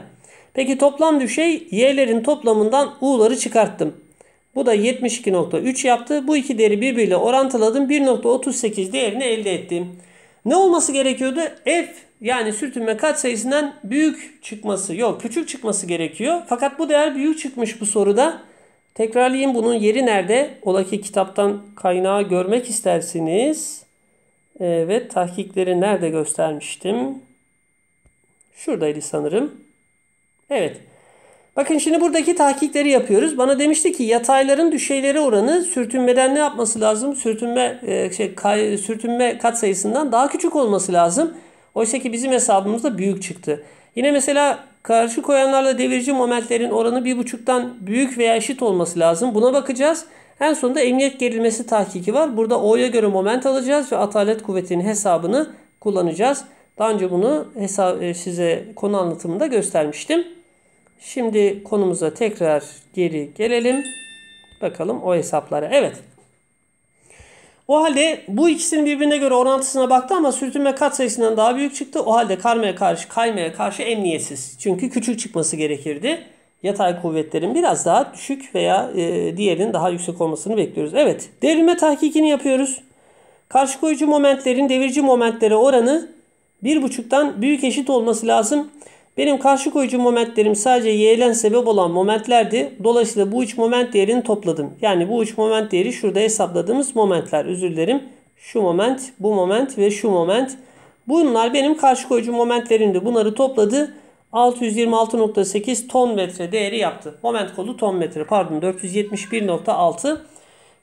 Speaker 1: Peki toplam düşey y'lerin toplamından u'ları çıkarttım. Bu da 72.3 yaptı. Bu iki değeri birbiriyle orantıladım. 1.38 değerini elde ettim. Ne olması gerekiyordu? F yani sürtünme katsayısından büyük çıkması yok küçük çıkması gerekiyor. Fakat bu değer büyük çıkmış bu soruda. Tekrarlayayım bunun yeri nerede? Ola ki kitaptan kaynağı görmek istersiniz. Evet tahkikleri nerede göstermiştim? Şuradaydı sanırım. Evet. Bakın şimdi buradaki tahkikleri yapıyoruz. Bana demişti ki yatayların düşeyleri oranı sürtünmeden ne yapması lazım? Sürtünme e, şey kay, sürtünme sayısından daha küçük olması lazım. Oysa ki bizim hesabımızda büyük çıktı. Yine mesela Karşı koyanlarla devirici momentlerin oranı 1.5'tan büyük veya eşit olması lazım. Buna bakacağız. En sonunda emniyet gerilmesi tahkiki var. Burada O'ya göre moment alacağız ve atalet kuvvetinin hesabını kullanacağız. Daha önce bunu hesap, e, size konu anlatımında göstermiştim. Şimdi konumuza tekrar geri gelelim. Bakalım o hesaplara. Evet. O halde bu ikisinin birbirine göre orantısına baktı ama sürtünme kat sayısından daha büyük çıktı. O halde karmaya karşı kaymaya karşı emniyetsiz. Çünkü küçük çıkması gerekirdi. Yatay kuvvetlerin biraz daha düşük veya e, diğerinin daha yüksek olmasını bekliyoruz. Evet devrilme tahkikini yapıyoruz. Karşı koyucu momentlerin devirici momentlere oranı 1.5'tan büyük eşit olması lazım. Benim karşı koyucu momentlerim sadece y'len sebep olan momentlerdi. Dolayısıyla bu üç moment değerini topladım. Yani bu üç moment değeri şurada hesapladığımız momentler. Özür dilerim. Şu moment, bu moment ve şu moment. Bunlar benim karşı koyucu momentlerimdi. Bunları topladı. 626.8 ton metre değeri yaptı. Moment kolu ton metre pardon 471.6.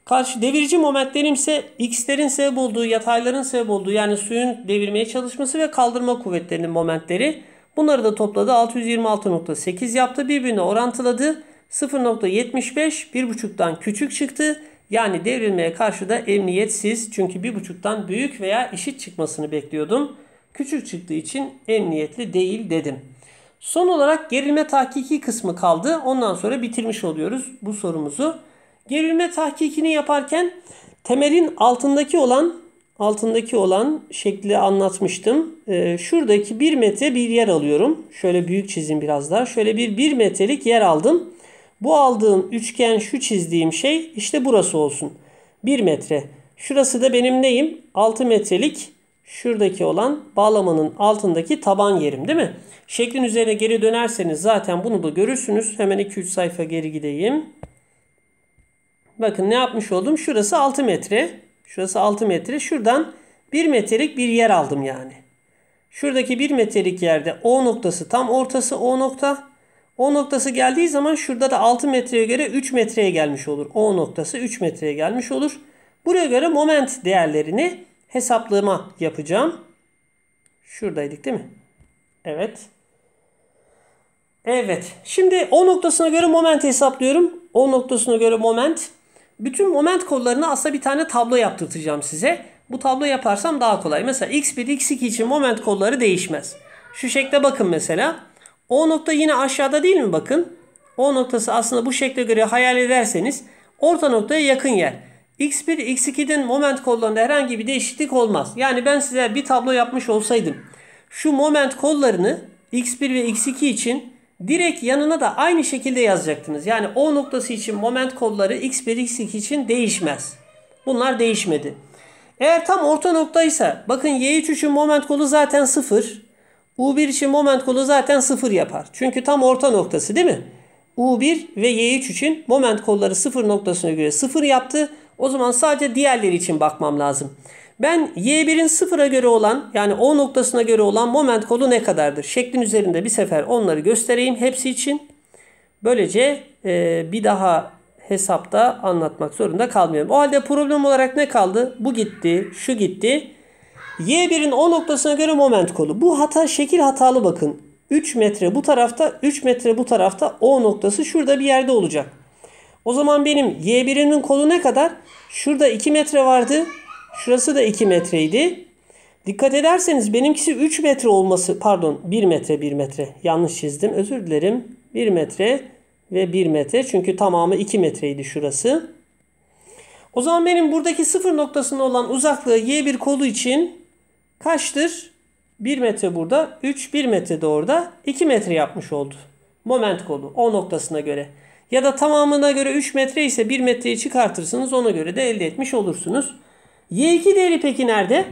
Speaker 1: Karşı devirici momentlerim ise x'lerin sebep olduğu, yatayların sebep olduğu yani suyun devirmeye çalışması ve kaldırma kuvvetlerinin momentleri. Bunları da topladı. 626.8 yaptı. Birbirine orantıladı. 0.75 bir buçuktan küçük çıktı. Yani devrilmeye karşı da emniyetsiz. Çünkü bir buçuktan büyük veya eşit çıkmasını bekliyordum. Küçük çıktığı için emniyetli değil dedim. Son olarak gerilme tahkiki kısmı kaldı. Ondan sonra bitirmiş oluyoruz bu sorumuzu. Gerilme tahkikini yaparken temelin altındaki olan altındaki olan şekli anlatmıştım. Ee, şuradaki bir metre bir yer alıyorum. Şöyle büyük çizim biraz daha. Şöyle bir bir metrelik yer aldım. Bu aldığım üçgen şu çizdiğim şey işte burası olsun. bir metre. Şurası da benim neyim? altı metrelik şuradaki olan bağlamanın altındaki taban yerim değil mi? Şeklin üzerine geri dönerseniz zaten bunu da görürsünüz. Hemen 2-3 sayfa geri gideyim. Bakın ne yapmış oldum? Şurası 6 metre. Şurası 6 metre. Şuradan 1 metrelik bir yer aldım yani. Şuradaki 1 metrelik yerde O noktası tam ortası O nokta. O noktası geldiği zaman şurada da 6 metreye göre 3 metreye gelmiş olur. O noktası 3 metreye gelmiş olur. Buraya göre moment değerlerini hesaplama yapacağım. Şuradaydık değil mi? Evet. Evet. Şimdi O noktasına göre moment hesaplıyorum. O noktasına göre moment bütün moment kollarını aslında bir tane tablo yaptırtacağım size. Bu tablo yaparsam daha kolay. Mesela x1, x2 için moment kolları değişmez. Şu şekle bakın mesela. O nokta yine aşağıda değil mi bakın? O noktası aslında bu şekle göre hayal ederseniz orta noktaya yakın yer. X1, X2'den moment kollarında herhangi bir değişiklik olmaz. Yani ben size bir tablo yapmış olsaydım şu moment kollarını X1 ve X2 için Direkt yanına da aynı şekilde yazacaktınız. Yani O noktası için moment kodları X1, X2 için değişmez. Bunlar değişmedi. Eğer tam orta noktaysa bakın Y3 için moment kolu zaten 0. U1 için moment kolu zaten 0 yapar. Çünkü tam orta noktası değil mi? U1 ve Y3 için moment kolları 0 noktasına göre 0 yaptı. O zaman sadece diğerleri için bakmam lazım. Ben Y1'in sıfıra göre olan yani O noktasına göre olan moment kolu ne kadardır? Şeklin üzerinde bir sefer onları göstereyim hepsi için. Böylece e, bir daha hesapta anlatmak zorunda kalmıyorum. O halde problem olarak ne kaldı? Bu gitti, şu gitti. Y1'in O noktasına göre moment kolu. Bu hata şekil hatalı bakın. 3 metre bu tarafta, 3 metre bu tarafta O noktası şurada bir yerde olacak. O zaman benim Y1'imin kolu ne kadar? Şurada 2 metre vardı. Şurası da 2 metreydi. Dikkat ederseniz benimkisi 3 metre olması pardon 1 metre 1 metre yanlış çizdim özür dilerim 1 metre ve 1 metre çünkü tamamı 2 metreydi şurası. O zaman benim buradaki sıfır noktasında olan uzaklığı y1 kolu için kaçtır? 1 metre burada 3 1 metre de orada 2 metre yapmış oldu. Moment kolu o noktasına göre. Ya da tamamına göre 3 metre ise 1 metreyi çıkartırsınız ona göre de elde etmiş olursunuz. Y2 değeri peki nerede?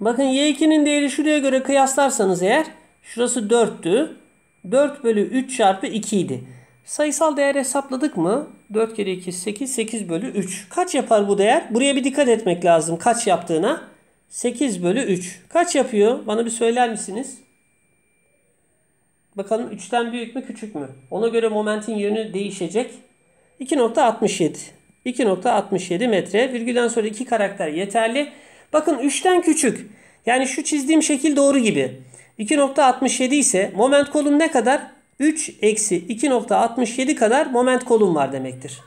Speaker 1: Bakın Y2'nin değeri şuraya göre kıyaslarsanız eğer şurası 4'tü. 4 bölü 3 çarpı 2 idi. Sayısal değer hesapladık mı? 4 kere 2 8. 8 bölü 3. Kaç yapar bu değer? Buraya bir dikkat etmek lazım kaç yaptığına. 8 bölü 3. Kaç yapıyor? Bana bir söyler misiniz? Bakalım 3'ten büyük mü küçük mü? Ona göre momentin yönü değişecek. 2.67. 2.67 metre. Virgülden sonra iki karakter yeterli. Bakın 3'ten küçük. Yani şu çizdiğim şekil doğru gibi. 2.67 ise moment kolum ne kadar? 3 eksi 2.67 kadar moment kolum var demektir.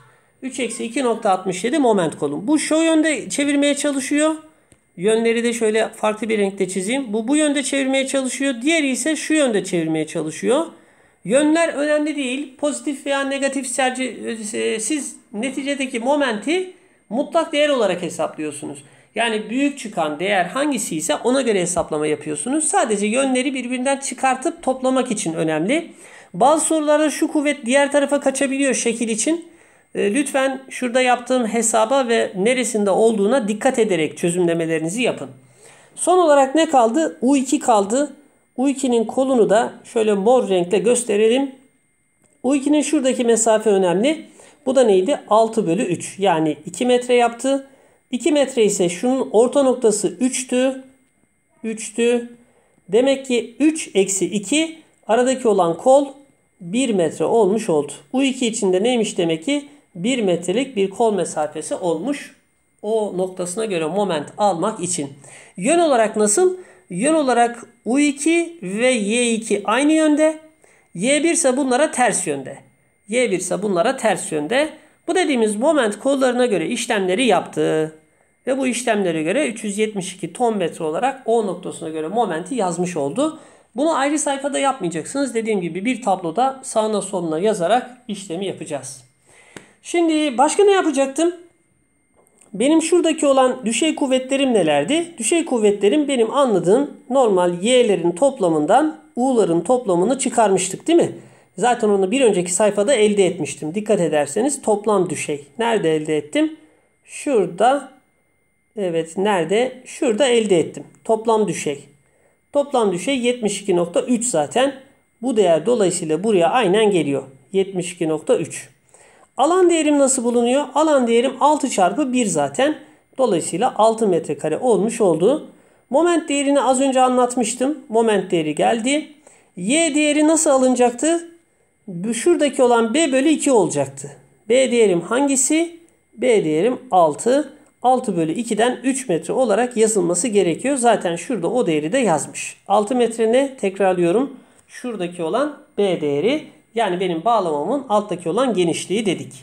Speaker 1: 3 eksi 2.67 moment kolum. Bu şu yönde çevirmeye çalışıyor. Yönleri de şöyle farklı bir renkte çizeyim. Bu bu yönde çevirmeye çalışıyor. Diğeri ise şu yönde çevirmeye çalışıyor. Yönler önemli değil. Pozitif veya negatif serci, e, siz neticedeki momenti mutlak değer olarak hesaplıyorsunuz. Yani büyük çıkan değer hangisi ise ona göre hesaplama yapıyorsunuz. Sadece yönleri birbirinden çıkartıp toplamak için önemli. Bazı sorularda şu kuvvet diğer tarafa kaçabiliyor şekil için. E, lütfen şurada yaptığım hesaba ve neresinde olduğuna dikkat ederek çözümlemelerinizi yapın. Son olarak ne kaldı? U2 kaldı. U2'nin kolunu da şöyle mor renkle gösterelim. U2'nin şuradaki mesafe önemli. Bu da neydi? 6 bölü 3. Yani 2 metre yaptı. 2 metre ise şunun orta noktası 3'tü. 3'tü. Demek ki 3 eksi 2 aradaki olan kol 1 metre olmuş oldu. U2 içinde neymiş demek ki? 1 metrelik bir kol mesafesi olmuş. O noktasına göre moment almak için. Yön olarak nasıl? Yön olarak U2 ve Y2 aynı yönde. Y1 ise bunlara ters yönde. Y1 ise bunlara ters yönde. Bu dediğimiz moment kollarına göre işlemleri yaptı. Ve bu işlemlere göre 372 ton metre olarak O noktasına göre momenti yazmış oldu. Bunu ayrı sayfada yapmayacaksınız. Dediğim gibi bir tabloda sağına soluna yazarak işlemi yapacağız. Şimdi başka ne yapacaktım? Benim şuradaki olan düşey kuvvetlerim nelerdi? Düşey kuvvetlerim benim anladığım normal y'lerin toplamından u'ların toplamını çıkarmıştık değil mi? Zaten onu bir önceki sayfada elde etmiştim. Dikkat ederseniz toplam düşey. Nerede elde ettim? Şurada. Evet nerede? Şurada elde ettim. Toplam düşey. Toplam düşey 72.3 zaten. Bu değer dolayısıyla buraya aynen geliyor. 72.3. Alan değerim nasıl bulunuyor? Alan değerim 6 çarpı 1 zaten. Dolayısıyla 6 metrekare olmuş oldu. Moment değerini az önce anlatmıştım. Moment değeri geldi. Y değeri nasıl alınacaktı? Şuradaki olan B bölü 2 olacaktı. B değerim hangisi? B değerim 6. 6 bölü 2'den 3 metre olarak yazılması gerekiyor. Zaten şurada o değeri de yazmış. 6 metre ne? Tekrarlıyorum. Şuradaki olan B değeri yani benim bağlamamın alttaki olan genişliği dedik.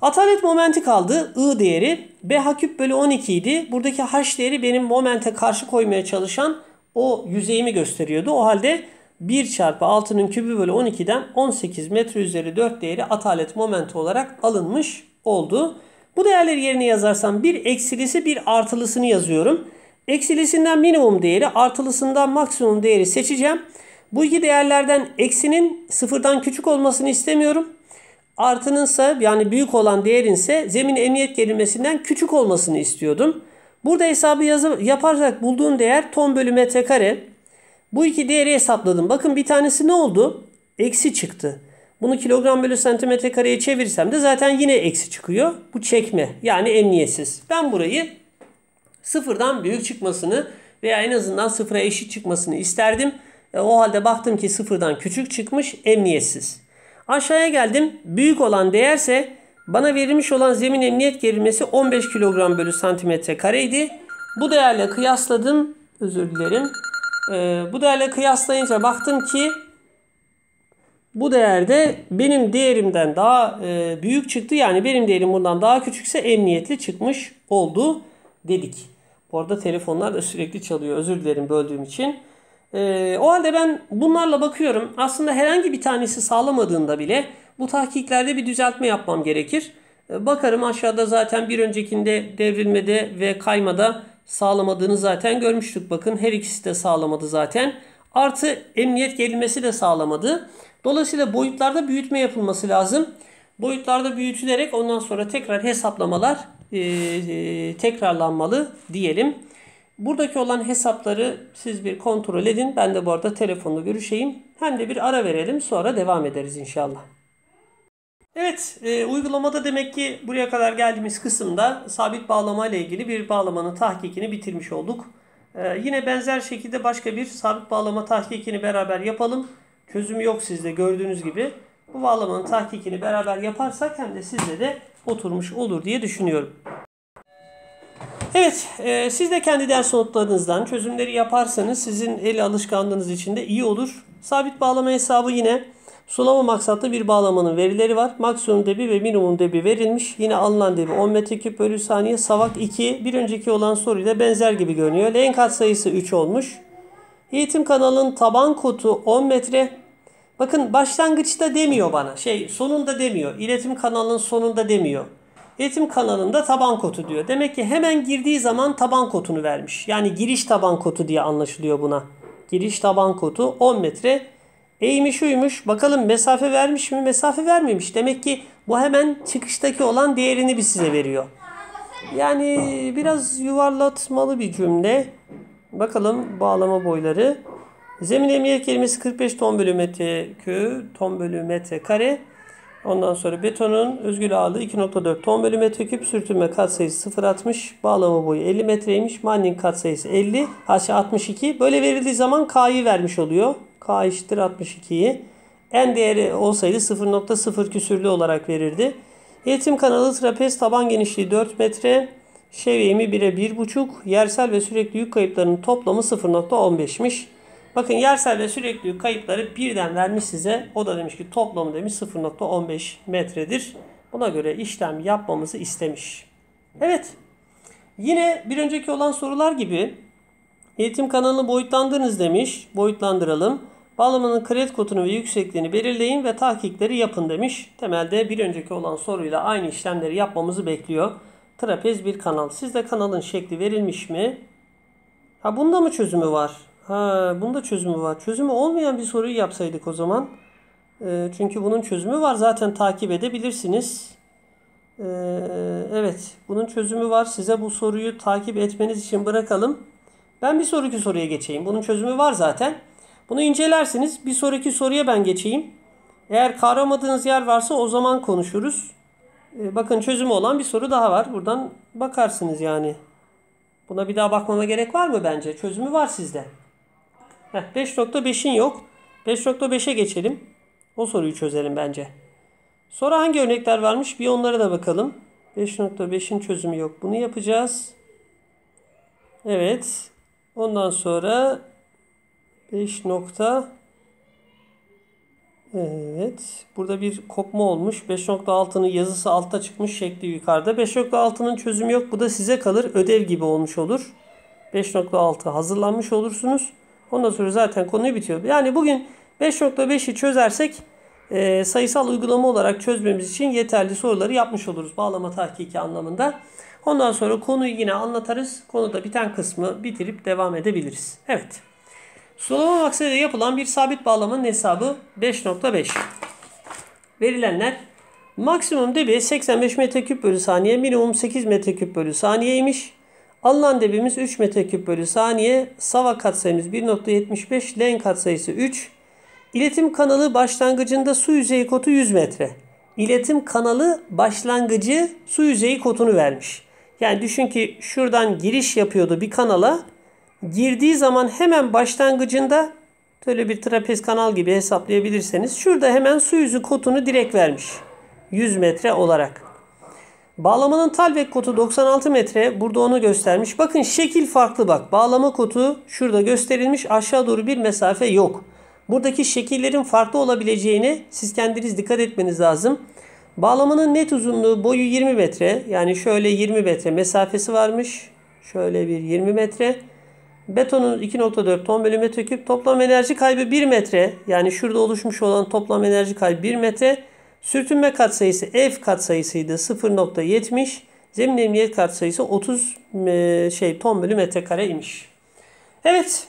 Speaker 1: Atalet momenti kaldı. I değeri BH küp bölü 12 idi. Buradaki H değeri benim momente karşı koymaya çalışan o yüzeyimi gösteriyordu. O halde 1 çarpı 6'nın kübü bölü 12'den 18 metre üzeri 4 değeri atalet momenti olarak alınmış oldu. Bu değerleri yerine yazarsam bir eksilisi bir artılısını yazıyorum. Eksilisinden minimum değeri artılısından maksimum değeri seçeceğim. Bu iki değerlerden eksinin sıfırdan küçük olmasını istemiyorum. Artınınsa yani büyük olan değerin ise zemin emniyet gerilmesinden küçük olmasını istiyordum. Burada hesabı yazı, yaparsak bulduğum değer ton bölü metrekare. Bu iki değeri hesapladım. Bakın bir tanesi ne oldu? Eksi çıktı. Bunu kilogram bölü santimetre kareye çevirsem de zaten yine eksi çıkıyor. Bu çekme yani emniyetsiz. Ben burayı sıfırdan büyük çıkmasını veya en azından sıfıra eşit çıkmasını isterdim. E, o halde baktım ki sıfırdan küçük çıkmış emniyetsiz. Aşağıya geldim. Büyük olan değerse bana verilmiş olan zemin emniyet gerilmesi 15 kilogram bölü santimetre kareydi. Bu değerle kıyasladım. Özür dilerim. E, bu değerle kıyaslayınca baktım ki bu değerde benim değerimden daha e, büyük çıktı. Yani benim değerim bundan daha küçükse emniyetli çıkmış oldu dedik. Bu arada telefonlar da sürekli çalıyor. Özür dilerim böldüğüm için. E, o halde ben bunlarla bakıyorum. Aslında herhangi bir tanesi sağlamadığında bile bu tahkiklerde bir düzeltme yapmam gerekir. E, bakarım aşağıda zaten bir öncekinde devrilmede ve kaymada sağlamadığını zaten görmüştük. Bakın her ikisi de sağlamadı zaten. Artı emniyet gelmesi de sağlamadı. Dolayısıyla boyutlarda büyütme yapılması lazım. Boyutlarda büyütülerek ondan sonra tekrar hesaplamalar e, e, tekrarlanmalı diyelim. Buradaki olan hesapları siz bir kontrol edin. Ben de bu arada telefonla görüşeyim. Hem de bir ara verelim sonra devam ederiz inşallah. Evet, e, uygulamada demek ki buraya kadar geldiğimiz kısımda sabit bağlama ile ilgili bir bağlamanın tahkikini bitirmiş olduk. E, yine benzer şekilde başka bir sabit bağlama tahkikini beraber yapalım. Çözümü yok sizde gördüğünüz gibi. Bu bağlamanın tahkikini beraber yaparsak hem de sizde de oturmuş olur diye düşünüyorum. Evet, e, siz de kendi ders notlarınızdan çözümleri yaparsanız sizin el alışkanlığınız için de iyi olur. Sabit bağlama hesabı yine sulama maksatlı bir bağlamanın verileri var. Maksimum debi ve minimum debi verilmiş. Yine alınan debi 10 metreküp bölü saniye. Savak 2, bir önceki olan soruyla benzer gibi görünüyor. Len kat sayısı 3 olmuş. Eğitim kanalının taban kotu 10 metre. Bakın başlangıçta demiyor bana. Şey sonunda demiyor. İletim kanalının sonunda demiyor. Ritim kanalında taban kotu diyor. Demek ki hemen girdiği zaman taban kotunu vermiş. Yani giriş taban kotu diye anlaşılıyor buna. Giriş taban kotu 10 metre. Eğmiş uymuş. Bakalım mesafe vermiş mi? Mesafe vermemiş. Demek ki bu hemen çıkıştaki olan değerini bir size veriyor. Yani biraz yuvarlatmalı bir cümle. Bakalım bağlama boyları. Zemin emniyet kelimesi 45 ton bölü metre kü, ton bölü metre kare. Ondan sonra betonun özgül ağırlığı 2.4 ton bölü metreküp. Sürtünme katsayısı 0.60. Bağlama boyu 50 metreymiş. Manning katsayısı 50. H 62. Böyle verildiği zaman K'yı vermiş oluyor. K eşittir 62'yi. En değeri olsaydı 0.0 küsürlü olarak verirdi. Eğitim kanalı trapez taban genişliği 4 metre. Şeviyemi 1'e 1.5. Yersel ve sürekli yük kayıplarının toplamı 0.15'miş. Bakın yerselde sürekli kayıpları birden vermiş size. O da demiş ki toplamı demiş 0.15 metredir. Buna göre işlem yapmamızı istemiş. Evet. Yine bir önceki olan sorular gibi eğitim kanalını boyutlandırınız demiş. Boyutlandıralım. Bağlamanın kred kodunu ve yüksekliğini belirleyin ve tahkikleri yapın demiş. Temelde bir önceki olan soruyla aynı işlemleri yapmamızı bekliyor. Trapez bir kanal. Sizde kanalın şekli verilmiş mi? Ha bunda mı çözümü var? Ha, bunda çözümü var. Çözümü olmayan bir soruyu yapsaydık o zaman. E, çünkü bunun çözümü var. Zaten takip edebilirsiniz. E, evet. Bunun çözümü var. Size bu soruyu takip etmeniz için bırakalım. Ben bir sonraki soruya geçeyim. Bunun çözümü var zaten. Bunu incelersiniz. Bir sonraki soruya ben geçeyim. Eğer kavramadığınız yer varsa o zaman konuşuruz. E, bakın çözümü olan bir soru daha var. Buradan bakarsınız yani. Buna bir daha bakmama gerek var mı bence? Çözümü var sizde. 5.5'in yok. 5.5'e geçelim. O soruyu çözelim bence. Sonra hangi örnekler varmış? Bir onlara da bakalım. 5.5'in çözümü yok. Bunu yapacağız. Evet. Ondan sonra 5. Evet. Burada bir kopma olmuş. 5.6'nın yazısı altta çıkmış şekli yukarıda. 5.6'nın çözümü yok. Bu da size kalır. Ödev gibi olmuş olur. 5.6 hazırlanmış olursunuz. Ondan sonra zaten konuyu bitiyor. Yani bugün 5.5'i çözersek e, sayısal uygulama olarak çözmemiz için yeterli soruları yapmış oluruz bağlama tahkiki anlamında. Ondan sonra konuyu yine anlatarız. Konuda biten kısmı bitirip devam edebiliriz. Evet. Sulama maksadıyla yapılan bir sabit bağlamanın hesabı 5.5. Verilenler maksimum debi 85 metreküp bölü saniye, minimum 8 metreküp bölü saniyeymiş. Alınan debimiz 3 metreküp bölü saniye. Sava katsayımız 1.75. Len katsayısı 3. İletim kanalı başlangıcında su yüzeyi kotu 100 metre. İletim kanalı başlangıcı su yüzeyi kotunu vermiş. Yani düşün ki şuradan giriş yapıyordu bir kanala. Girdiği zaman hemen başlangıcında böyle bir trapez kanal gibi hesaplayabilirseniz şurada hemen su yüzü kotunu direkt vermiş. 100 metre olarak. Bağlamanın talvek kotu 96 metre. Burada onu göstermiş. Bakın şekil farklı bak. Bağlama kotu şurada gösterilmiş. Aşağı doğru bir mesafe yok. Buradaki şekillerin farklı olabileceğini siz kendiniz dikkat etmeniz lazım. Bağlamanın net uzunluğu boyu 20 metre. Yani şöyle 20 metre mesafesi varmış. Şöyle bir 20 metre. Betonun 2.4 ton bölü metreküp toplam enerji kaybı 1 metre. Yani şurada oluşmuş olan toplam enerji kaybı 1 metre. Sürtünme katsayısı F katsayısıydı 0.70. Zemin emniyet katsayısı 30 e, şey ton bölü metrekareymiş. Evet.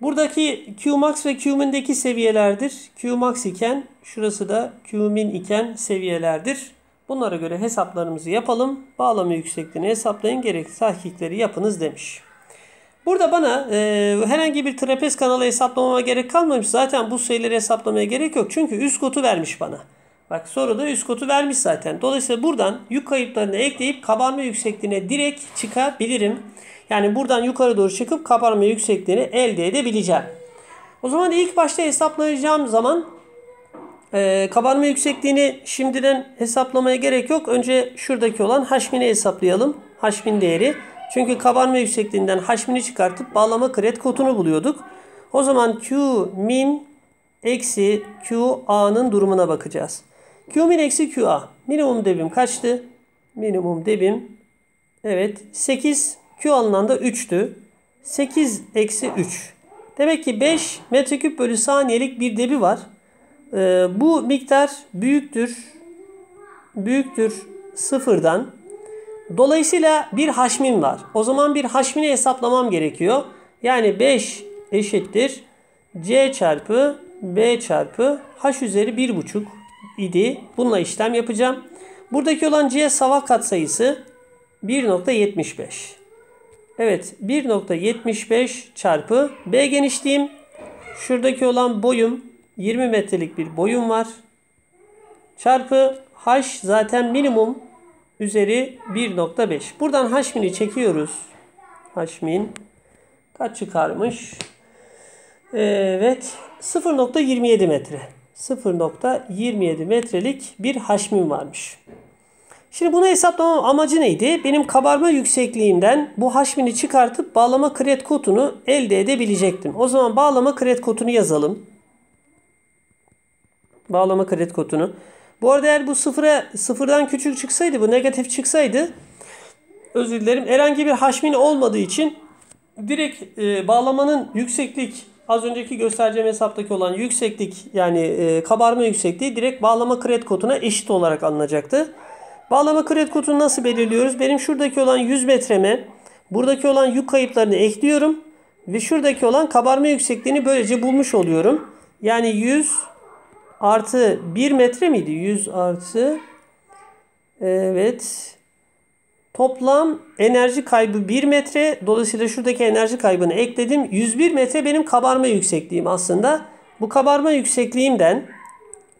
Speaker 1: Buradaki Qmax ve Qmin'deki seviyelerdir. Qmax iken şurası da Qmin iken seviyelerdir. Bunlara göre hesaplarımızı yapalım. Bağlama yüksekliğini hesaplayın. Gerekli tahkikleri yapınız demiş. Burada bana e, herhangi bir trapez kanalı hesaplamama gerek kalmamış. Zaten bu sayıları hesaplamaya gerek yok. Çünkü üst kotu vermiş bana. Bak sonra da üst kotu vermiş zaten. Dolayısıyla buradan yük kayıplarını ekleyip kabarma yüksekliğine direkt çıkabilirim. Yani buradan yukarı doğru çıkıp kabarma yüksekliğini elde edebileceğim. O zaman ilk başta hesaplayacağım zaman e, kabarma yüksekliğini şimdiden hesaplamaya gerek yok. Önce şuradaki olan haşmini hesaplayalım. Haşmin değeri. Çünkü kabarma yüksekliğinden haşmini çıkartıp bağlama kret kotunu buluyorduk. O zaman Q min eksi Q a'nın durumuna bakacağız. Q min eksi QA. Minimum debim kaçtı? Minimum debim evet 8. Q alınan da 3'tü. 8 eksi 3. Demek ki 5 metreküp bölü saniyelik bir debi var. Ee, bu miktar büyüktür. Büyüktür sıfırdan. Dolayısıyla bir haşmin var. O zaman bir haşmini hesaplamam gerekiyor. Yani 5 eşittir. C çarpı B çarpı H üzeri 1,5 idi. Bununla işlem yapacağım. Buradaki olan C savak katsayısı 1.75. Evet 1.75 çarpı B genişliğim. Şuradaki olan boyum 20 metrelik bir boyum var. Çarpı H zaten minimum üzeri 1.5. Buradan H mini çekiyoruz. H min kaç çıkarmış? Evet 0.27 metre. 0.27 metrelik bir haşmim varmış. Şimdi bunu hesaplamam amacı neydi? Benim kabarma yüksekliğimden bu haşmini çıkartıp bağlama kret kotunu elde edebilecektim. O zaman bağlama kret kotunu yazalım. Bağlama kret kotunu. Bu arada eğer bu sıfıra, sıfırdan küçük çıksaydı, bu negatif çıksaydı özür dilerim herhangi bir haşmin olmadığı için direkt e, bağlamanın yükseklik az önceki göstereceğim hesaptaki olan yükseklik yani e, kabarma yüksekliği direkt bağlama kred koduna eşit olarak alınacaktı. Bağlama kred kodunu nasıl belirliyoruz? Benim şuradaki olan 100 metreme buradaki olan yük kayıplarını ekliyorum ve şuradaki olan kabarma yüksekliğini böylece bulmuş oluyorum. Yani 100 artı 1 metre miydi? 100 artı evet Toplam enerji kaybı 1 metre. Dolayısıyla şuradaki enerji kaybını ekledim. 101 metre benim kabarma yüksekliğim aslında. Bu kabarma yüksekliğimden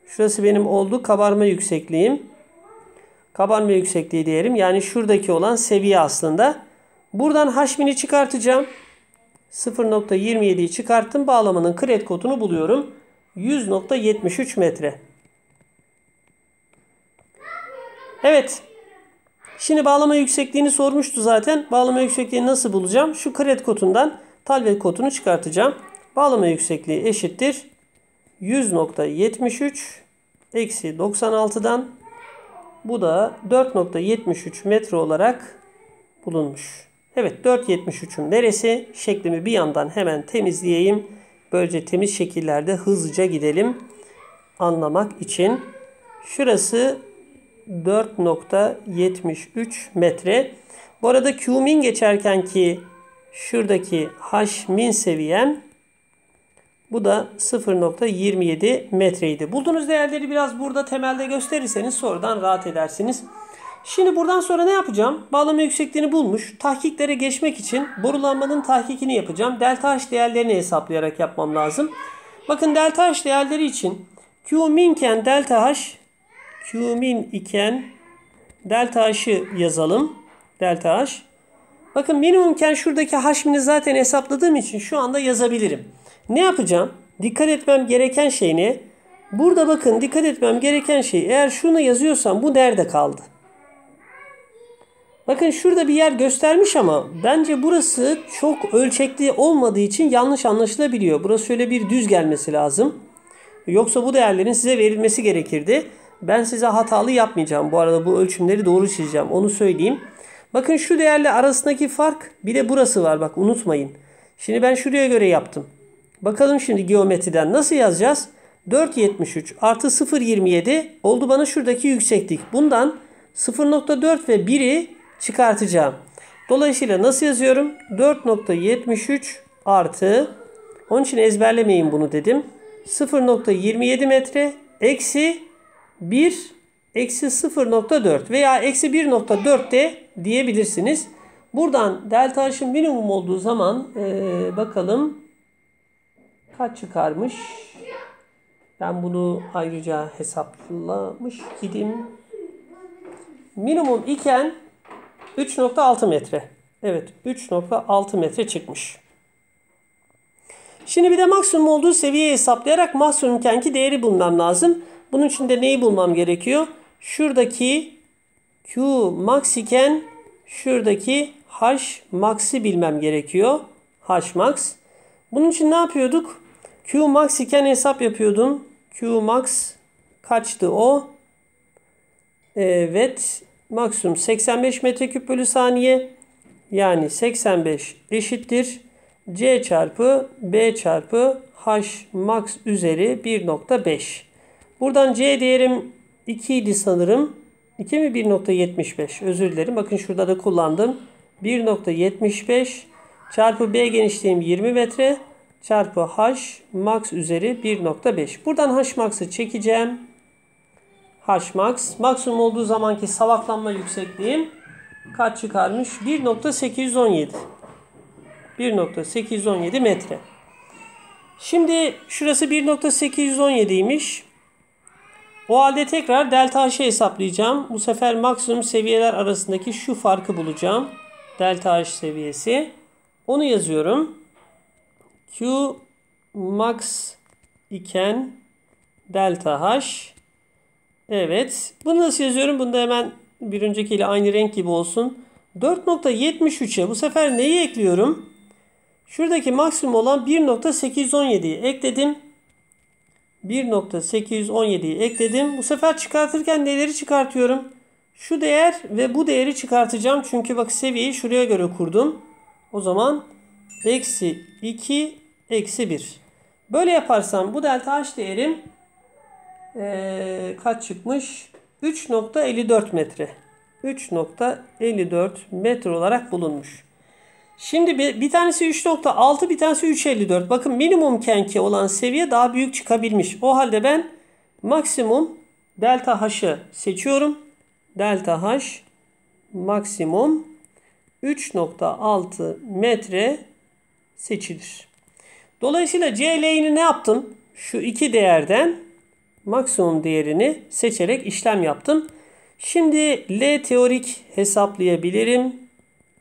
Speaker 1: şurası benim oldu kabarma yüksekliğim. Kabarma yüksekliği diyelim. Yani şuradaki olan seviye aslında. Buradan haşmini çıkartacağım. 0.27'yi çıkarttım. Bağlamanın kret kodunu buluyorum. 100.73 metre. Evet. Şimdi bağlama yüksekliğini sormuştu zaten. Bağlama yüksekliğini nasıl bulacağım? Şu karet kotundan talvet kotunu çıkartacağım. Bağlama yüksekliği eşittir. 100.73 eksi 96'dan bu da 4.73 metre olarak bulunmuş. Evet 4.73'ün neresi? Şeklimi bir yandan hemen temizleyeyim. Böylece temiz şekillerde hızlıca gidelim. Anlamak için. Şurası 4.73 metre. Bu arada Q geçerken ki şuradaki H min seviyem bu da 0.27 metreydi. Bulduğunuz değerleri biraz burada temelde gösterirseniz sorudan rahat edersiniz. Şimdi buradan sonra ne yapacağım? Bağlama yüksekliğini bulmuş. Tahkiklere geçmek için borulanmanın tahkikini yapacağım. Delta H değerlerini hesaplayarak yapmam lazım. Bakın delta H değerleri için Q minken delta H Q min iken delta h'ı yazalım. Delta h. Bakın minimumken şuradaki haşmini zaten hesapladığım için şu anda yazabilirim. Ne yapacağım? Dikkat etmem gereken şey ne? Burada bakın dikkat etmem gereken şey eğer şunu yazıyorsam bu nerede kaldı? Bakın şurada bir yer göstermiş ama bence burası çok ölçekli olmadığı için yanlış anlaşılabiliyor. Burası şöyle bir düz gelmesi lazım. Yoksa bu değerlerin size verilmesi gerekirdi. Ben size hatalı yapmayacağım. Bu arada bu ölçümleri doğru çizeceğim. Onu söyleyeyim. Bakın şu değerle arasındaki fark bir de burası var. Bak unutmayın. Şimdi ben şuraya göre yaptım. Bakalım şimdi geometriden nasıl yazacağız? 4.73 artı 0.27 oldu bana şuradaki yükseklik. Bundan 0.4 ve 1'i çıkartacağım. Dolayısıyla nasıl yazıyorum? 4.73 artı onun için ezberlemeyin bunu dedim. 0.27 metre eksi 1 eksi 0.4 veya eksi 1.4 de diyebilirsiniz. Buradan delta H'ın minimum olduğu zaman e, bakalım kaç çıkarmış. Ben bunu ayrıca hesaplamış idim. Minimum iken 3.6 metre. Evet 3.6 metre çıkmış. Şimdi bir de maksimum olduğu seviyeyi hesaplayarak maksimumkenki değeri bulmam lazım. Bunun için de neyi bulmam gerekiyor? Şuradaki Q max iken şuradaki H max'i bilmem gerekiyor. H max. Bunun için ne yapıyorduk? Q max iken hesap yapıyordum. Q max kaçtı o? Evet. Maksimum 85 metreküp bölü saniye. Yani 85 eşittir. C çarpı B çarpı H max üzeri 1.5. Buradan C değerim 2 idi sanırım. 2 mi 1.75 özür dilerim. Bakın şurada da kullandım. 1.75 çarpı B genişliğim 20 metre çarpı H max üzeri 1.5. Buradan H max'ı çekeceğim. H max. Maksimum olduğu zamanki savaklanma yüksekliğim kaç çıkarmış? 1.817. 1.817 metre. Şimdi şurası 1.817'ymiş. O halde tekrar delta h'ı hesaplayacağım. Bu sefer maksimum seviyeler arasındaki şu farkı bulacağım. Delta h seviyesi. Onu yazıyorum. Q max iken delta h. Evet. Bunu nasıl yazıyorum? Bunu da hemen bir öncekiyle aynı renk gibi olsun. 4.73'e bu sefer neyi ekliyorum? Şuradaki maksimum olan 1.817'yi ekledim. 1.817'yi ekledim. Bu sefer çıkartırken neleri çıkartıyorum? Şu değer ve bu değeri çıkartacağım. Çünkü bak seviyeyi şuraya göre kurdum. O zaman eksi 2 eksi 1. Böyle yaparsam bu delta h değerim ee, kaç çıkmış? 3.54 metre. 3.54 metre olarak bulunmuş. Şimdi bir, bir tanesi 3.6 bir tanesi 3.54. Bakın minimum kenki olan seviye daha büyük çıkabilmiş. O halde ben maksimum delta h'ı seçiyorum. Delta h maksimum 3.6 metre seçilir. Dolayısıyla CL'ini ne yaptım? Şu iki değerden maksimum değerini seçerek işlem yaptım. Şimdi L teorik hesaplayabilirim.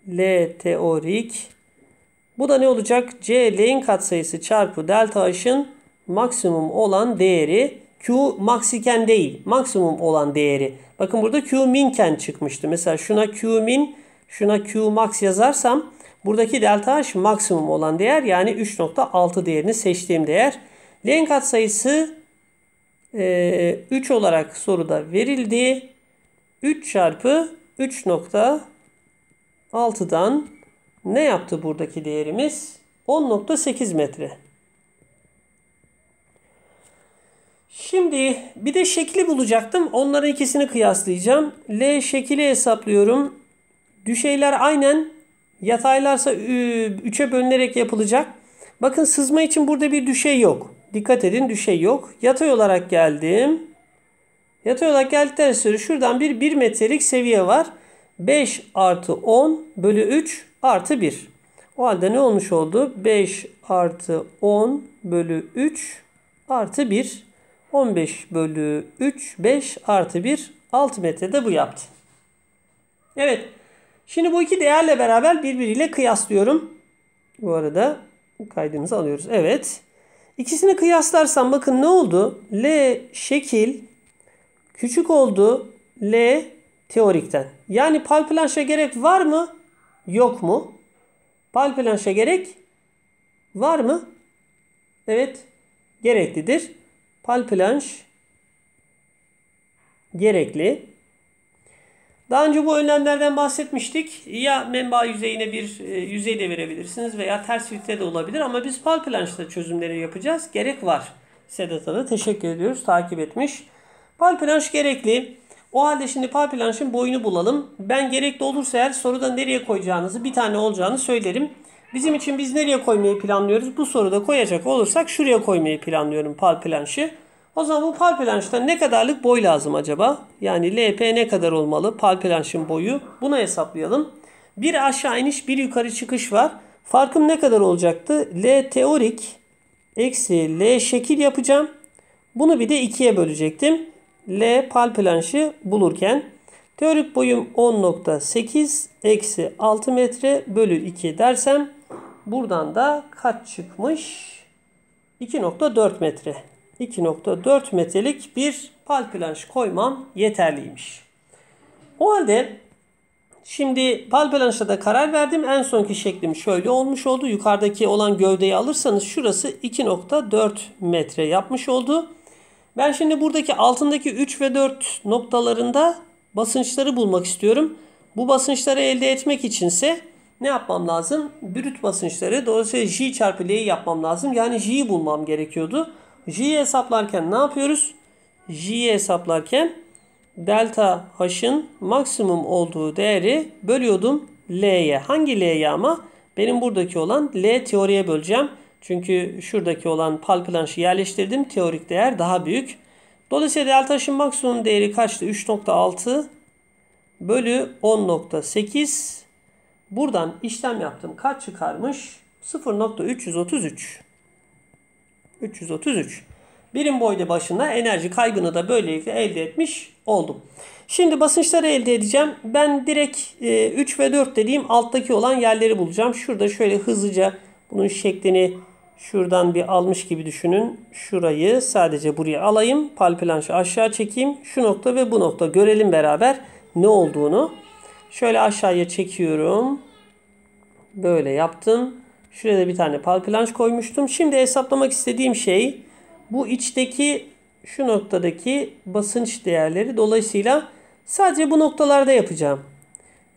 Speaker 1: L teorik. Bu da ne olacak? C L'in katsayısı çarpı delta H'ın maksimum olan değeri Q maksiken değil. Maksimum olan değeri. Bakın burada Q minken çıkmıştı. Mesela şuna Q min, şuna Q max yazarsam buradaki delta H maksimum olan değer yani 3.6 değerini seçtiğim değer. L'in katsayısı e, 3 olarak soruda verildi. 3 çarpı 3.6 6'dan ne yaptı buradaki değerimiz? 10.8 metre. Şimdi bir de şekli bulacaktım. Onların ikisini kıyaslayacağım. L şekli hesaplıyorum. Düşeyler aynen. Yataylarsa 3'e bölünerek yapılacak. Bakın sızma için burada bir düşey yok. Dikkat edin düşey yok. Yatay olarak geldim. Yatay olarak geldikten sonra şuradan bir 1 metrelik seviye var. 5 artı 10 bölü 3 artı 1. O halde ne olmuş oldu? 5 artı 10 bölü 3 artı 1. 15 bölü 3, 5 artı 1. 6 metrede bu yaptı. Evet. Şimdi bu iki değerle beraber birbiriyle kıyaslıyorum. Bu arada kaydımızı alıyoruz. Evet. İkisini kıyaslarsam bakın ne oldu? L şekil küçük oldu. L Teorikten. Yani palplanşa gerek var mı? Yok mu? Palplanşa gerek var mı? Evet. Gereklidir. Palplanş gerekli. Daha önce bu önlemlerden bahsetmiştik. Ya menba yüzeyine bir e, yüzey de verebilirsiniz veya ters filtre de olabilir ama biz pal çözümleri yapacağız. Gerek var. Sedat'a da teşekkür ediyoruz. Takip etmiş. Palplanş planş gerekli. O halde şimdi parplanşın boyunu bulalım. Ben gerekli olursa her soruda nereye koyacağınızı bir tane olacağını söylerim. Bizim için biz nereye koymayı planlıyoruz? Bu soruda koyacak olursak şuraya koymayı planlıyorum parplanşı. O zaman bu parplanştan ne kadarlık boy lazım acaba? Yani LP ne kadar olmalı? Parplanşın boyu. Buna hesaplayalım. Bir aşağı iniş bir yukarı çıkış var. Farkım ne kadar olacaktı? L teorik eksi L şekil yapacağım. Bunu bir de 2'ye bölecektim. L palplanşı bulurken teorik boyum 10.8 eksi 6 metre bölü 2 dersem buradan da kaç çıkmış? 2.4 metre. 2.4 metrelik bir palplanş koymam yeterliymiş. O halde Şimdi palpelanışa da karar verdim. En sonki şeklim şöyle olmuş oldu. Yukarıdaki olan gövdeyi alırsanız şurası 2.4 metre yapmış oldu. Ben şimdi buradaki altındaki 3 ve 4 noktalarında basınçları bulmak istiyorum. Bu basınçları elde etmek içinse ne yapmam lazım? Brüt basınçları dolayısıyla J çarpı L'yi yapmam lazım. Yani J'yi bulmam gerekiyordu. J'yi hesaplarken ne yapıyoruz? J'yi hesaplarken delta H'ın maksimum olduğu değeri bölüyordum L'ye. Hangi L'ye ama? Benim buradaki olan L teoriye böleceğim. Çünkü şuradaki olan pal planşı yerleştirdim. Teorik değer daha büyük. Dolayısıyla reel taşın maksimum değeri kaçtı? 3.6 bölü 10.8. Buradan işlem yaptım. Kaç çıkarmış? 0.333. 333. Birim boyda başına enerji kaybını da böylelikle elde etmiş oldum. Şimdi basınçları elde edeceğim. Ben direkt 3 e, ve 4 dediğim alttaki olan yerleri bulacağım. Şurada şöyle hızlıca bunun şeklini Şuradan bir almış gibi düşünün. Şurayı sadece buraya alayım. Palplanşı aşağı çekeyim. Şu nokta ve bu nokta görelim beraber ne olduğunu. Şöyle aşağıya çekiyorum. Böyle yaptım. Şuraya da bir tane palplanş koymuştum. Şimdi hesaplamak istediğim şey bu içteki şu noktadaki basınç değerleri. Dolayısıyla sadece bu noktalarda yapacağım.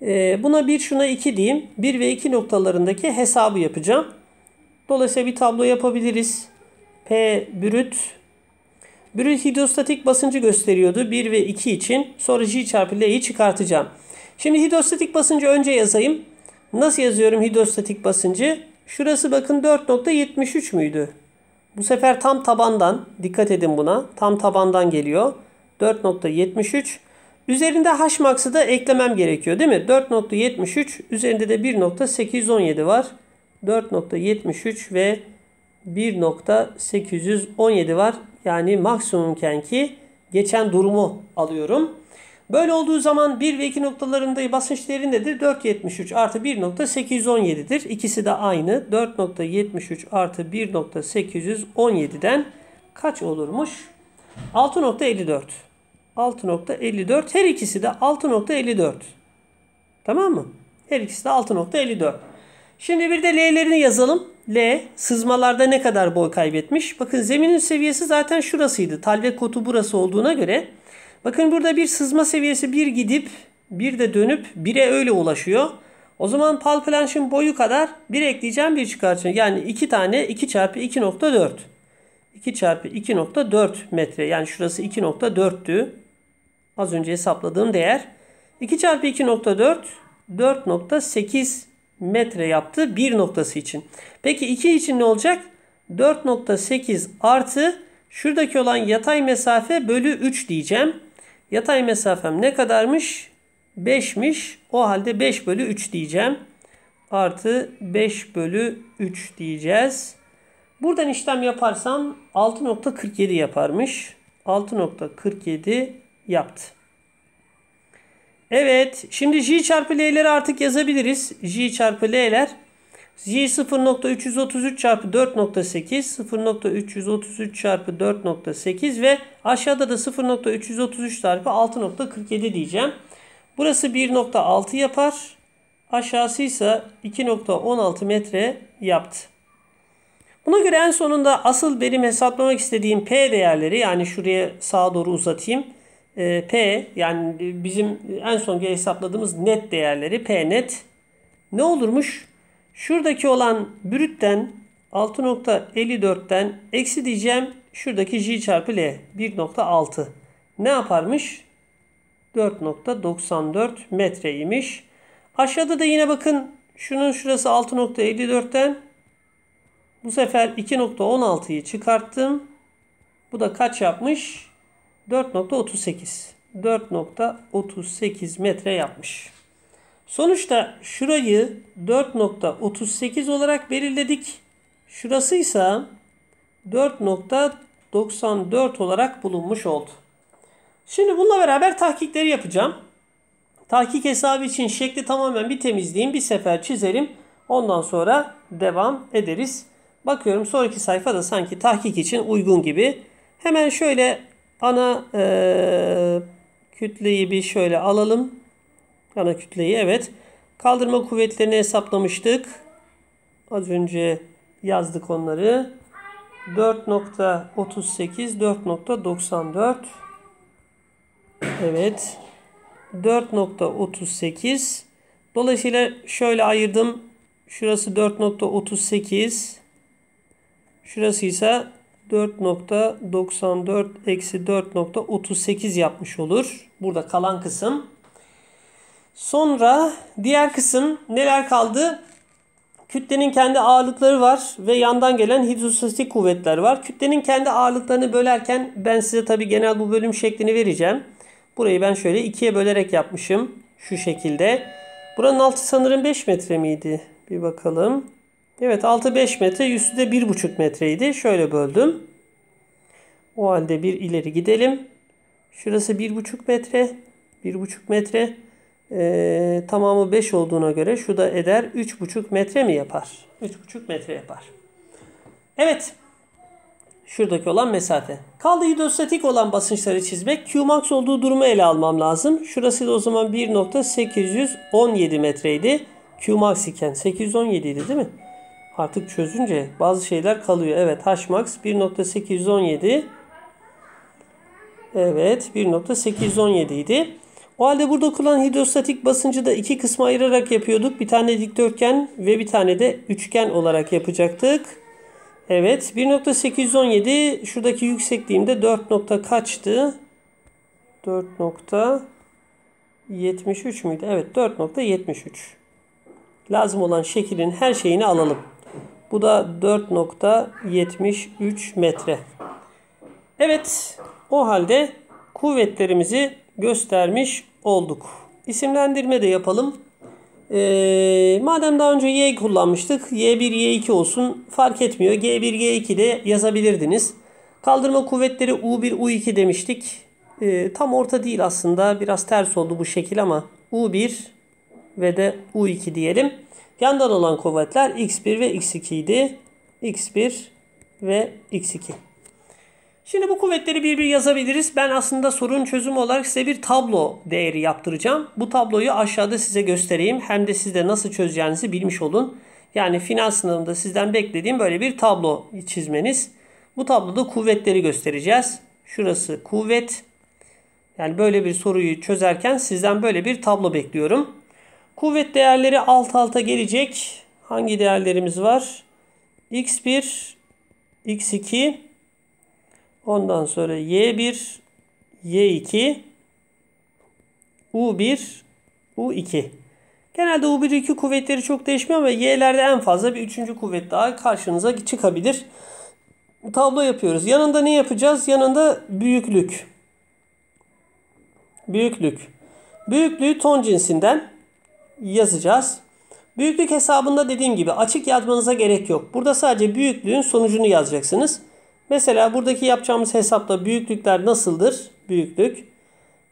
Speaker 1: Ee, buna bir şuna iki diyeyim. bir ve iki noktalarındaki hesabı yapacağım. Dolayısıyla bir tablo yapabiliriz. P bürüt, bürüt hidrostatik basıncı gösteriyordu 1 ve 2 için. Sonra J çarpı L'yi çıkartacağım. Şimdi hidrostatik basıncı önce yazayım. Nasıl yazıyorum hidrostatik basıncı? Şurası bakın 4.73 müydü? Bu sefer tam tabandan dikkat edin buna. Tam tabandan geliyor. 4.73. Üzerinde Hmax'ı da eklemem gerekiyor değil mi? 4.73 üzerinde de 1.817 var. 4.73 ve 1.817 var. Yani maksimumken ki geçen durumu alıyorum. Böyle olduğu zaman 1 ve 2 noktalarında basınç değeri nedir? 4.73 artı 1.817'dir. İkisi de aynı. 4.73 artı 1.817'den kaç olurmuş? 6.54. 6.54. Her ikisi de 6.54. Tamam mı? Her ikisi de 6.54. Şimdi bir de L'lerini yazalım. L sızmalarda ne kadar boy kaybetmiş? Bakın zeminin seviyesi zaten şurasıydı. Talve kotu burası olduğuna göre. Bakın burada bir sızma seviyesi bir gidip bir de dönüp bire öyle ulaşıyor. O zaman palplanşın boyu kadar bir ekleyeceğim bir çıkartacağım. Yani iki tane 2 çarpı 2.4. 2 çarpı 2.4 metre. Yani şurası 2.4'tü. Az önce hesapladığım değer. 2 çarpı 2.4 4.8 metre yaptı bir noktası için. Peki 2 için ne olacak? 4.8 artı şuradaki olan yatay mesafe bölü 3 diyeceğim. Yatay mesafem ne kadarmış? 5'miş. O halde 5 bölü 3 diyeceğim. Artı 5 bölü 3 diyeceğiz. Buradan işlem yaparsam 6.47 yaparmış. 6.47 yaptı. Evet şimdi j çarpı l'leri artık yazabiliriz. j çarpı l'ler j 0.333 çarpı 4.8 0.333 çarpı 4.8 ve aşağıda da 0.333 çarpı 6.47 diyeceğim. Burası 1.6 yapar. Aşağısı ise 2.16 metre yaptı. Buna göre en sonunda asıl benim hesaplamak istediğim P değerleri yani şuraya sağa doğru uzatayım e, P yani e, bizim en son hesapladığımız net değerleri P net ne olurmuş? Şuradaki olan brütten 6.54'ten eksi diyeceğim. Şuradaki J çarpı L 1.6 ne yaparmış? 4.94 metreymiş. Aşağıda da yine bakın şunun şurası 6.54'ten bu sefer 2.16'yı çıkarttım. Bu da kaç yapmış? 4.38 4.38 metre yapmış. Sonuçta şurayı 4.38 olarak belirledik. Şurası ise 4.94 olarak bulunmuş oldu. Şimdi bununla beraber tahkikleri yapacağım. Tahkik hesabı için şekli tamamen bir temizleyeyim. Bir sefer çizelim. Ondan sonra devam ederiz. Bakıyorum sonraki sayfada sanki tahkik için uygun gibi. Hemen şöyle Ana e, kütleyi bir şöyle alalım. Ana kütleyi evet. Kaldırma kuvvetlerini hesaplamıştık. Az önce yazdık onları. 4.38, 4.94. Evet. 4.38. Dolayısıyla şöyle ayırdım. Şurası 4.38. Şurası ise 4.94 eksi 4.38 yapmış olur. Burada kalan kısım. Sonra diğer kısım neler kaldı? Kütlenin kendi ağırlıkları var ve yandan gelen hidrostatik kuvvetler var. Kütlenin kendi ağırlıklarını bölerken ben size tabi genel bu bölüm şeklini vereceğim. Burayı ben şöyle ikiye bölerek yapmışım. Şu şekilde. Buranın altı sanırım 5 metre miydi? Bir bakalım. Evet altı 5 metre üstü de 1,5 metreydi. Şöyle böldüm. O halde bir ileri gidelim. Şurası 1,5 metre. 1,5 metre. Ee, tamamı 5 olduğuna göre şu da eder 3,5 metre mi yapar? 3,5 metre yapar. Evet. Şuradaki olan mesafe. Kaldı hidrostatik olan basınçları çizmek. Q max olduğu durumu ele almam lazım. Şurası da o zaman 1.817 metreydi. Q max iken 817 idi değil mi? artık çözünce bazı şeyler kalıyor. Evet Hmax 1.817 Evet 1.817 idi. O halde burada kullanılan hidrostatik basıncı da iki kısma ayırarak yapıyorduk. Bir tane dikdörtgen ve bir tane de üçgen olarak yapacaktık. Evet 1.817 şuradaki yüksekliğimde 4 nokta kaçtı? 4.73 nokta müydü? Evet 4.73. Lazım olan şeklin her şeyini alalım. Bu da 4.73 metre. Evet o halde kuvvetlerimizi göstermiş olduk. İsimlendirme de yapalım. Ee, madem daha önce Y kullanmıştık. Y1, Y2 olsun. Fark etmiyor. G1, G2 de yazabilirdiniz. Kaldırma kuvvetleri U1, U2 demiştik. Ee, tam orta değil aslında. Biraz ters oldu bu şekil ama U1 ve de U2 diyelim. Yandan olan kuvvetler x1 ve x2 idi. x1 ve x2. Şimdi bu kuvvetleri bir bir yazabiliriz. Ben aslında sorun çözümü olarak size bir tablo değeri yaptıracağım. Bu tabloyu aşağıda size göstereyim. Hem de siz de nasıl çözeceğinizi bilmiş olun. Yani final sınavında sizden beklediğim böyle bir tablo çizmeniz. Bu tabloda kuvvetleri göstereceğiz. Şurası kuvvet. Yani böyle bir soruyu çözerken sizden böyle bir tablo bekliyorum. Kuvvet değerleri alt alta gelecek. Hangi değerlerimiz var? X1, X2, ondan sonra Y1, Y2, U1, U2. Genelde U1, U2 kuvvetleri çok değişmiyor ama Y'lerde en fazla bir üçüncü kuvvet daha karşınıza çıkabilir. Tablo yapıyoruz. Yanında ne yapacağız? Yanında büyüklük. Büyüklük. Büyüklüğü ton cinsinden yazacağız. Büyüklük hesabında dediğim gibi açık yazmanıza gerek yok. Burada sadece büyüklüğün sonucunu yazacaksınız. Mesela buradaki yapacağımız hesapta büyüklükler nasıldır? Büyüklük.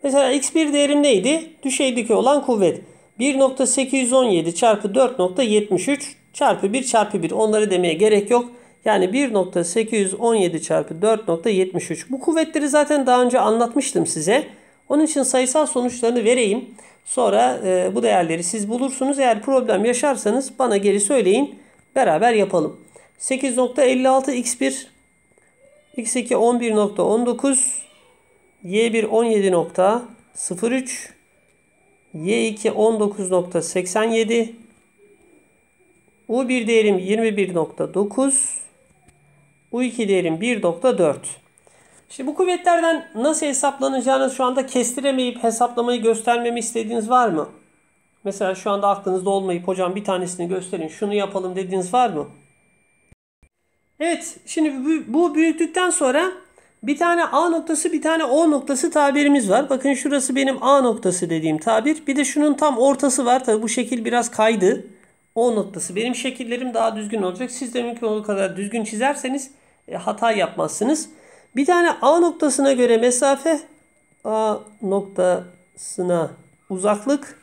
Speaker 1: Mesela x1 değerim neydi? Düşeydeki olan kuvvet. 1.817 çarpı 4.73 çarpı 1 çarpı 1. Onları demeye gerek yok. Yani 1.817 çarpı 4.73. Bu kuvvetleri zaten daha önce anlatmıştım size. Onun için sayısal sonuçlarını vereyim. Sonra e, bu değerleri siz bulursunuz. Eğer problem yaşarsanız bana geri söyleyin. Beraber yapalım. 8.56 x1 x2 11.19 y1 17.03 y2 19.87 u1 değerim 21.9 u2 değerim 1.4 Şimdi bu kuvvetlerden nasıl hesaplanacağını şu anda kestiremeyip hesaplamayı göstermemi istediğiniz var mı? Mesela şu anda aklınızda olmayıp hocam bir tanesini gösterin şunu yapalım dediğiniz var mı? Evet şimdi bu büyüttükten sonra bir tane A noktası bir tane O noktası tabirimiz var. Bakın şurası benim A noktası dediğim tabir. Bir de şunun tam ortası var. Tabi bu şekil biraz kaydı. O noktası. Benim şekillerim daha düzgün olacak. Siz de mümkün olduğu kadar düzgün çizerseniz e, hata yapmazsınız. Bir tane A noktasına göre mesafe A noktasına uzaklık.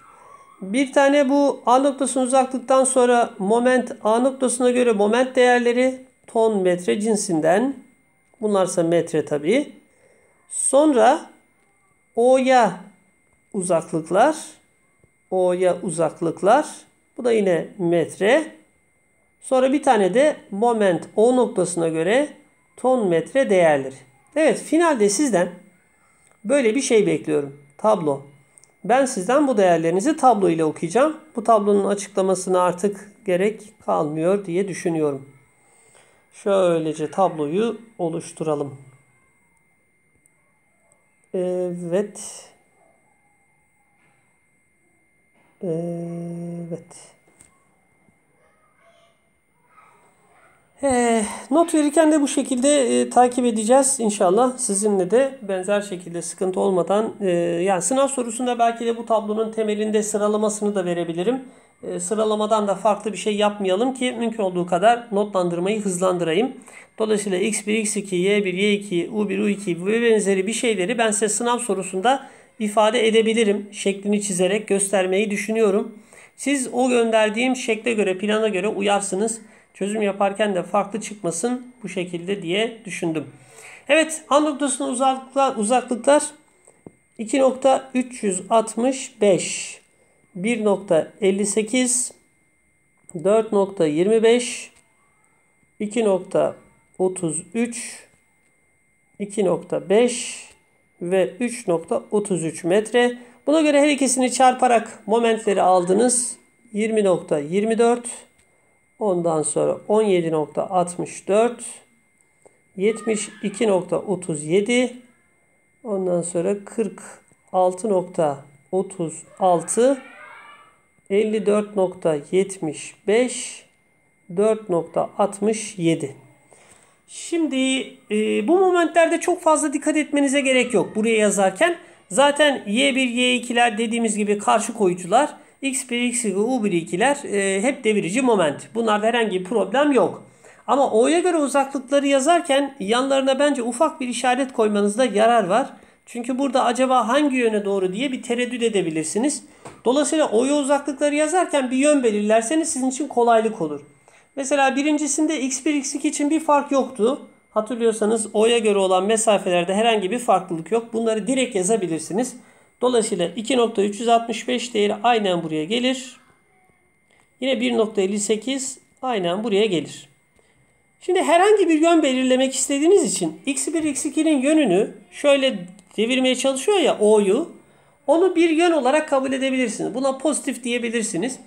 Speaker 1: Bir tane bu A noktasına uzaklıktan sonra moment A noktasına göre moment değerleri ton metre cinsinden. Bunlarsa metre tabi. Sonra O'ya uzaklıklar. O'ya uzaklıklar. Bu da yine metre. Sonra bir tane de moment O noktasına göre ton metre değerleri. Evet finalde sizden böyle bir şey bekliyorum. Tablo. Ben sizden bu değerlerinizi tablo ile okuyacağım. Bu tablonun açıklamasını artık gerek kalmıyor diye düşünüyorum. Şöylece tabloyu oluşturalım. Evet. Evet. Eh, not verirken de bu şekilde e, takip edeceğiz inşallah. Sizinle de benzer şekilde sıkıntı olmadan e, yani sınav sorusunda belki de bu tablonun temelinde sıralamasını da verebilirim. E, sıralamadan da farklı bir şey yapmayalım ki mümkün olduğu kadar notlandırmayı hızlandırayım. Dolayısıyla x1, x2, y1, y2, u1, u2 ve benzeri bir şeyleri ben size sınav sorusunda ifade edebilirim şeklini çizerek göstermeyi düşünüyorum. Siz o gönderdiğim şekle göre, plana göre uyarsınız çözüm yaparken de farklı çıkmasın bu şekilde diye düşündüm. Evet A noktasına uzaklıklar, uzaklıklar 2.365 1.58 4.25 2.33 2.5 ve 3.33 metre. Buna göre her ikisini çarparak momentleri aldınız. 20.24 Ondan sonra 17.64 72.37 ondan sonra 46.36 54.75 4.67 Şimdi e, bu momentlerde çok fazla dikkat etmenize gerek yok buraya yazarken. Zaten Y1, Y2'ler dediğimiz gibi karşı koyucular. X1, X2, U1, 2'ler e, hep devirici moment. Bunlarda herhangi bir problem yok. Ama O'ya göre uzaklıkları yazarken yanlarına bence ufak bir işaret koymanızda yarar var. Çünkü burada acaba hangi yöne doğru diye bir tereddüt edebilirsiniz. Dolayısıyla O'ya uzaklıkları yazarken bir yön belirlerseniz sizin için kolaylık olur. Mesela birincisinde X1, X2 için bir fark yoktu. Hatırlıyorsanız O'ya göre olan mesafelerde herhangi bir farklılık yok. Bunları direkt yazabilirsiniz. Dolayısıyla 2.365 değeri aynen buraya gelir. Yine 1.58 aynen buraya gelir. Şimdi herhangi bir yön belirlemek istediğiniz için x1 x2'nin yönünü şöyle devirmeye çalışıyor ya o'yu. Onu bir yön olarak kabul edebilirsiniz. Buna pozitif diyebilirsiniz.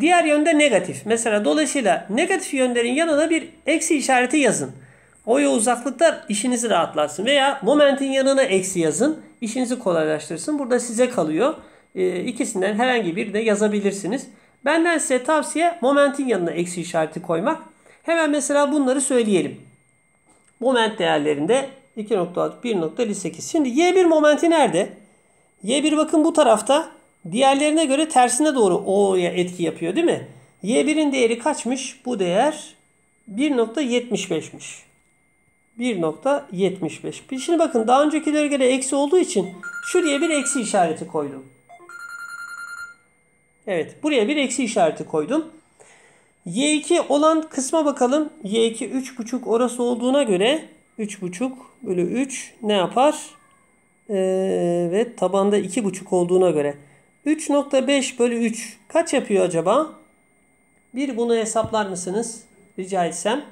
Speaker 1: Diğer yönde negatif. Mesela dolayısıyla negatif yönlerin yanına bir eksi işareti yazın. Oyu uzaklıklar işinizi rahatlatsın. Veya momentin yanına eksi yazın işinizi kolaylaştırsın. Burada size kalıyor. E, ikisinden herhangi bir de yazabilirsiniz. Benden size tavsiye momentin yanına eksi işareti koymak. Hemen mesela bunları söyleyelim. Moment değerlerinde 2.6 Şimdi Y1 momenti nerede? Y1 bakın bu tarafta. Diğerlerine göre tersine doğru O'ya etki yapıyor değil mi? Y1'in değeri kaçmış? Bu değer 1.75'miş. 1.75. Şimdi bakın daha öncekilere göre eksi olduğu için şuraya bir eksi işareti koydum. Evet buraya bir eksi işareti koydum. Y2 olan kısma bakalım. Y2 3.5 orası olduğuna göre 3.5 bölü 3 ne yapar? Ee, ve tabanda 2.5 olduğuna göre 3.5 bölü 3 kaç yapıyor acaba? Bir bunu hesaplar mısınız? Rica etsem.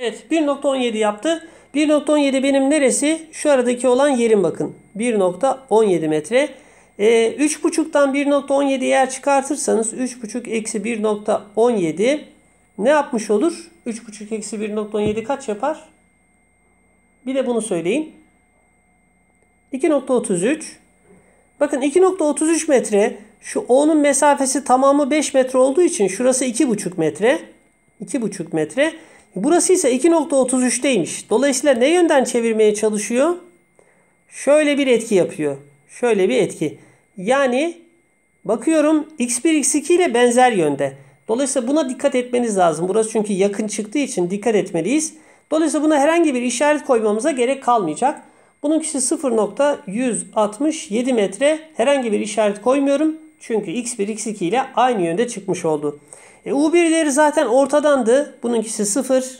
Speaker 1: Evet 1.17 yaptı. 1.17 benim neresi? Şu aradaki olan yerim bakın. 1.17 metre. E, 3.5'tan 1.17 eğer çıkartırsanız 3.5 eksi 1.17 ne yapmış olur? 3.5 eksi 1.17 kaç yapar? Bir de bunu söyleyin. 2.33 Bakın 2.33 metre şu O'nun mesafesi tamamı 5 metre olduğu için şurası 2.5 metre. 2.5 metre. Burası ise 2.33'teymiş. Dolayısıyla ne yönden çevirmeye çalışıyor? Şöyle bir etki yapıyor. Şöyle bir etki. Yani bakıyorum x1 x2 ile benzer yönde. Dolayısıyla buna dikkat etmeniz lazım. Burası çünkü yakın çıktığı için dikkat etmeliyiz. Dolayısıyla buna herhangi bir işaret koymamıza gerek kalmayacak. Bununkisi 0.167 metre. Herhangi bir işaret koymuyorum. Çünkü x1 x2 ile aynı yönde çıkmış oldu. E, U1 değeri zaten ortadandı. Bununkisi 0.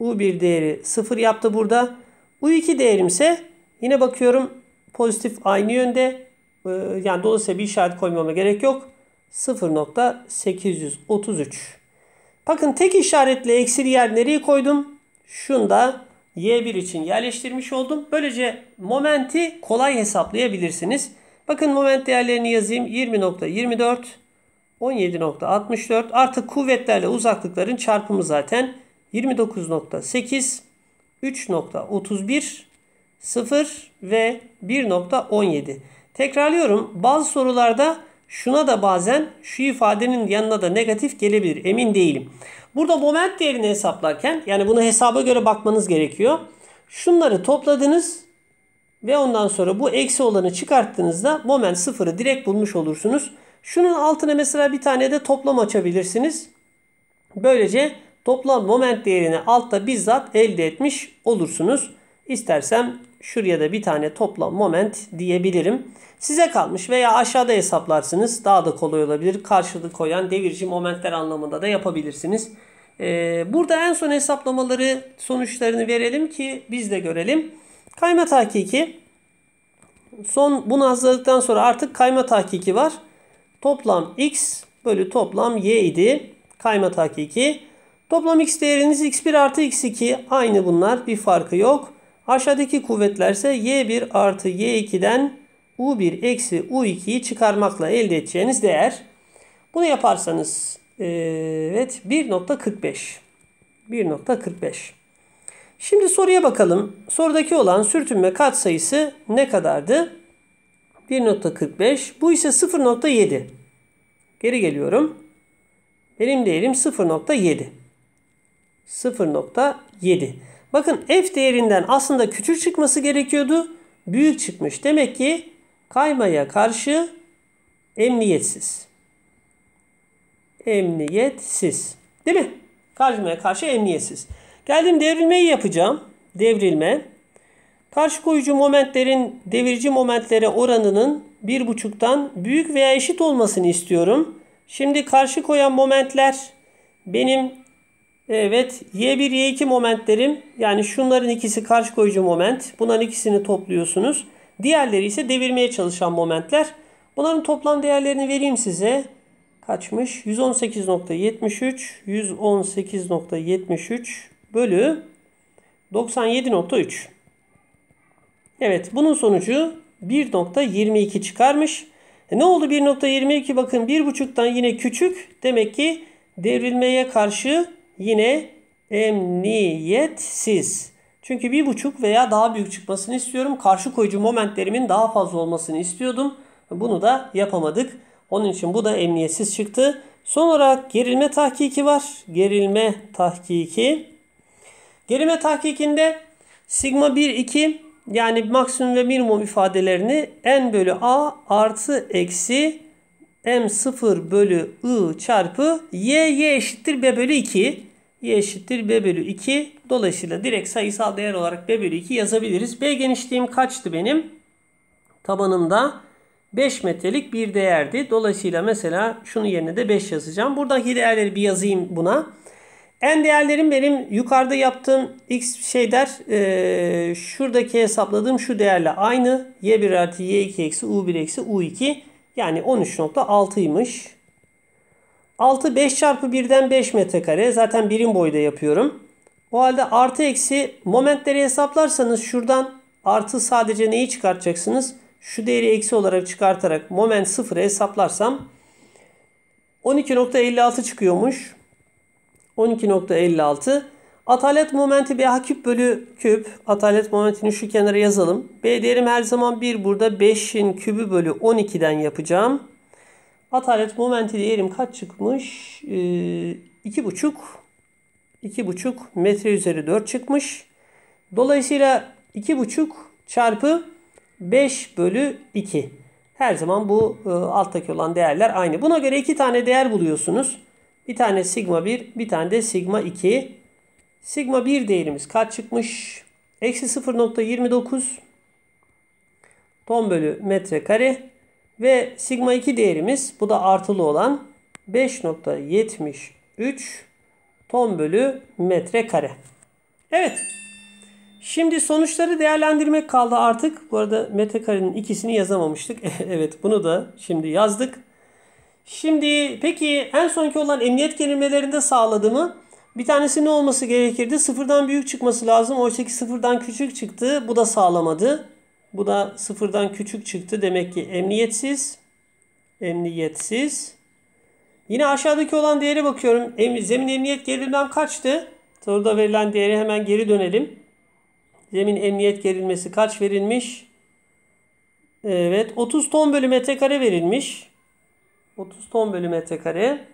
Speaker 1: U1 değeri 0 yaptı burada. U2 değerimse yine bakıyorum pozitif aynı yönde. E, yani dolayısıyla bir işaret koymama gerek yok. 0.833. Bakın tek işaretle eksili yer nereye koydum? Şunda Y1 için yerleştirmiş oldum. Böylece momenti kolay hesaplayabilirsiniz. Bakın moment değerlerini yazayım. 20.24 17.64 artı kuvvetlerle uzaklıkların çarpımı zaten 29.8 3.31 0 ve 1.17 tekrarlıyorum bazı sorularda şuna da bazen şu ifadenin yanına da negatif gelebilir emin değilim. Burada moment değerini hesaplarken yani bunu hesaba göre bakmanız gerekiyor. Şunları topladınız ve ondan sonra bu eksi olanı çıkarttığınızda moment sıfırı direkt bulmuş olursunuz. Şunun altına mesela bir tane de toplam açabilirsiniz. Böylece toplam moment değerini altta bizzat elde etmiş olursunuz. İstersem şuraya da bir tane toplam moment diyebilirim. Size kalmış veya aşağıda hesaplarsınız. Daha da kolay olabilir. Karşılık koyan devirci momentler anlamında da yapabilirsiniz. Ee, burada en son hesaplamaları sonuçlarını verelim ki biz de görelim. Kayma tahkiki. Son bunu hazırladıktan sonra artık kayma tahkiki var. Toplam x bölü toplam y idi. Kayma hakiki. Toplam x değeriniz x1 artı x2 aynı bunlar bir farkı yok. Aşağıdaki kuvvetlerse y1 artı y2'den u1 eksi u2'yi çıkarmakla elde edeceğiniz değer. Bunu yaparsanız e, evet 1.45 1.45 Şimdi soruya bakalım. Sorudaki olan sürtünme katsayısı ne kadardı? 1.45. Bu ise 0.7. Geri geliyorum. Benim değerim 0.7. 0.7. Bakın f değerinden aslında küçük çıkması gerekiyordu. Büyük çıkmış. Demek ki kaymaya karşı emniyetsiz. Emniyetsiz. Değil mi? Kaymaya karşı emniyetsiz. Geldim devrilmeyi yapacağım. Devrilme. Karşı koyucu momentlerin devirici momentlere oranının 1,5'tan büyük veya eşit olmasını istiyorum. Şimdi karşı koyan momentler benim evet Y1 Y2 momentlerim yani şunların ikisi karşı koyucu moment. Bunların ikisini topluyorsunuz. Diğerleri ise devirmeye çalışan momentler. Bunların toplam değerlerini vereyim size. Kaçmış? 118.73 118.73 bölü 97.3 Evet bunun sonucu 1.22 çıkarmış. E, ne oldu 1.22 bakın 1.5'tan yine küçük. Demek ki devrilmeye karşı yine emniyetsiz. Çünkü 1.5 veya daha büyük çıkmasını istiyorum. Karşı koyucu momentlerimin daha fazla olmasını istiyordum. Bunu da yapamadık. Onun için bu da emniyetsiz çıktı. Son olarak gerilme tahkiki var. Gerilme tahkiki. Gerilme tahkikinde sigma 1, 2 yani maksimum ve minimum ifadelerini n bölü a artı eksi m0 bölü i çarpı y y eşittir b bölü 2 y eşittir b bölü 2 dolayısıyla direkt sayısal değer olarak b bölü 2 yazabiliriz. B genişliğim kaçtı benim? Tabanımda 5 metrelik bir değerdi. Dolayısıyla mesela şunun yerine de 5 yazacağım. Buradaki değerleri bir yazayım buna. En değerlerim benim yukarıda yaptığım x şey der. E, şuradaki hesapladığım şu değerle aynı. y1 artı y2 eksi u1 eksi u2 yani 13.6'ymış. 6 5 çarpı 1'den 5 metrekare. Zaten birim boyda yapıyorum. O halde artı eksi momentleri hesaplarsanız şuradan artı sadece neyi çıkartacaksınız? Şu değeri eksi olarak çıkartarak moment sıfırı hesaplarsam 12.56 çıkıyormuş. 12.56 Atalet momenti BH küp bölü küp. Atalet momentini şu kenara yazalım. B değerim her zaman 1 burada. 5'in kübü bölü 12'den yapacağım. Atalet momenti diyelim kaç çıkmış? Ee, 2,5 2,5 metre üzeri 4 çıkmış. Dolayısıyla 2,5 çarpı 5 bölü 2. Her zaman bu e, alttaki olan değerler aynı. Buna göre iki tane değer buluyorsunuz. Bir tane sigma 1, bir tane de sigma 2. Sigma 1 değerimiz kaç çıkmış? Eksi 0.29 ton bölü metre kare ve sigma 2 değerimiz bu da artılı olan 5.73 ton bölü metre kare. Evet. Şimdi sonuçları değerlendirmek kaldı artık. Bu arada metrekarenin ikisini yazamamıştık. (laughs) evet bunu da şimdi yazdık. Şimdi peki en sonki olan emniyet kelimelerinde sağladı mı? Bir tanesi ne olması gerekirdi? Sıfırdan büyük çıkması lazım. Oysa ki sıfırdan küçük çıktı. Bu da sağlamadı. Bu da sıfırdan küçük çıktı. Demek ki emniyetsiz. Emniyetsiz. Yine aşağıdaki olan değeri bakıyorum. zemin emniyet gerilimden kaçtı? Soruda verilen değeri hemen geri dönelim. Zemin emniyet gerilmesi kaç verilmiş? Evet 30 ton bölü metrekare verilmiş. 30 ton bölü metrekare.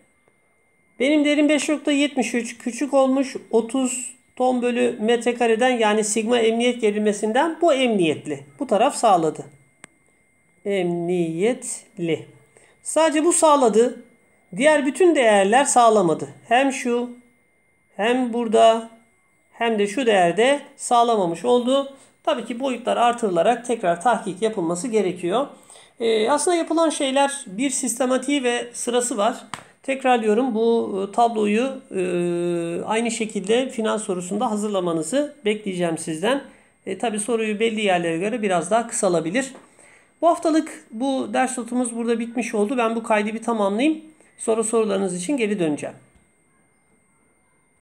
Speaker 1: Benim derim 5.73 küçük olmuş 30 ton bölü metrekareden yani sigma emniyet gerilmesinden bu emniyetli. Bu taraf sağladı. Emniyetli. Sadece bu sağladı. Diğer bütün değerler sağlamadı. Hem şu hem burada hem de şu değerde sağlamamış oldu. Tabii ki boyutlar artırılarak tekrar tahkik yapılması gerekiyor. Ee, aslında yapılan şeyler bir sistematiği ve sırası var. Tekrarlıyorum bu e, tabloyu e, aynı şekilde final sorusunda hazırlamanızı bekleyeceğim sizden. E, Tabi soruyu belli yerlere göre biraz daha kısalabilir. Bu haftalık bu ders notumuz burada bitmiş oldu. Ben bu kaydı bir tamamlayayım. Sonra sorularınız için geri döneceğim.